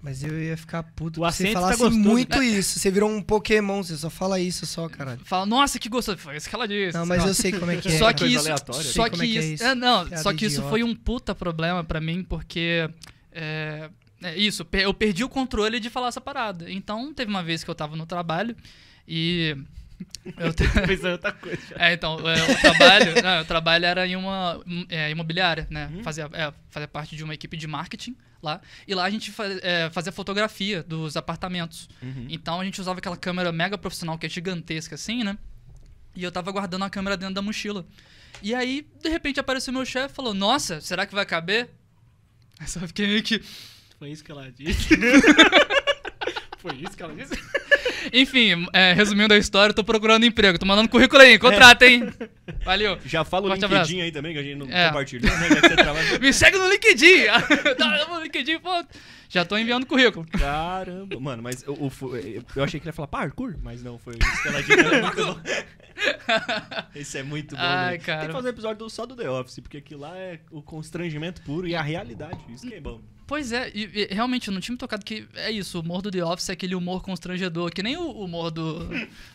Mas eu ia ficar puto você tá falasse tá gostoso, muito né? isso. Você virou um Pokémon, você só fala isso só, cara. Fala, nossa, que gostoso. Foi isso que ela disse. Não, mas não. eu sei como é que é. Só que isso. Só que, é isso. É, não, só que isso foi um puta problema para mim, porque. É, é isso, eu perdi o controle de falar essa parada. Então, teve uma vez que eu tava no trabalho e. Eu tô é, outra coisa. É, então, é, o trabalho, não, o trabalho era em uma imobiliária, né? Hum? Fazia, fazia parte de uma equipe de marketing lá. E lá a gente faz, é, fazia fotografia dos apartamentos. Uhum. Então a gente usava aquela câmera mega profissional que é gigantesca assim, né? E eu tava guardando a câmera dentro da mochila. E aí, de repente, apareceu meu chefe e falou: Nossa, será que vai caber? Aí só fiquei meio que. Foi isso que ela disse. Enfim, é, resumindo a história, tô procurando emprego. Tô mandando currículo aí, contrata, hein? Valeu. Já fala o LinkedIn abraço. aí também, que a gente não é. compartilhou, Me segue no LinkedIn! Tá, no LinkedIn, pô. Já tô enviando currículo. Caramba. Mano, mas eu, eu, achei que ele ia falar parkour, mas não, foi isso é Esse é muito bom. Ai, né? Tem que fazer um episódio só do The Office, porque aquilo lá é o constrangimento puro e a realidade. Isso que é bom. Pois é, e, e, realmente, eu não tinha me tocado que é isso, o humor do The Office é aquele humor constrangedor, que nem o humor do.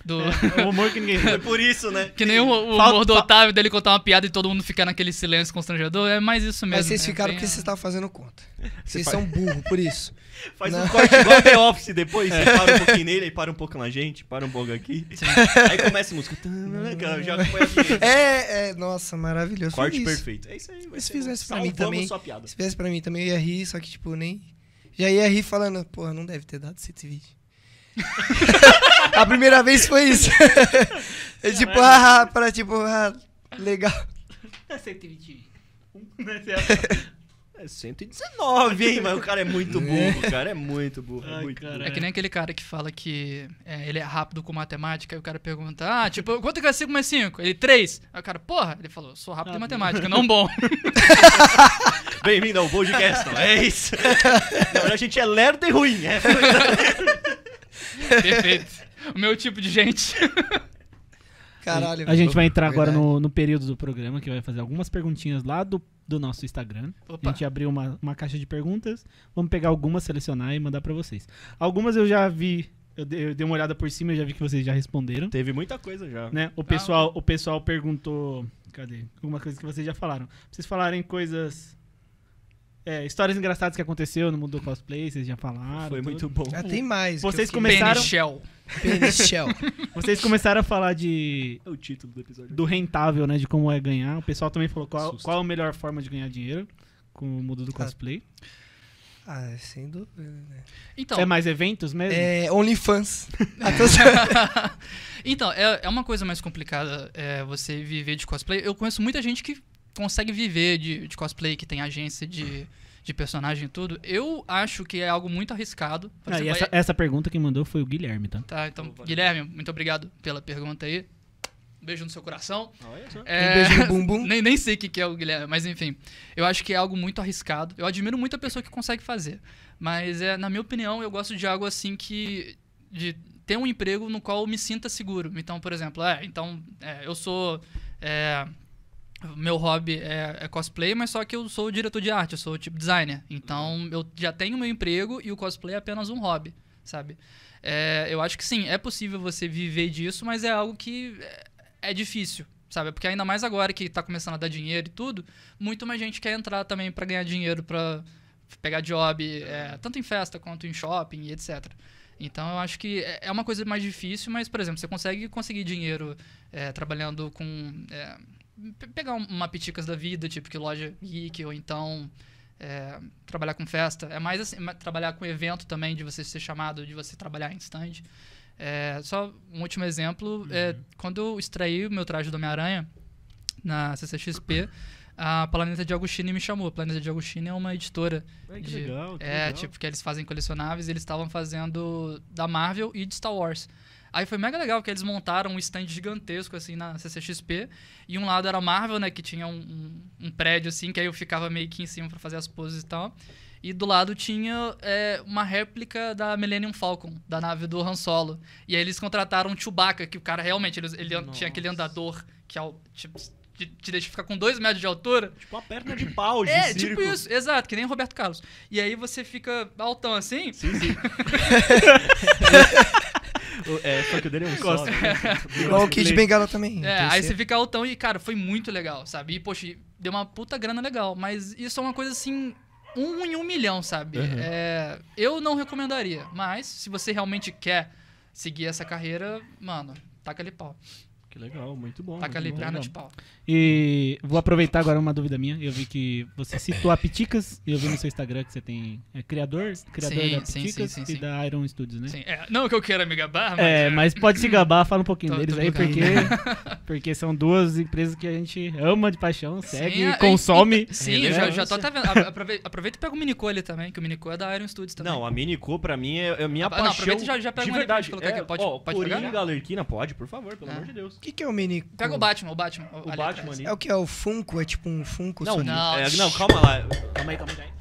do... é, o humor que ninguém. É por isso, né? Que nem o, o Falta... humor do Otávio dele contar uma piada e todo mundo ficar naquele silêncio constrangedor, é mais isso mesmo. Mas vocês né? ficaram Tem porque vocês estavam fazendo conta. Vocês são burros, por isso. Faz não. um corte igual The Office depois. É. Você para um pouquinho nele, aí para um pouco na gente, para um pouco aqui. aí começa a música. é, é, nossa, maravilhoso. Corte perfeito. É isso aí. Vai se fizesse pra mim também. Se fizesse pra mim também, eu ia rir, só que, tipo, nem. Já ia rir falando, porra, não deve ter dado 120. a primeira vez foi isso. é tipo, é ah, pra tipo, ah, legal. 120. Tá né? É 119, hein? Mas o cara é muito é. burro, cara. É muito burro. É Ai, muito burro. É que nem aquele cara que fala que é, ele é rápido com matemática. Aí o cara pergunta, ah, tipo, quanto que é 5 mais 5? Ele, 3. Aí o cara, porra. Ele falou, sou rápido ah, em matemática, não bom. Bem-vindo ao podcast, é isso. Na a gente é lerdo e ruim. É. Perfeito. O meu tipo de gente. Caralho. A gente vai entrar agora no, no período do programa, que vai fazer algumas perguntinhas lá do, do nosso Instagram. Opa. A gente abriu uma, uma caixa de perguntas. Vamos pegar algumas, selecionar e mandar para vocês. Algumas eu já vi eu dei, eu dei, uma olhada por cima e já vi que vocês já responderam. Teve muita coisa já. Né? O, ah, pessoal, ah, o pessoal perguntou. Cadê? Alguma coisa que vocês já falaram. vocês falarem coisas é, histórias engraçadas que aconteceu no mundo do cosplay, vocês já falaram. Foi tudo. muito bom. Já ah, tem mais. Vocês começaram. Benichel. Benichel. Vocês começaram a falar de. É o título do episódio. Do rentável, né? De como é ganhar. O pessoal também falou qual, qual a melhor forma de ganhar dinheiro com o mundo do ah. cosplay. Ah, ah sem dúvida, né? Então, é mais eventos mesmo? É OnlyFans. então, é, é uma coisa mais complicada é, você viver de cosplay. Eu conheço muita gente que consegue viver de, de cosplay, que tem agência de, de personagem e tudo, eu acho que é algo muito arriscado. Ah, e essa, vai... essa pergunta que mandou foi o Guilherme, tá? Tá, então, Guilherme, muito obrigado pela pergunta aí. Um beijo no seu coração. Ah, é... Um beijo no bumbum. nem, nem sei o que, que é o Guilherme, mas enfim. Eu acho que é algo muito arriscado. Eu admiro muito a pessoa que consegue fazer. Mas, é, na minha opinião, eu gosto de algo assim que. de ter um emprego no qual eu me sinta seguro. Então, por exemplo, é, então, é, eu sou. É, meu hobby é, é, cosplay, mas só que eu sou diretor de arte, eu sou tipo designer. Então eu já tenho meu emprego e o cosplay é apenas um hobby, sabe? É, eu acho que sim, é possível você viver disso, mas é algo que é, é difícil, sabe? Porque ainda mais agora que tá começando a dar dinheiro e tudo, muito mais gente quer entrar também para ganhar dinheiro, para pegar job, é, tanto em festa quanto em shopping e etc. Então eu acho que é, é uma coisa mais difícil, mas, por exemplo, você consegue conseguir dinheiro é, trabalhando com é, pegar uma piticas da vida, tipo que loja geek, ou então é, trabalhar com festa. É mais assim, trabalhar com evento também, de você ser chamado, de você trabalhar em stand. É, só um último exemplo, é, uhum. é, quando eu extraí o meu traje do Homem-Aranha na CCXP, a Planeta de Agostini me chamou. A Planeta de Agostini é uma editora. de, legal, é, legal. tipo, que eles fazem colecionáveis, eles estavam fazendo da Marvel e de Star Wars. Aí foi mega legal que eles montaram um stand gigantesco, assim, na CCXP. E um lado era Marvel, né? Que tinha um, um, um prédio, assim, que aí eu ficava meio que em cima para fazer as poses e tal. E do lado tinha é, uma réplica da Millennium Falcon, da nave do Han Solo. E aí eles contrataram o Chewbacca, que o cara realmente, ele, ele tinha aquele andador que é o, tipo, te, te deixa ficar com dois metros de altura. Tipo uma perna de pau, de É, tipo circo. tipo isso, exato, que nem Roberto Carlos. E aí você fica altão assim. Sim, sim. é, só que o dele é um só. Né, Igual o Kid Bengala também. É, aí você fica altão e, cara, foi muito legal, sabe? E, poxa, deu uma puta grana legal. Mas isso é uma coisa assim, um em um milhão, sabe? Uhum. É, eu não recomendaria, mas se você realmente quer seguir essa carreira, mano, taca ali pau. Que legal, muito bom. Taca muito ali bom, perna de pau. E vou aproveitar agora uma dúvida minha. Eu vi que você citou a Piticas, e eu vi no seu Instagram que você tem é, criador, criador sim, da Piticas sim, sim, e da Iron Studios, né? Sim. É, não que eu queira me gabar, mas. É, é. mas pode se gabar, fala um pouquinho tô, deles tô aí, porque, porque são duas empresas que a gente ama de paixão, segue, a, é, consome. E, sim, eu né? já, já tô até vendo. Aproveita e pega o Minico ali também, que o Minico é da Iron Studios também. Não, a Minico pra mim é, é minha a, ah, paixão. Não, aproveita e já, já pega de verdade. Pode, é, pode, ó, pode Coringa, Galerquina, pode, por favor, pelo é. amor de Deus. O que, que é o Minico? Pega o Batman, o Batman. O Batman. Batman ali. É o que? É o Funko? É tipo um Funko? Não, não, é, não calma lá. Calma aí, calma aí.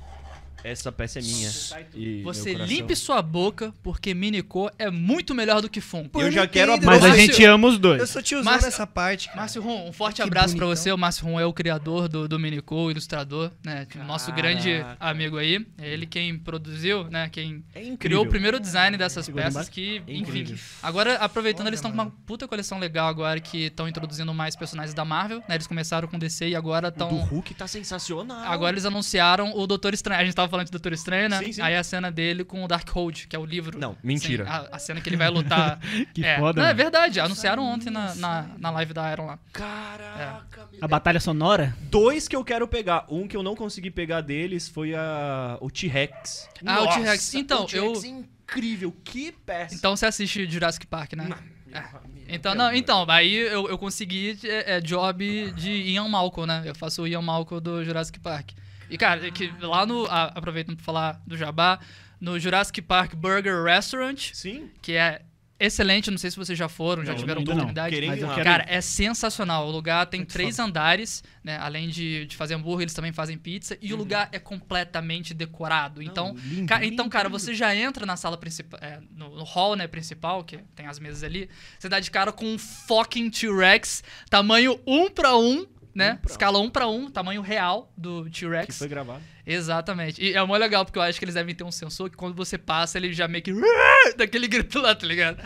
Essa peça é minha. E Você limpe sua boca, porque Minicô é muito melhor do que Fon. eu já quero a Mas a gente ama os dois. Eu sou tiozão Márcio, nessa parte. Cara. Márcio Ron, um forte que abraço para você. O Márcio Ron é o criador do, do Minicô, ilustrador, né? Caraca. Nosso grande amigo aí. É ele quem produziu, né? Quem é criou o primeiro design dessas é peças que, enfim. Agora, aproveitando, eles estão com uma puta coleção legal agora que estão introduzindo mais personagens da Marvel, né? Eles começaram com DC e agora estão... O do Hulk tá sensacional. Agora eles anunciaram o Doutor Estranho. A gente tava falando de Doutor Estranho, né? Sim, sim. Aí a cena dele com o Darkhold, que é o livro. Não, mentira. Assim, a, a, cena que ele vai lutar. que é. foda. Não, é verdade. Anunciaram ontem na, na, na, live da Iron lá. Caraca. É. A batalha sonora? Dois que eu quero pegar. Um que eu não consegui pegar deles foi a, o T-Rex. Ah, o T-Rex. Então, o T-Rex eu... incrível. Que peça. Então você assiste Jurassic Park, né? É. Então, não, então, então aí eu, eu consegui é, é, job de Ian Malcolm, né? Eu faço o Ian Malcolm do Jurassic Park. E, cara, é que lá no. aproveitando pra falar do jabá, no Jurassic Park Burger Restaurant. Sim. Que é excelente. Não sei se vocês já foram, já tiveram não, oportunidade. Não. Mas, quero... Cara, é sensacional. O lugar tem Muito três andares, né? Além de, de fazer hambúrguer, eles também fazem pizza. E uhum. o lugar é completamente decorado. então, lindo, ca... lindo, então, cara, lindo. você já entra na sala principal, é, no, no, hall, né, principal, que tem as mesas ali. Você dá de cara com um fucking T-Rex, tamanho um para um né? Um Escala 1 um para 1, um, tamanho real do T-Rex. Que foi gravado. Exatamente. E é muito legal, porque eu acho que eles devem ter um sensor que quando você passa, ele já meio que. daquele grito lá, tá ligado?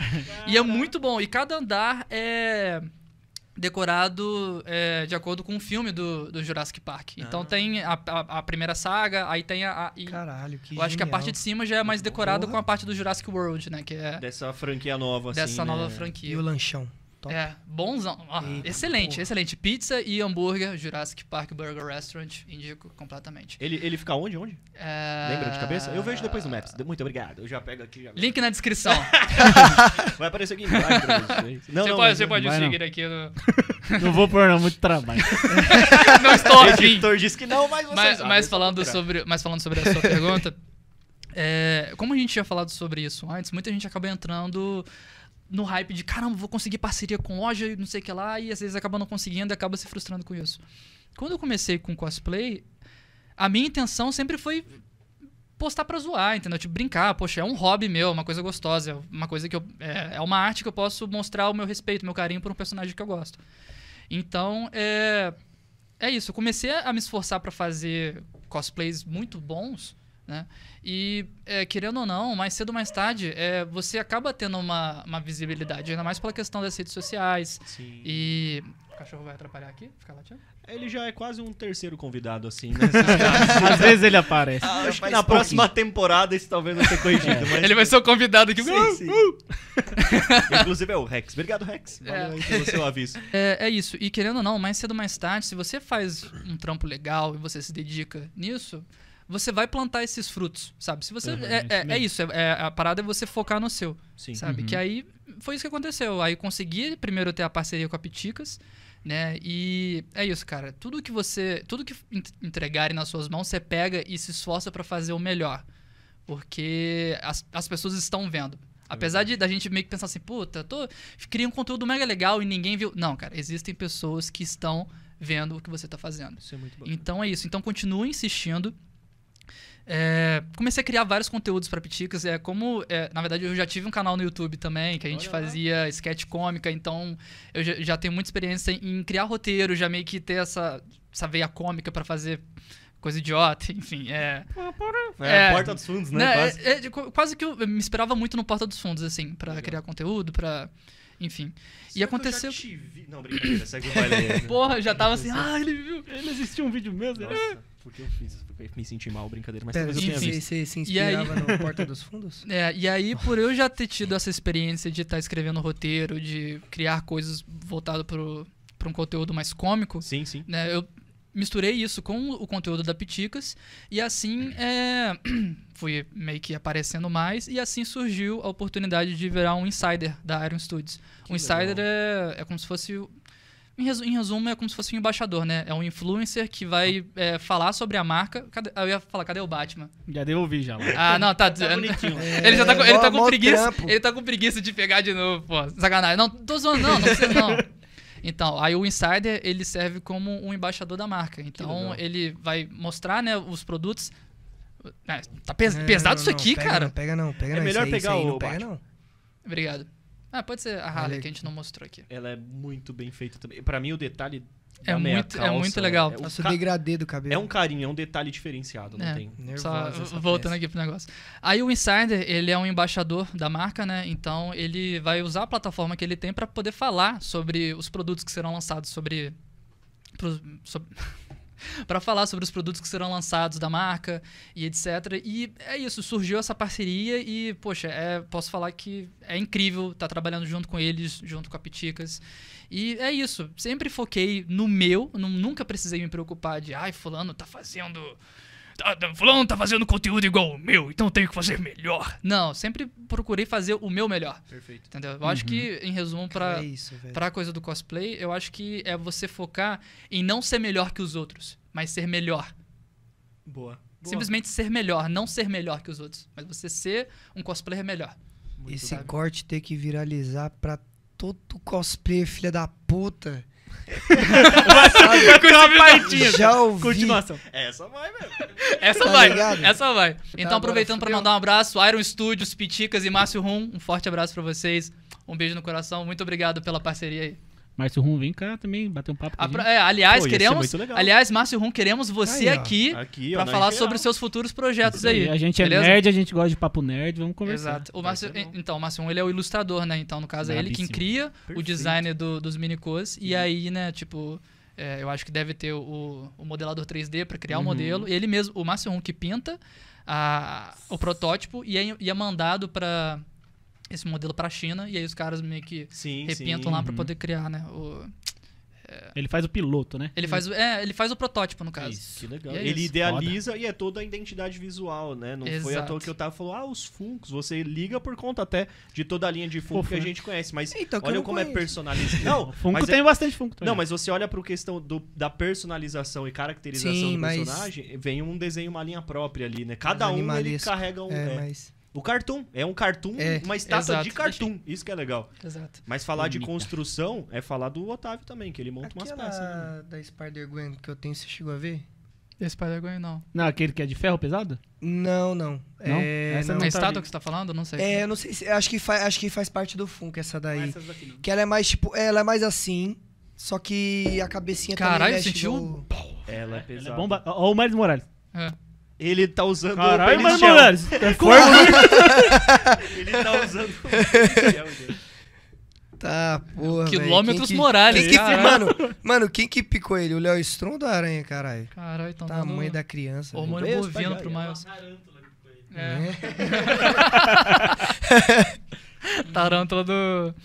E é muito bom. E cada andar é decorado é, de acordo com o filme do, do Jurassic Park. Então ah. Então tem a, a, a, primeira saga, aí tem a. a e Caralho, que Eu acho que a parte de cima já é mais decorada com a parte do Jurassic World, né? Que é dessa franquia nova, dessa assim. Dessa nova né? franquia. E o lanchão. Top. É, bonzão. Ah, Eita, excelente, porra. excelente. Pizza e hambúrguer, Jurassic Park Burger Restaurant, indico completamente. Ele, ele fica onde, onde? É... Lembra de cabeça? Eu vejo depois no Maps. Muito obrigado. Eu já pego aqui. Já... Link na descrição. vai aparecer aqui embaixo pra Não, você não, pode, você pode seguir não. aqui no... Não vou pôr não, muito trabalho. não estou aqui. O editor disse que não, mas você mas, mas falando sobre Mas falando sobre a sua pergunta... É, como a gente tinha falado sobre isso antes, muita gente acaba entrando no hype de caramba, vou conseguir parceria com loja e não sei o que lá, e às vezes acaba não conseguindo e acaba se frustrando com isso. Quando eu comecei com cosplay, a minha intenção sempre foi postar pra zoar, entendeu? Tipo, brincar, poxa, é um hobby meu, é uma coisa gostosa, é uma coisa que eu. É, é uma arte que eu posso mostrar o meu respeito, meu carinho por um personagem que eu gosto. Então, é. É isso, eu comecei a me esforçar para fazer cosplays muito bons né? E, é, querendo ou não, mais cedo ou mais tarde, é, você acaba tendo uma, uma, visibilidade, ainda mais pela questão das redes sociais. Sim. E. O cachorro vai atrapalhar aqui? Ficar latindo? Ele já é quase um terceiro convidado, assim, né? Às vezes ele aparece. Ah, acho que na próxima pouquinho. temporada isso talvez não tenha corrigido. É. Mas... Ele vai ser o convidado aqui. Sim, sim. Uh! Inclusive é o Rex. Obrigado, Rex. Valeu é. aí pelo é seu aviso. É, é isso. E querendo ou não, mais cedo ou mais tarde, se você faz um trampo legal e você se dedica nisso, você vai plantar esses frutos, sabe? Se você uhum, é, é, é, isso, é, a parada é você focar no seu, Sim. sabe? Uhum. Que aí foi isso que aconteceu. Aí consegui primeiro ter a parceria com a Piticas, né? E é isso, cara. Tudo que você, tudo que entregarem nas suas mãos, você pega e se esforça para fazer o melhor, porque as, as pessoas estão vendo. Apesar de da gente meio que pensar assim, puta, tô criei um conteúdo mega legal e ninguém viu. Não, cara, existem pessoas que estão vendo o que você está fazendo. Isso é muito bom. Então é isso. Então continue insistindo. É, comecei a criar vários conteúdos para Piticas. É, como, é, na verdade, eu já tive um canal no YouTube também, que a gente Olha. fazia sketch cômica, então eu já, já, tenho muita experiência em, criar roteiro, já meio que ter essa, essa veia cômica para fazer coisa idiota, enfim. É, ah, é, é Porta dos Fundos, né? né é, quase. É, quase. que eu me esperava muito no Porta dos Fundos, assim, para criar conteúdo, para enfim. Será e aconteceu. Não, brincadeira, segue o Porra, já tava assim, ah, ele viu, ele assistiu um vídeo mesmo. Nossa porque eu fiz, porque me senti mal, brincadeira, mas talvez eu tenha visto. Você se inspirava aí... no Porta dos Fundos? É, e aí por eu já ter tido essa experiência de estar tá escrevendo roteiro, de criar coisas voltado para um conteúdo mais cômico. Sim, sim. Né, eu misturei isso com o conteúdo da Piticas e assim é, fui meio que aparecendo mais e assim surgiu a oportunidade de virar um insider da Iron Studios. Que um legal. insider é, é como se fosse em resumo, é como se fosse um embaixador, né? É um influencer que vai é, falar sobre a marca. Cadê, eu ia falar, cadê o Batman? Já devolvi já. Ah, não, tá. tá bonitinho. ele já tá, com, ele tá com preguiça. Ele tá com preguiça de pegar de novo, pô. Sacanagem. Não, tô zoando, não, não precisa não. Então, aí o insider, ele serve como um embaixador da marca. Então, ele vai mostrar, né, os produtos. É, tá pes pesado não, isso aqui, pega, cara. Não, pega não, pega é não. É melhor pegar aí, o não pega, Batman. não. Obrigado. Ah, pode ser a Harley, é, que a gente não mostrou aqui. Ela é muito bem feita também. Pra mim, o detalhe é muito, é calça, é muito legal. É, Nossa, o degradê do cabelo. É um carinho, é um detalhe diferenciado, não é, tem. Só voltando peça. aqui pro negócio. Aí o Insider, ele é um embaixador da marca, né? Então ele vai usar a plataforma que ele tem para poder falar sobre os produtos que serão lançados sobre. Pro, sobre para falar sobre os produtos que serão lançados da marca e etc. E é isso, surgiu essa parceria e, poxa, é, posso falar que é incrível estar tá trabalhando junto com eles, junto com a Piticas. E é isso, sempre foquei no meu, nunca precisei me preocupar de, ai, fulano tá fazendo ah, fulano tá fazendo conteúdo igual o meu, então tenho que fazer melhor. Não, sempre procurei fazer o meu melhor. Perfeito. Entendeu? Eu uhum. acho que, uhum. em resumo, pra, é pra coisa do cosplay, eu acho que é você focar em não ser melhor que os outros, mas ser melhor. Boa. Simplesmente ser melhor, não ser melhor que os outros, mas você ser um cosplayer melhor. Muito Esse corte ter que viralizar pra todo cosplay, filha da puta. Já ouvi. Continuação. Essa vai velho. Essa tá vai. Ligado? Essa vai. Tá então, aproveitando para mandar um abraço, Iron Studios, Piticas e Márcio Rum. Um forte abraço para vocês. Um beijo no coração. Muito obrigado pela parceria aí. Márcio Rum, vem cá também bater um papo com é, aliás, Pô, queremos. Aliás, Márcio Rum, queremos você aí, aqui, aqui para falar sobre os seus futuros projetos aí. aí. A gente é beleza? é nerd, a gente gosta de papo nerd, vamos conversar. Exato. O Márcio, então, o Márcio Rum, ele é o ilustrador, né? Então, no caso, é ele quem cria Perfeito. o design do, dos minicos. E uhum. aí, né, tipo. É, eu acho que deve ter o, o modelador 3D para criar o uhum. um modelo. Ele mesmo, o Márcio Rum, que pinta a, o protótipo e é, e é mandado para esse modelo para a China e aí os caras meio que sim, sim, lá uhum. para poder criar, né? O, é... Ele faz o piloto, né? Ele faz, é, ele faz o protótipo, no caso. Isso, que legal. É ele isso. idealiza Foda. e é toda a identidade visual, né? Não Exato. foi à toa que eu tava falando, ah, os Funkos, você liga por conta até de toda a linha de Funko que a gente conhece. Mas então, olha como é conheço. é personalizado. não, Funko é tem é... bastante Funko também. Não, mas você olha pra questão do, da personalização e caracterização Sim, do mas... personagem, vem um desenho, uma linha própria ali, né? Cada mas um ele carrega um. É, é. mas... O cartoon. É um cartoon, é, uma estátua exato, de cartoon. Deixei. Isso que é legal. Exato. Mas falar Bonita. de construção é falar do Otávio também, que ele monta Aquela umas peças. Né? da Spider-Gwen que eu tenho, você chegou a ver? Da Spider-Gwen, não. Não, aquele que é de ferro pesado? Não, não. não? É, essa não. é a estátua que você tá falando? Não sei. É, eu não sei. Se, acho, que faz, acho que faz parte do Funk essa daí. Não, daqui, não. Que ela é mais, tipo, ela é mais assim, só que a cabecinha Caralho, também Caralho, sentiu? Do... É ela é pesada. Ela é bomba. Ó, o Miles Morales. É. Ele tá usando Caralho, o mas mulheres, tá é Ele tá usando o pericial, Tá, porra. Quilômetros véio, Morales, que, que, Mano, mano, quem que picou ele? O Léo Stron da aranha, caralho? Caralho, então. Tamanho tá, tá da criança. Hormônio Deus, bovino pro é Miles. É. é. Tarântula do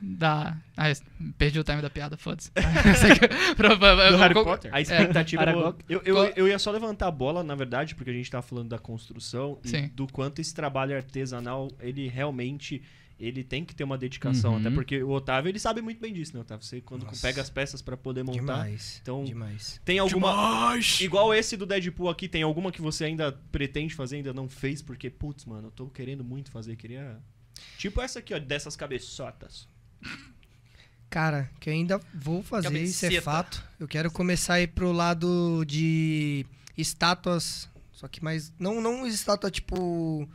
da. Ah, perdi o time da piada, foda-se. Do Harry Potter? A expectativa. É. é boa. Eu, eu, eu ia só levantar a bola, na verdade, porque a gente tava falando da construção Sim. e do quanto esse trabalho artesanal, ele realmente. Ele tem que ter uma dedicação, uhum. até porque o Otávio ele sabe muito bem disso, né, Otávio? Você quando Nossa. pega as peças para poder montar. Demais. Então, demais. tem alguma. Demais. Igual esse do Deadpool aqui, tem alguma que você ainda pretende fazer, ainda não fez, porque, putz, mano, eu tô querendo muito fazer, queria. Tipo essa aqui, ó, dessas cabeçotas. Cara, que eu ainda vou fazer, isso é fato. Eu quero começar a ir pro lado de estátuas, só que mais. Não, não estátua tipo.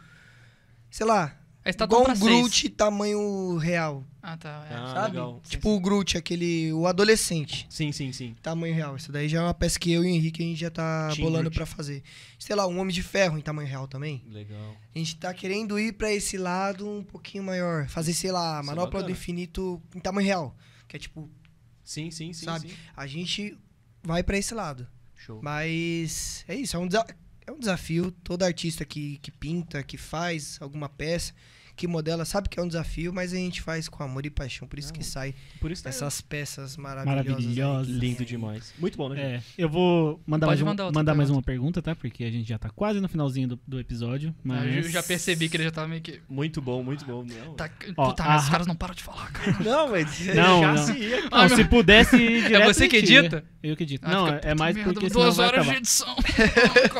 Sei lá, a estátua Igual um Groot tamanho real. Ah, tá. É. Ah, sabe? Legal. Tipo sim, sim. o Groot, aquele. O adolescente. Sim, sim, sim. Tamanho real. Isso daí já é uma peça que eu e o Henrique a gente já tá Team bolando para fazer. Sei lá, um homem de ferro em tamanho real também. Legal. A gente tá querendo ir para esse lado um pouquinho maior. Fazer, sei lá, Isso é manopla é do infinito em tamanho real. Que é tipo. Sim, sim, sim. Sabe? Sim. A gente vai para esse lado. Show. Mas é isso, é um desafio é um desafio. Todo artista que, que pinta, que faz alguma peça, que modela sabe que é um desafio, mas a gente faz com amor e paixão. Por isso que sai por isso é essas é. peças maravilhosas. Maravilhosas. Aí, Lindo demais. Muito bom, né? É, eu vou mandar, mais, mandar, um, mandar mais uma pergunta, tá? Porque a gente já tá quase no finalzinho do, do episódio. Mas... Eu já percebi que ele já tava tá meio que. Muito bom, muito bom. tá, Ó, puta, a... os caras não param de falar, cara. Não, mas não, não. Se, ia, não, se pudesse. é você que edita? Eu que edito. Ah, não, é mais merda, porque. Duas horas de edição.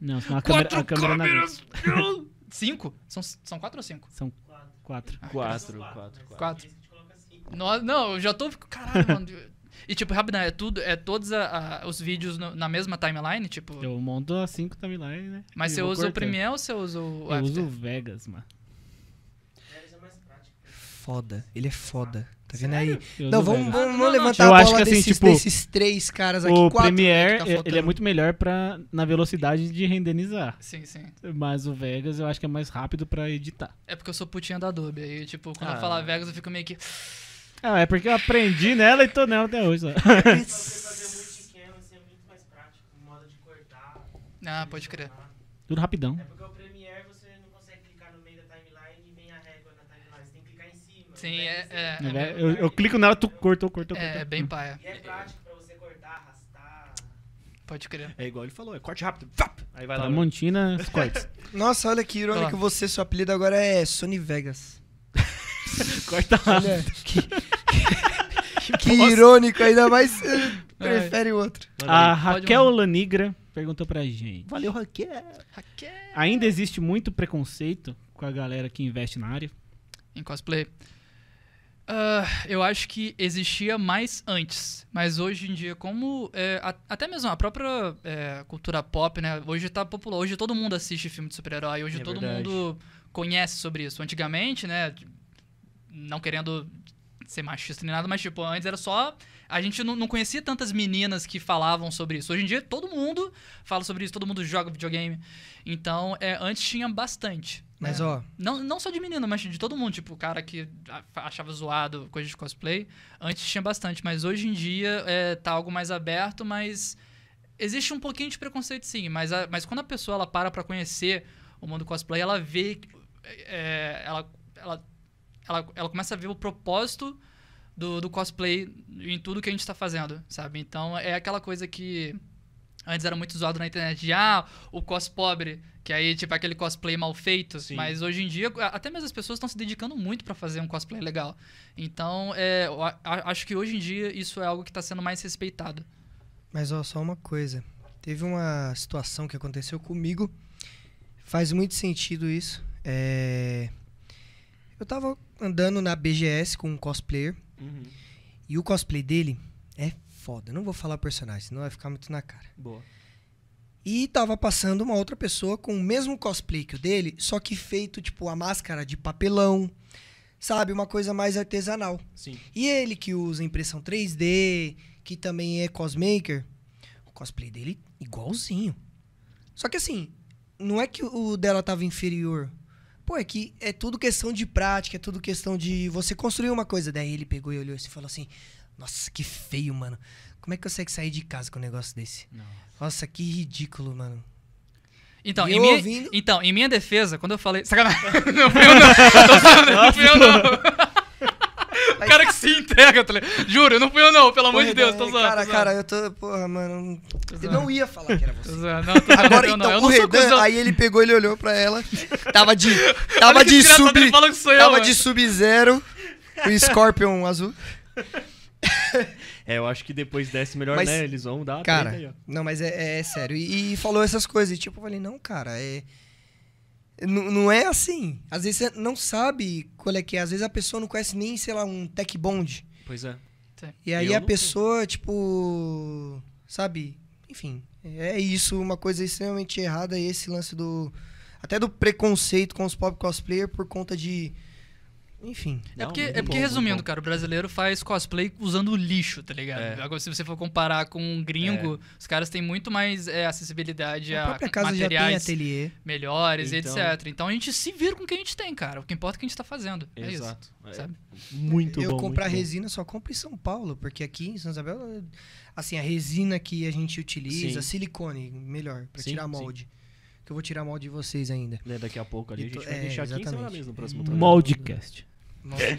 Não, a câmera. Quatro a câmera câmeras! Na... Cinco? São, são quatro ou cinco? São quatro. Quatro, ah, quatro, quatro, quatro. quatro. Não, não, eu já tô. Caralho, mano. E, tipo, Rabinai, né, é tudo, é todos a, a, os vídeos no, na mesma timeline, tipo... Eu monto as cinco timelines, né? Mas você usa cortando. o Premiere ou você usa o Eu After? uso o Vegas, mano. É foda, ele é foda. Tá vendo aí? não, vamos, vamos, ah, levantar eu a bola que, assim, desses, tipo, desses, três caras aqui. O quatro tá é- ele é muito melhor pra, na velocidade de renderizar. Sim, sim. Mas o Vegas eu acho que é mais rápido pra editar. É porque eu sou putinha da Adobe. Aí, tipo, quando ah. eu falar Vegas eu fico meio que... Ah, é porque eu aprendi nela e tô nela até hoje. Só. É assim, é ah, pode crer. Tudo rapidão. É Sim, né? é. é, né? é eu, eu, clico nela, tu corta cortou, cortou. É, bem hum. paia. E é prático pra você cortar, arrastar. Pode crer. É igual ele falou, é corte rápido. Vap! Aí vai tá lá. Montina, cortes. Nossa, olha que irônico você, seu apelido agora é Sony Vegas. Corta rápido. Olha, que, que, que irônico, ainda mais é. prefere outro. A Raquel Lanigra perguntou pra gente. Valeu, Raquel. Raquel. Ainda existe muito preconceito com a galera que investe na área? Em cosplay. Uh, eu acho que existia mais antes, mas hoje em dia, como é, a, até mesmo a própria é, cultura pop, né? Hoje tá popular, hoje todo mundo assiste filme de super-herói, hoje é todo verdade. mundo conhece sobre isso. Antigamente, né? Não querendo ser machista nem nada, mas tipo, antes era só. A gente não, não conhecia tantas meninas que falavam sobre isso. Hoje em dia todo mundo fala sobre isso, todo mundo joga videogame. Então, é, antes tinha bastante. Mas, é. ó. Não, não só de menino, mas de todo mundo. Tipo, o cara que achava zoado coisa de cosplay. Antes tinha bastante, mas hoje em dia é, tá algo mais aberto, mas. Existe um pouquinho de preconceito, sim. Mas, a, mas quando a pessoa ela para pra conhecer o mundo cosplay, ela vê. É, ela, ela, ela, ela começa a ver o propósito do, do cosplay em tudo que a gente tá fazendo, sabe? Então é aquela coisa que Antes era muito zoado na internet de, ah, o cos pobre, que aí, tipo, aquele cosplay mal feito. Sim. Mas hoje em dia, até mesmo as pessoas estão se dedicando muito para fazer um cosplay legal. Então, é, acho que hoje em dia isso é algo que está sendo mais respeitado. Mas, ó, só uma coisa. Teve uma situação que aconteceu comigo. Faz muito sentido isso. É... Eu tava andando na BGS com um cosplayer. Uhum. E o cosplay dele é foda. Não vou falar o personagem, senão vai ficar muito na cara. Boa. E tava passando uma outra pessoa com o mesmo cosplay que o dele, só que feito, tipo, a máscara de papelão, sabe? Uma coisa mais artesanal. Sim. E ele que usa impressão 3D, que também é cosmaker, o cosplay dele igualzinho. Só que assim, não é que o dela tava inferior. Pô, é que é tudo questão de prática, é tudo questão de você construir uma coisa. Daí ele pegou e olhou e falou assim: nossa, que feio, mano. Como é que consegue sair de casa com um negócio desse? Não. Nossa, que ridículo, mano. Então, em minha, ouvindo... então, em minha defesa, quando eu falei. Sacanagem. não fui eu, não. não fui eu, não. O cara que se entrega, tá ligado? Juro, não fui eu não, pelo amor de Deus, tô é, zoando. Cara, cara, eu tô, porra, mano, eu não ia falar que era você. Não, Agora, então, não. o Redan, aí ele pegou, ele olhou pra ela, tava de, tava de sub, tava de sub-zero, o Scorpion azul. é, eu acho que depois desse melhor, mas, né? Eles vão dar cara, aí, Não, mas é, é, é sério. E, e, falou essas coisas. E tipo, eu falei, não, cara, é. N não é assim. Às vezes você não sabe qual é que é. Às vezes a pessoa não conhece nem, sei lá, um tech bond. Pois é. E aí eu a pessoa, sei. tipo. Sabe? Enfim. É isso, uma coisa extremamente errada é esse lance do. Até do preconceito com os pop cosplayer por conta de enfim. É não, é porque, é porque bom, resumindo, cara, o brasileiro faz cosplay usando lixo, tá ligado? É. Agora, se você for comparar com um gringo, é. os caras têm muito mais é, acessibilidade a, a materiais melhores então... e etc. Então a gente se vira com o que a gente tem, cara. O que importa é o que a gente tá fazendo. É Exato. É isso. Sabe? Muito Eu bom. Eu comprar resina só compro em São Paulo, porque aqui em São Isabel, assim, a resina que a gente utiliza, sim. silicone, melhor, para tirar molde. Sim eu vou tirar molde de vocês ainda. É, daqui a pouco ali, a então, gente vai é, deixar exatamente. aqui em cima no próximo hum. Moldcast. Nossa, é.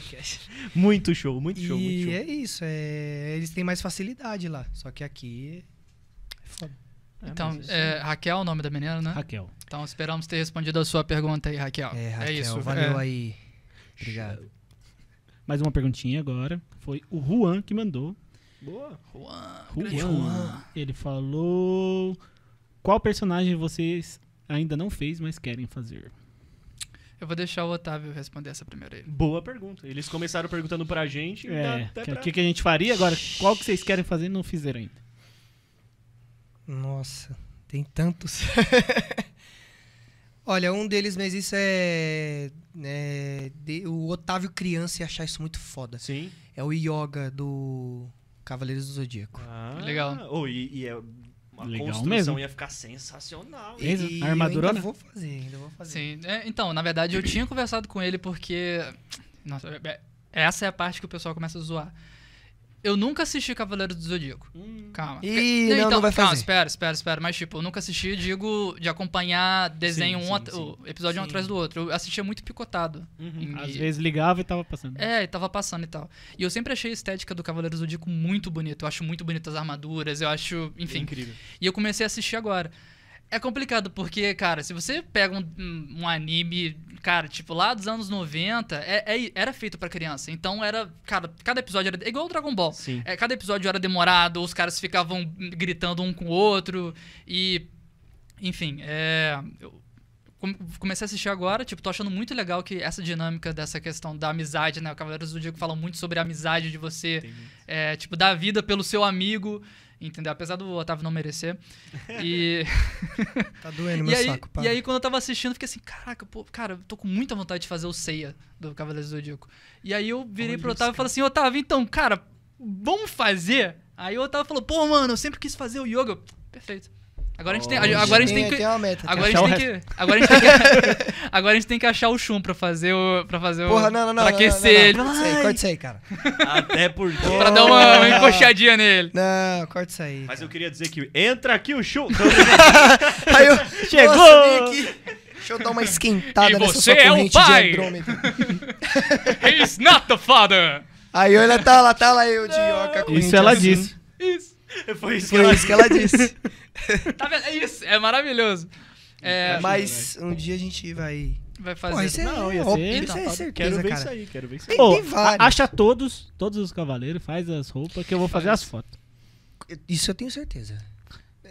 muito show, muito e show, muito show. é isso. É... Eles têm mais facilidade lá. Só que aqui é foda. É, então, é, Raquel é o nome da menina, né? Raquel. Então, esperamos ter respondido a sua pergunta aí, Raquel. É, Raquel, é isso. Valeu aí. Obrigado. Mais uma perguntinha agora. Foi o Juan que mandou. Boa. Juan. Juan. Juan. Ele falou... Qual personagem vocês ainda não fez, mas querem fazer? Eu vou deixar o Otávio responder essa primeira aí. Boa pergunta. Eles começaram perguntando pra gente. É, é o pra... que, que a gente faria agora? Qual que vocês querem fazer e não fizeram ainda? Nossa, tem tantos. Olha, um deles, mas isso é. é de, o Otávio Criança ia achar isso muito foda. Sim. É o yoga do Cavaleiros do Zodíaco. Ah, legal. Oh, e, e é uma Legal construção mesmo. ia ficar sensacional. E, a armadura. Eu ainda vou fazer, ainda vou fazer. Sim. É, então, na verdade, eu tinha conversado com ele porque. Nossa, é, é, essa é a parte que o pessoal começa a zoar. Eu nunca assisti Cavaleiro do Zodíaco. Hum. Calma. Ih, não, então, não vai fazer. Calma, espera, espera, espera. Mas, tipo, eu nunca assisti, digo, de acompanhar desenho sim, um sim, sim. episódio um atrás do outro. Eu assistia muito picotado. Uhum. E... Às vezes ligava e tava passando. É, e tava passando e tal. E eu sempre achei a estética do Cavaleiro do Zodíaco muito bonita. Eu acho muito bonitas as armaduras, eu acho. Enfim. É incrível. E eu comecei a assistir agora. É complicado, porque, cara, se você pega um, um anime, cara, tipo, lá dos anos 90, é, é era feito para criança. Então era, cara, cada episódio era. igual o Dragon Ball. Sim. É, cada episódio era demorado, os caras ficavam gritando um com o outro. E. Enfim, é. Eu comecei a assistir agora, tipo, tô achando muito legal que essa dinâmica dessa questão da amizade, né? O Cavaleiros do Zodíaco fala muito sobre a amizade de você, é, tipo, dar vida pelo seu amigo entendeu? Apesar do Otávio não merecer. E. tá doendo meu e aí, saco, pá. E aí, quando eu tava assistindo, eu fiquei assim, caraca, pô, cara, eu tô com muita vontade de fazer o ceia do Cavaleiro do Zodíaco. E aí eu virei Olha pro Otávio e falei assim, Otávio, então, cara, vamos fazer? Aí o Otávio falou, pô, mano, eu sempre quis fazer o yoga. Perfeito. Agora a gente tem, agora a gente tem que, agora a gente tem que, agora a gente tem que, agora a gente tem que achar o chum para fazer o, para fazer Porra, o, não, não, não, pra aquecer ele. Corta isso aí, corta isso aí, cara. Até porque. para dar uma, uma encoxadinha nele. Não, corta isso aí. Mas eu queria dizer que entra aqui o chum. Então, aí eu, chegou. Nossa, Deixa eu dar uma esquentada e nessa você é o pai. He's not the father. Aí olha tá lá, tá lá eu de oca com Isso ela disse. Isso. Foi isso que ela disse. tá vendo? É isso, é maravilhoso. É, né? mas um dia a gente vai. Vai fazer. Porra, isso é, não, ia ser, isso é certeza, quero ver cara. isso aí, quero ver isso aí. Tem, oh, tem vários. Acha todos, todos os cavaleiros, faz as roupas que eu vou faz. fazer as fotos. Isso eu tenho certeza.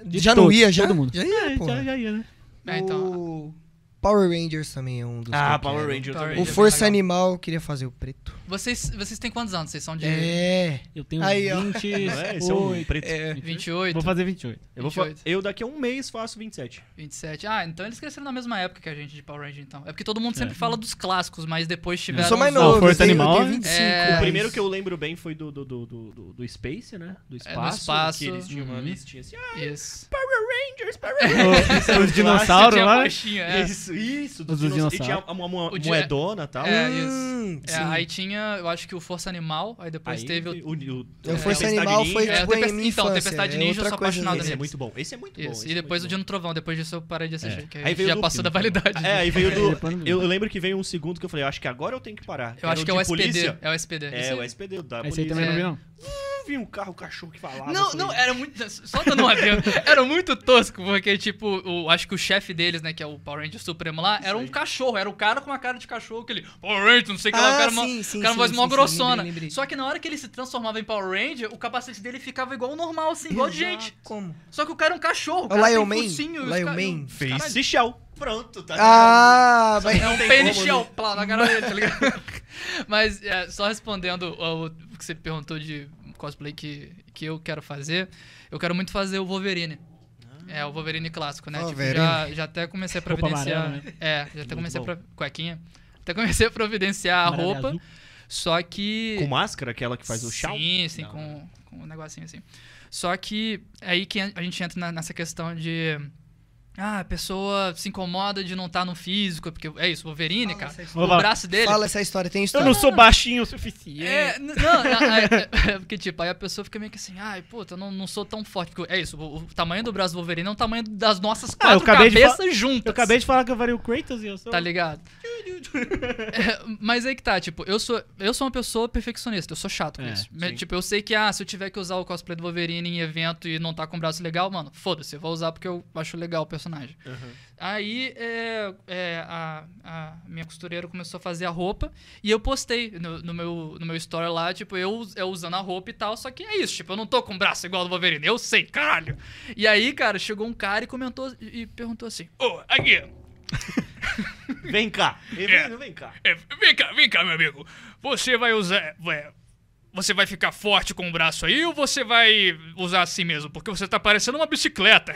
De já todos, não ia, já? Todo mundo. Já ia, é, já, já ia né? É, então. O... Power Rangers também é um dos. Ah, Power Rangers também. O Força Animal, queria fazer o preto. Vocês, vocês têm quantos anos? Vocês são de. É. Eu tenho Aí, 20. É, esse é o preto. É. 28. É. Vou fazer 28. 28. Eu, vou fa eu daqui a um mês faço 27. 27. Ah, então eles cresceram na mesma época que a gente de Power Rangers, então. É porque todo mundo é. sempre é. fala dos clássicos, mas depois tiveram. Eu sou mais novo. Não, Força Animal. 25, é, é... O primeiro que eu lembro bem foi do, do, do, do, do Space, né? Do espaço. É, do espaço. Que eles tinham uhum. uma listinha assim. Ah, Power Rangers, Power Rangers. Os dinossauros lá. Isso. Isso, isso. Dos dos dinossauros. Dinossauros. E tinha uma, moedona e tal. Hum, é, hum, isso. É, aí tinha, eu acho que o Força Animal, aí depois aí, teve o... O, o, o é, Força Animal foi, tipo, é, Então, infância, Tempestade é Ninja, eu sou apaixonado nesse. é muito bom. Esse é muito bom. E é depois o Dino Trovão, depois disso eu parei de assistir, aí já passou da validade. É, aí veio do... Eu lembro que veio um segundo que eu falei, acho que agora eu tenho que parar. Eu acho que é o SPD. É o SPD. É, o SPD da Esse aí também não vi, não vi um carro, um cachorro que falava. Não, não, ele. era muito. só dando no avião. Era muito tosco, porque, tipo, o, acho que o chefe deles, né, que é o Power Ranger Supremo lá, era um cachorro. Era o cara com uma cara de cachorro, que ele. Power Ranger, não sei o que lá. Ah, o cara, sim, uma, sim, o cara sim, voz sim, mó grossona. Lembrei, lembrei. Só que na hora que ele se transformava em Power Ranger, o capacete dele ficava igual ao normal, assim, igual de gente. Como? Só que o cara era é um cachorro. O é cara Lion Man. Focinho, Lion ca... Man. Face Shell pronto, tá ah, ligado? Ah, vai é um pênis né? plano na cara dele, tá ligado? mas é, só respondendo o que você perguntou de cosplay que, que eu quero fazer, eu quero muito fazer o Wolverine. Ah. É, o Wolverine clássico, né? Tipo, Wolverine. Tipo, já, já até comecei a providenciar. né? É, já até comecei bom. a. Cuequinha. Até comecei a providenciar a roupa. Azul. Só que. Com máscara, aquela que faz o chá? Sim, sim, com, com um negocinho assim. Só que aí que a gente entra na, nessa questão de ah, a pessoa se incomoda de não estar tá no físico, é porque é isso, Wolverine, Fala cara. O braço dele. Fala essa história, tem história. Eu não sou baixinho o suficiente. É, não, é, é, é, é, porque, tipo, aí a pessoa fica meio que assim, ai, puta, eu não, não sou tão forte. Porque, é isso, o, o, tamanho do braço do Wolverine é o tamanho das nossas ah, quatro ah, cabeças juntas. Eu acabei de falar que eu varia o Kratos e eu sou. Tá ligado? É, mas aí que tá, tipo, eu sou, eu sou uma pessoa perfeccionista, eu sou chato com isso. Sim. Tipo, eu sei que, ah, se eu tiver que usar o cosplay do Wolverine em evento e não tá com o braço legal, mano, foda-se, eu vou usar porque eu acho legal o personagem. Uhum. Aí é, é, a, a, minha costureira começou a fazer a roupa e eu postei no, no, meu, no meu story lá, tipo, eu, eu usando a roupa e tal, só que é isso, tipo, eu não tô com o braço igual do Wolverine, eu sei, caralho. E aí, cara, chegou um cara e comentou e perguntou assim: Ô, oh, aqui. vem cá. É, vem, cá. É, vem cá, vem cá, meu amigo. Você vai usar. Você vai ficar forte com o braço aí ou você vai usar assim mesmo? Porque você tá parecendo uma bicicleta.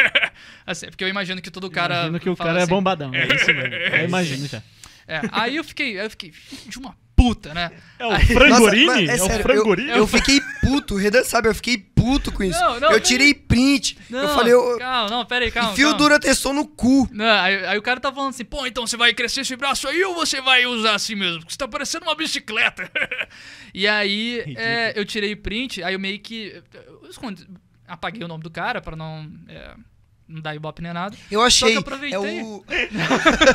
assim, é porque eu imagino que todo cara. Imagino que o cara é assim, é bombadão. É isso mesmo. É. imagino já. É, aí eu fiquei, eu fiquei, de uma puta, né? É o Frangorini? é, sério, é o Frangorini? Eu, eu, fiquei puto, o Redan sabe, eu fiquei puto com isso. Não, não, eu tirei print. Não, eu falei, eu, calma, não, peraí, calma. Fio dura testou no cu. Não, aí, aí, o cara tá falando assim, pô, então você vai crescer esse braço aí ou você vai usar assim mesmo? Porque você tá parecendo uma bicicleta. e aí é, eu tirei print, aí eu meio que. Eu escondi, apaguei o nome do cara pra não. É, não dá ibope nem nada. Eu achei. Só que aproveitei. É o...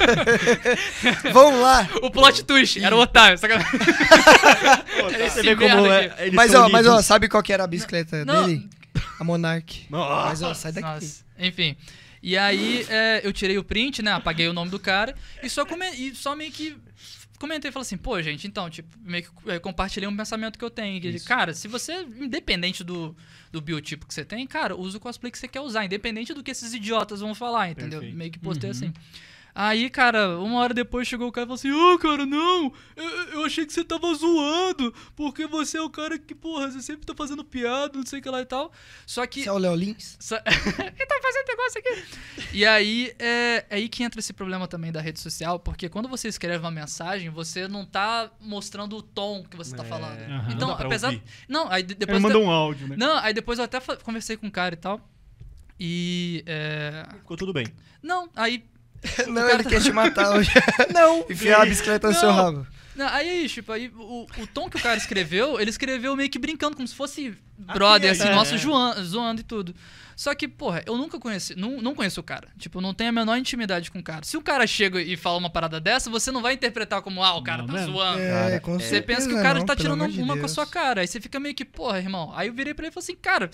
Vamos lá. O plot twist era o Otávio. Saca... Tá. Você vê como é. Mas ó, mas, ó, sabe qual que era a bicicleta não, dele? Não. A Monarch. Nossa. Mas ó, sai daqui. Nossa. Enfim. E aí é, eu tirei o print, né? Apaguei o nome do cara e só, come... e só meio que comentei e falei assim, pô, gente, então, tipo, meio que eh, compartilhei um pensamento que eu tenho. Que, cara, se você, independente do, do biotipo que você tem, cara, usa o cosplay que você quer usar, independente do que esses idiotas vão falar, entendeu? Perfeito. Meio que postei uhum. assim. Aí, cara, uma hora depois chegou o cara e falou assim: Ô, oh, ah, cara, não, eu, eu, achei que você tava zoando, porque você é o cara que, porra, você sempre tá fazendo piada, não sei o que lá e tal. Só que. Você é o Léo Lins? Só... Ele tá fazendo negócio aqui. e aí, é, é aí que entra esse problema também da rede social, porque quando você escreve uma mensagem, você não tá mostrando o tom que você tá é, tá falando. Uhum. Então, não apesar. Ouvir. Não, aí depois. Ele manda um áudio, né? Não, aí depois eu até conversei com o cara e tal. E. É... Ficou tudo bem. Não, aí Não, ele tá... quer te matar hoje. Não. Enfiar a bicicleta no seu rabo. Não, aí, é isso, tipo, aí o, o tom que o cara escreveu, ele escreveu meio que brincando, como se fosse brother, é assim, é. nosso zoando, zoando e tudo. Só que, porra, eu nunca conheci, não, não conheço o cara. Tipo, não tenho a menor intimidade com o cara. Se o cara chega e fala uma parada dessa, você não vai interpretar como, ah, o cara não, tá mesmo. zoando. É, cara. Você pensa que o cara não, tá tirando uma com a sua cara. Aí você fica meio que, porra, irmão. Aí eu virei pra ele e falei assim, cara.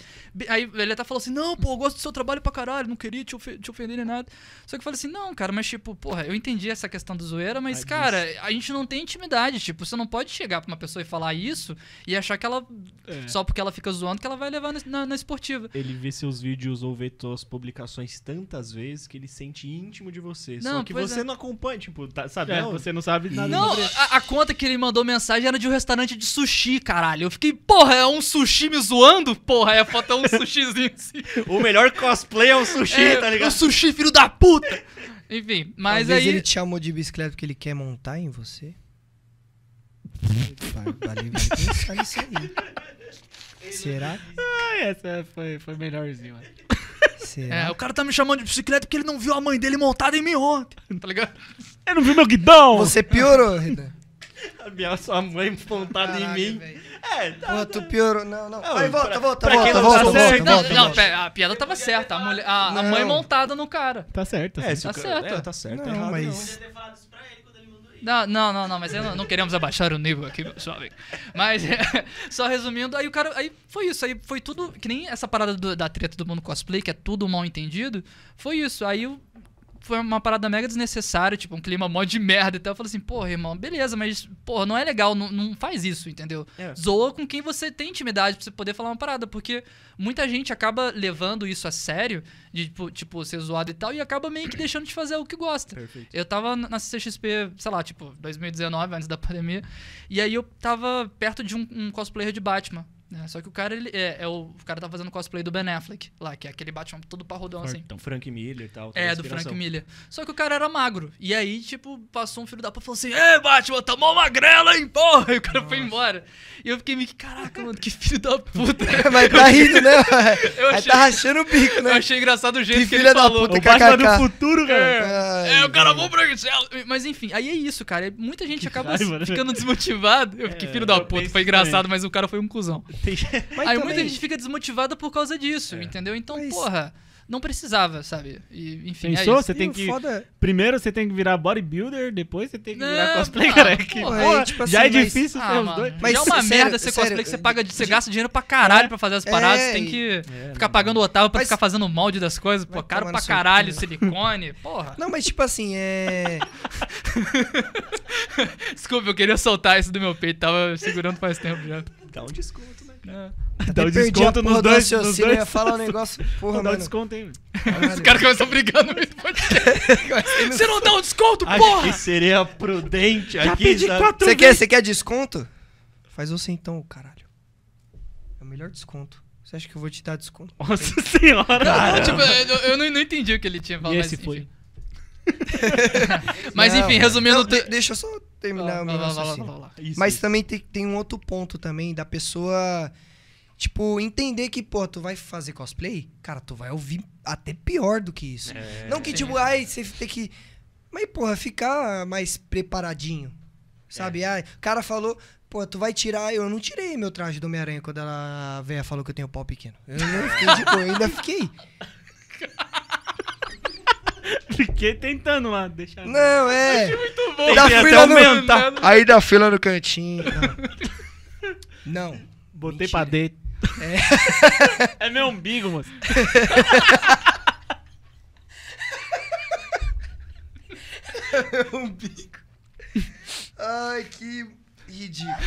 Aí ele até falou assim, não, pô, eu gosto do seu trabalho pra caralho, não queria te, of te ofender nem nada. Só que eu falei assim, não, cara, mas tipo, porra, eu entendi essa questão do zoeira, mas, cara, a gente não tem intimidade. Tipo, você não pode chegar pra uma pessoa e falar isso e achar que ela. É. Só porque ela fica zoando que ela vai levar na, esportiva. Ele vê seus vídeos ou vê suas publicações tantas vezes que ele sente íntimo de você. Só que você é. não acompanha, tipo, tá, sabe? É, você não sabe nada. Não, a, conta que ele mandou mensagem era de um restaurante de sushi, caralho. Eu fiquei, porra, é um sushi me zoando? Porra, é a foto é um sushizinho assim. o melhor cosplay é um sushi, é, tá ligado? O sushi, filho da puta! Enfim, mas Talvez aí. ele te chamou de bicicleta porque ele quer montar em você? Valeu, isso aí. Será? Ah, essa foi, foi melhorzinho. Será? É, o cara tá me chamando de bicicleta porque ele não viu a mãe dele montada em mim ontem, tá ligado? Ele não viu meu guidão! Você piorou, Rita. A minha sua mãe montada em mim. velho. É, tá, tá. tu piorou. Não, não. Vai, volta, volta, pra quem volta, não volta, tá volta, volta, Não, volta, não, a piada tava certa. A, mulher- a- a mãe montada no cara. Tá certo. É, tá certo. se Tá cara- certo. É, tá certo. tá errado, mas- Podia ter falado isso pra não, não, não, não mas não, não, queremos abaixar o nível aqui, meu jovem. Mas, é, só resumindo, aí o cara. Aí foi isso, aí foi tudo. Que nem essa parada do, da treta do mundo cosplay, que é tudo mal entendido. Foi isso. Aí o foi uma parada mega desnecessária, tipo, um clima mó de merda e tal. Eu falei assim, porra, irmão, beleza, mas, porra, não é legal, não, não faz isso, entendeu? É. Zoa com quem você tem intimidade pra você poder falar uma parada, porque muita gente acaba levando isso a sério, de, tipo, tipo ser zoado e tal, e acaba meio que deixando de fazer o que gosta. Perfeito. Eu tava na CCXP, sei lá, tipo, 2019, antes da pandemia, e aí eu tava perto de um, um cosplayer de Batman. É, só que o cara, ele, é, é, o, o cara tá fazendo cosplay do Ben Affleck lá, que é aquele Batman todo parrudão, assim. Então, Frank Miller e tal. É, do Frank Miller. Só que o cara era magro. E aí, tipo, passou um filho da puta e falou assim, Ê, Batman, tomou tá magrela, hein, porra! E o cara Nossa. foi embora. E eu fiquei meio que, caraca, mano, que filho da puta. É, mas tá rindo, né? eu tá achei, tá rachando o bico, né? Eu achei engraçado o jeito que, que ele falou. Puta, o Batman do futuro, cara. É, é, o cara bom pra Mas enfim, aí é isso, cara. Muita gente que acaba raiva, né? ficando né? desmotivado. Eu fiquei filho da é, puta, foi engraçado, mas o cara foi um cuzão. Mas Aí também... muita gente fica desmotivada por causa disso, é. entendeu? Então, Mas... porra não precisava, sabe? E, enfim, é Pensou? É você tem que. Foda... É primeiro você tem que virar bodybuilder, depois você tem que virar cosplayer. é tipo assim, já é assim, mas... difícil ah, os dois. Mas já é uma sério, merda ser cosplay sério, que você paga, de... você gasta dinheiro pra caralho é, pra fazer as é, paradas. É, você tem que ficar pagando o Otávio pra mas... ficar fazendo o molde das coisas. Pô, caro pra caralho, seu... silicone, porra. Não, mas tipo assim, é. Desculpa, eu queria soltar isso do meu peito, tava segurando faz tempo já. Dá um desconto. Né? É. Dá o desconto nos dois. nos dois ia falar um negócio. Porra, dá o desconto hein Os caras começam brigando no Você não dá um desconto, Acho porra! Que seria prudente Já aqui. Pedi sabe? você, quer, você quer desconto? Faz você então, caralho. É o melhor desconto. Você acha que eu vou te dar desconto? Nossa senhora! Não, tipo, eu, eu não, não, entendi o que ele tinha falado. E esse mas, foi. mas enfim, resumindo. Não, de, deixa eu só terminar ah, o meu lá, assim. Lá, lá, isso, Mas isso. também tem, tem um outro ponto também da pessoa, tipo, entender que, pô, tu vai fazer cosplay, cara, tu vai ouvir até pior do que isso. É, não que, tipo, ai, você tem que. Mas, porra, ficar mais preparadinho. Sabe? É. Ai, o cara falou, Pô, tu vai tirar. Eu não tirei meu traje do Homem-Aranha quando ela, a falou que eu tenho pau pequeno. Eu não fiquei de tipo, boa, ainda fiquei. fiquei tentando lá deixar. Não, é. Achei muito bom. Da fila no... Tá? Aí da fila no cantinho. Não. Tá. não. Botei Mentira. pra dentro. É. é meu umbigo, moço. é meu umbigo. Ai, que ridículo.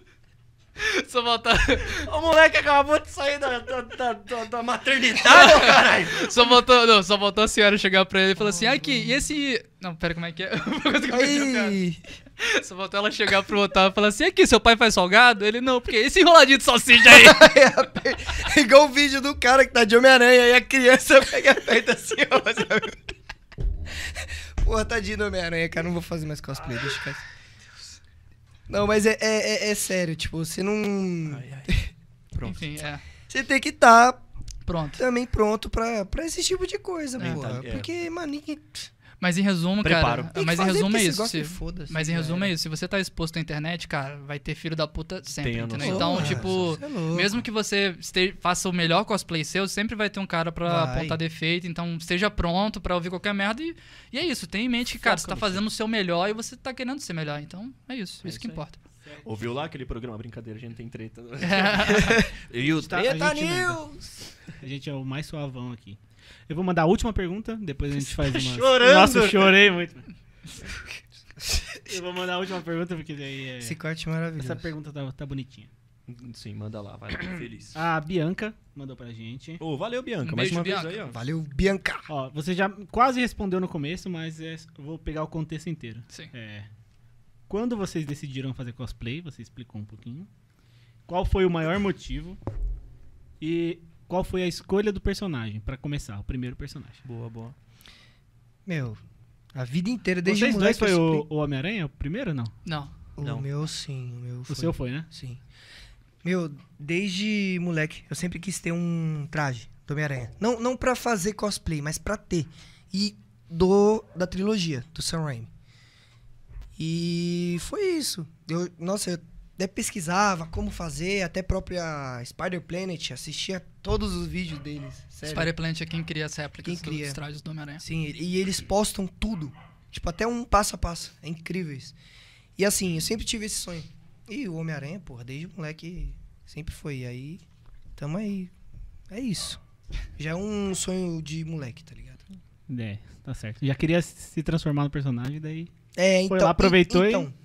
Só voltar. O moleque acabou de sair da, da, da, da maternidade, caralho. Só voltou, não, só voltou a senhora chegar pra ele e falar assim: ai, que, e esse. Não, pera, como é que é? Ai. Só voltou ela chegar pro Otávio e falar assim: aqui, é seu pai faz salgado? Ele não, porque esse enroladinho de salsicha aí. igual o vídeo do cara que tá de Homem-Aranha e a criança pega feita assim, ó. Porra, tadinho de Homem-Aranha, cara, não vou fazer mais cosplay, deixa eu ficar não, mas é, é, é, é sério, tipo, você não. Ai, ai. Pronto. Enfim, é. Você tem que estar tá pronto. também pronto pra, pra esse tipo de coisa, é, pô. Tá, é. porque, mano, ninguém. Mas em resumo, Preparo. cara. Mas em resumo é isso. Se, mas em né? resumo é isso. Se você tá exposto à internet, cara, vai ter filho da puta sempre. Então, oh, tipo, é mesmo que você esteja, faça o melhor cosplay seu, sempre vai ter um cara pra vai. apontar defeito. Então, esteja pronto pra ouvir qualquer merda. E, e é isso. Tenha em mente que, cara, Foca você tá fazendo o seu melhor e você tá querendo ser melhor. Então, é isso. É isso que aí. importa. Ouviu lá aquele programa Brincadeira, a gente tem treta. e o Treta News! A gente é o mais suavão aqui. Eu vou mandar a última pergunta, depois a gente faz tá uma. Chorando! Nossa, eu chorei muito. eu vou mandar a última pergunta, porque daí é. Esse corte é maravilhoso. Essa pergunta tá, tá bonitinha. Sim, manda lá, vai feliz. A Bianca mandou pra gente. Ô, oh, valeu, Bianca. Um mais beijo, uma Bianca. vez aí, ó. Valeu, Bianca. Ó, você já quase respondeu no começo, mas é, vou pegar o contexto inteiro. Sim. É, quando vocês decidiram fazer cosplay, você explicou um pouquinho. Qual foi o maior motivo? E qual foi a escolha do personagem, para começar, o primeiro personagem. Boa, boa. Meu, a vida inteira, desde Vocês dois foi o, o Homem-Aranha, o primeiro ou não? Não. O não. meu sim, o meu foi. O seu foi, né? Sim. Meu, desde moleque, eu sempre quis ter um traje do Homem-Aranha. Não, não pra fazer cosplay, mas pra ter. E do da trilogia, do Sam Raimi. E foi isso. Eu, nossa, eu até pesquisava como fazer, até própria Spider Planet, assistia todos os vídeos deles. Sério. Spider Planet é quem cria as réplicas quem cria. dos trajes do Homem-Aranha. Sim, e eles postam tudo. Tipo, até um passo a passo. É incrível isso. E assim, eu sempre tive esse sonho. E o Homem-Aranha, porra, desde moleque sempre foi. E aí, tamo aí. É isso. Já é um sonho de moleque, tá ligado? É, tá certo. Já queria se transformar no personagem, daí. É, então. Foi lá, então, aproveitou e. Então, e...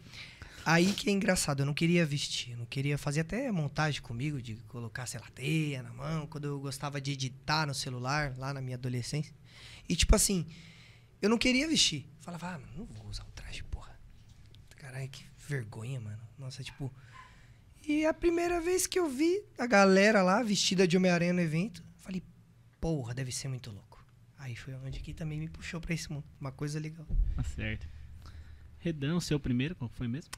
Aí que é engraçado, eu não queria vestir, eu não queria fazer até montagem comigo de colocar, sei lá, teia na mão, quando eu gostava de editar no celular, lá na minha adolescência. E tipo assim, eu não queria vestir. falava, ah, não vou usar um traje, porra. Caralho, que vergonha, mano. Nossa, tipo. E a primeira vez que eu vi a galera lá vestida de Homem-Aranha no evento, falei, porra, deve ser muito louco. Aí foi onde que também me puxou para esse mundo. Uma coisa legal. Tá certo. Redão, seu primeiro, qual foi mesmo?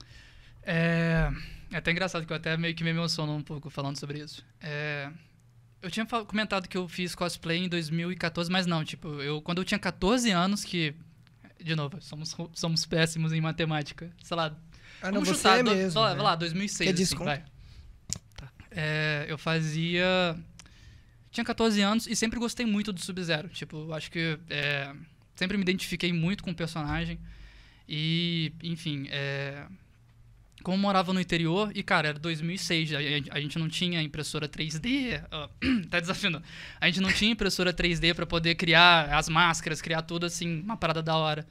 É, é até engraçado que eu até meio que me emociono um pouco falando sobre isso. É, eu tinha comentado que eu fiz cosplay em 2014, mas não, tipo, eu quando eu tinha 14 anos, que. De novo, somos, somos péssimos em matemática. Sei lá. Ah, não, chutar, é do, mesmo. lá, né? lá 2006. Quer assim, desconto? vai. Tá. É, eu fazia. Tinha 14 anos e sempre gostei muito do Sub-Zero. Tipo, acho que. É, sempre me identifiquei muito com o personagem. E, enfim, é... como morava no interior, e cara, era 2006, a, a gente não tinha impressora 3D, tá desafiando, a gente não tinha impressora 3D para poder criar as máscaras, criar tudo assim, uma parada da hora.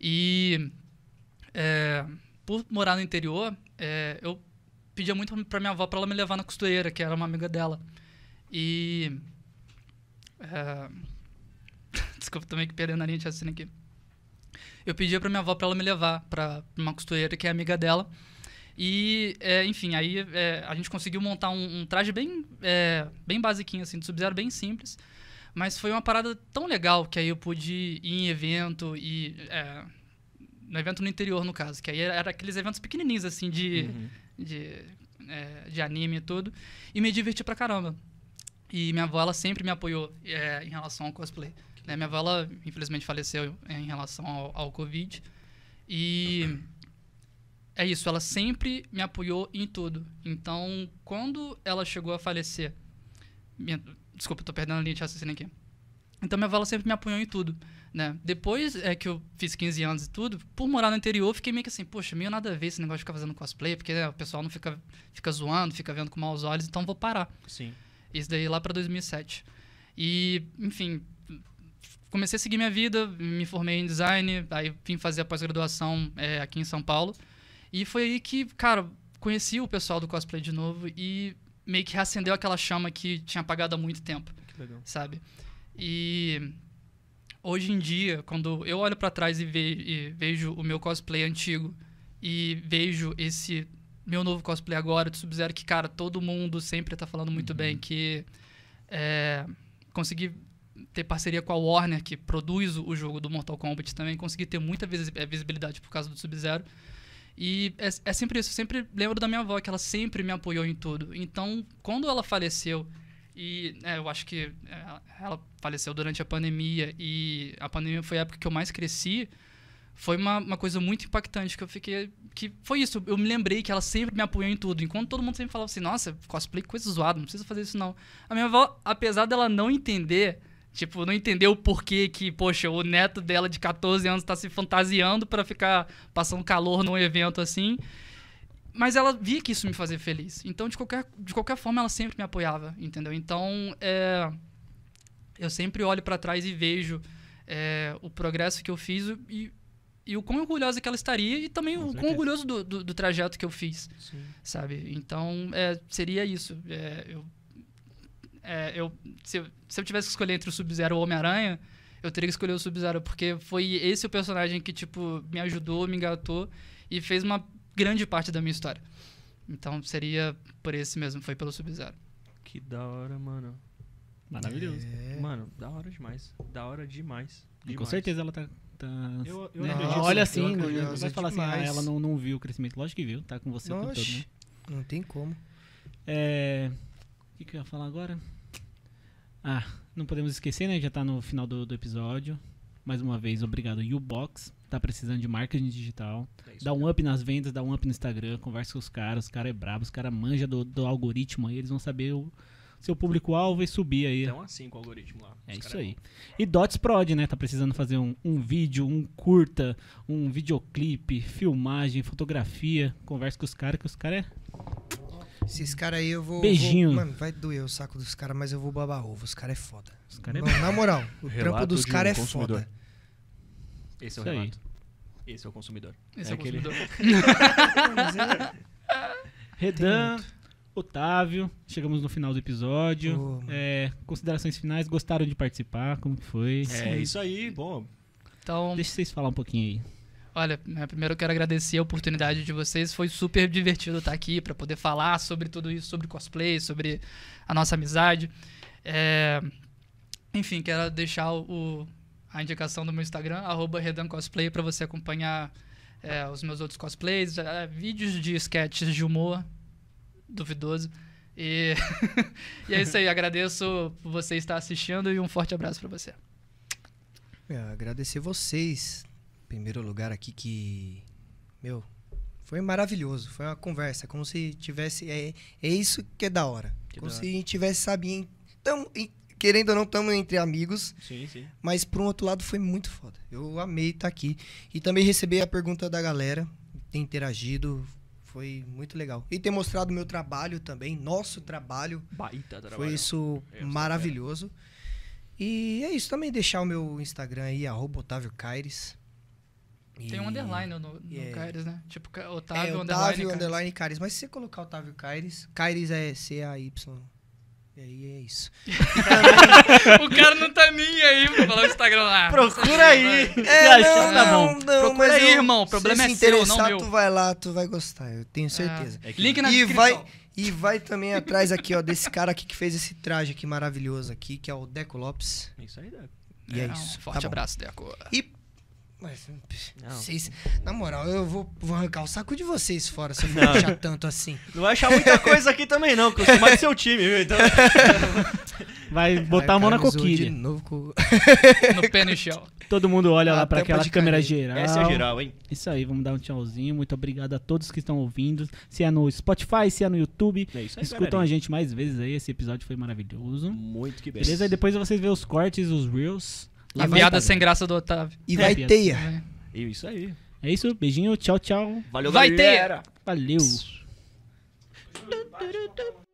E é, por morar no interior, é, eu pedia muito pra minha avó para ela me levar na costureira, que era uma amiga dela. E. É, desculpa, tô meio que perdendo a linha de aqui eu pedia para minha avó para ela me levar para uma costureira que é amiga dela. E, é, enfim, aí é, a gente conseguiu montar um, um traje bem, é, bem basiquinho, assim, de Sub-Zero, bem simples. Mas foi uma parada tão legal que aí eu pude ir em evento e... É, no evento no interior, no caso. Que aí era aqueles eventos pequenininhos, assim, de... Uhum. de é, de anime e tudo, e me diverti pra caramba. E minha avó, ela sempre me apoiou é, em relação ao cosplay. Né? Minha avó, ela, infelizmente, faleceu em relação ao, ao Covid. E é isso, ela sempre me apoiou em tudo. Então, quando ela chegou a falecer. Minha, desculpa, estou perdendo a linha de raciocínio aqui. Então, minha avó sempre me apoiou em tudo. Né? Depois é que eu fiz 15 anos e tudo, por morar no interior, fiquei meio que assim, poxa, meio nada a ver esse negócio de ficar fazendo cosplay, porque né, o pessoal não fica, fica zoando, fica vendo com maus olhos, então vou parar. Sim. Isso daí lá para 2007. E, enfim, comecei a seguir minha vida, me formei em design, aí vim fazer a pós-graduação é, aqui em São Paulo. E foi aí que, cara, conheci o pessoal do cosplay de novo e meio que reacendeu aquela chama que tinha apagado há muito tempo. Que legal. Sabe? E hoje em dia, quando eu olho para trás e, ve e vejo o meu cosplay antigo e vejo esse meu novo cosplay agora do Sub-Zero, que, cara, todo mundo sempre tá falando muito uhum. bem, que é, consegui ter parceria com a Warner, que produz o jogo do Mortal Kombat também, consegui ter muita eh, visibilidade por causa do Sub-Zero. E é, é, sempre isso, eu sempre lembro da minha avó, que ela sempre me apoiou em tudo. Então, quando ela faleceu, e é, eu acho que eh, ela faleceu durante a pandemia, e a pandemia foi a época que eu mais cresci, foi uma, uma coisa muito impactante que eu fiquei. Que foi isso, eu me lembrei que ela sempre me apoiou em tudo. Enquanto todo mundo sempre falava assim, nossa, cosplay coisa zoada, não precisa fazer isso não. A minha avó, apesar dela não entender, Tipo, não entendeu o porquê que, poxa, o neto dela de 14 anos tá se fantasiando para ficar passando calor num evento assim. Mas ela via que isso me fazia feliz. Então, de qualquer, de qualquer forma, ela sempre me apoiava, entendeu? Então, é, eu sempre olho para trás e vejo é, o progresso que eu fiz e, e o quão orgulhosa que ela estaria e também Com o quão orgulhoso do, do, do, trajeto que eu fiz, Sim. sabe? Então, é, seria isso. É, eu é, eu, se, se, eu tivesse que escolher entre o Sub-Zero ou o Homem-Aranha, eu teria que escolher o Sub-Zero, porque foi esse o personagem que, tipo, me ajudou, me engatou e fez uma grande parte da minha história. Então seria por esse mesmo, foi pelo Sub-Zero. Que da hora, mano. Maravilhoso. É. é. Mano, da hora demais. Da hora demais. demais. Com certeza ela tá. tá eu, eu né? acredito, Olha assim, não vai falar demais. assim, ah, ela não, não viu o crescimento. Lógico que viu, tá com você o tempo todo, né? Não tem como. É. O que, que eu ia falar agora? Ah, não podemos esquecer, né? Já está no final do, do, episódio. Mais uma vez, obrigado, Ubox. Tá precisando de marketing digital. É dá um up nas vendas, dá um up no Instagram, conversa com os caras, os caras é brabo, os caras manja do, do algoritmo aí, eles vão saber o seu público-alvo e subir aí. Então assim com o algoritmo lá. É isso é aí. e Dots Prod, né? Tá precisando fazer um, um, vídeo, um curta, um videoclipe, filmagem, fotografia. Conversa com os caras, que os caras é esses caras aí eu vou. Beijinho. Vou, mano, vai doer o saco dos caras, mas eu vou babar ovo. Os caras é foda. Os cara é na moral, o trampo dos caras é foda. Esse é o Isso relato. Aí. Esse é o consumidor. Esse é, é o aquele... consumidor. Redan, Otávio, chegamos no final do episódio. Oh, é, considerações finais, gostaram de participar? Como que foi? É Sim. isso aí, bom. Então, Deixa vocês falar um pouquinho aí. Olha, né, primeiro eu quero agradecer a oportunidade de vocês. Foi super divertido estar aqui para poder falar sobre tudo isso, sobre cosplay, sobre a nossa amizade. É... Enfim, quero deixar o, a indicação do meu Instagram, redancosplay, para você acompanhar é, os meus outros cosplays, é, vídeos de sketches de humor duvidoso. E, e é isso aí, agradeço por você estar assistindo e um forte abraço para você. É, agradecer vocês primeiro lugar aqui que. Meu, foi maravilhoso. Foi uma conversa, como se tivesse. É, é isso que é da hora. Que como da se gente tivesse, sabe, então querendo ou não, estamos entre amigos. Sim, sim. Mas por um outro lado foi muito foda. Eu amei estar tá aqui. E também receber a pergunta da galera, ter interagido. Foi muito legal. E ter mostrado meu trabalho também, nosso trabalho. Baita trabalho. Foi isso maravilhoso. E é isso também, deixar o meu Instagram aí, arroba Otávio Caires. E... Tem um underline no, no yeah. É. Caires, né? Tipo, Otávio, é, Otávio underline, underline Caires. Mas se você colocar Otávio Caires, Caires é C-A-Y. E aí é isso. o cara não tá nem aí pra falar o Instagram lá. Procura aí. É, não, tá bom. Não, não, Procura aí, eu, irmão. O problema se é se seu, não meu. tu vai lá, tu vai gostar. Eu tenho é. certeza. É, é Link na e descrição. Vai, e vai também atrás aqui, ó, desse cara aqui que fez esse traje aqui maravilhoso aqui, que é o Deco Lopes. É isso aí, Deco. E é, é isso. Tá forte tá abraço, Deco. E mas, vocês, na moral, eu vou, vou arrancar o saco de vocês fora se eu for achar tanto assim. Não vai achar muita coisa aqui também, não, porque eu sou mais seu time, viu? Então. Vai botar a mão na coquilha. De novo com... no pé no chão. Todo mundo olha lá para aquela câmera geral. Essa é geral, hein? Isso aí, vamos dar um tchauzinho. Muito obrigado a todos que estão ouvindo. Se é no Spotify, se é no YouTube. É isso aí, Escutam a gente mais vezes aí. Esse episódio foi maravilhoso. Muito que Beleza? depois vocês vê os cortes, os reels a piada sem graça do Otávio. E vai é, teia. É. Isso aí. É isso, beijinho, tchau, tchau. Valeu, vai galera. Teia. Valeu.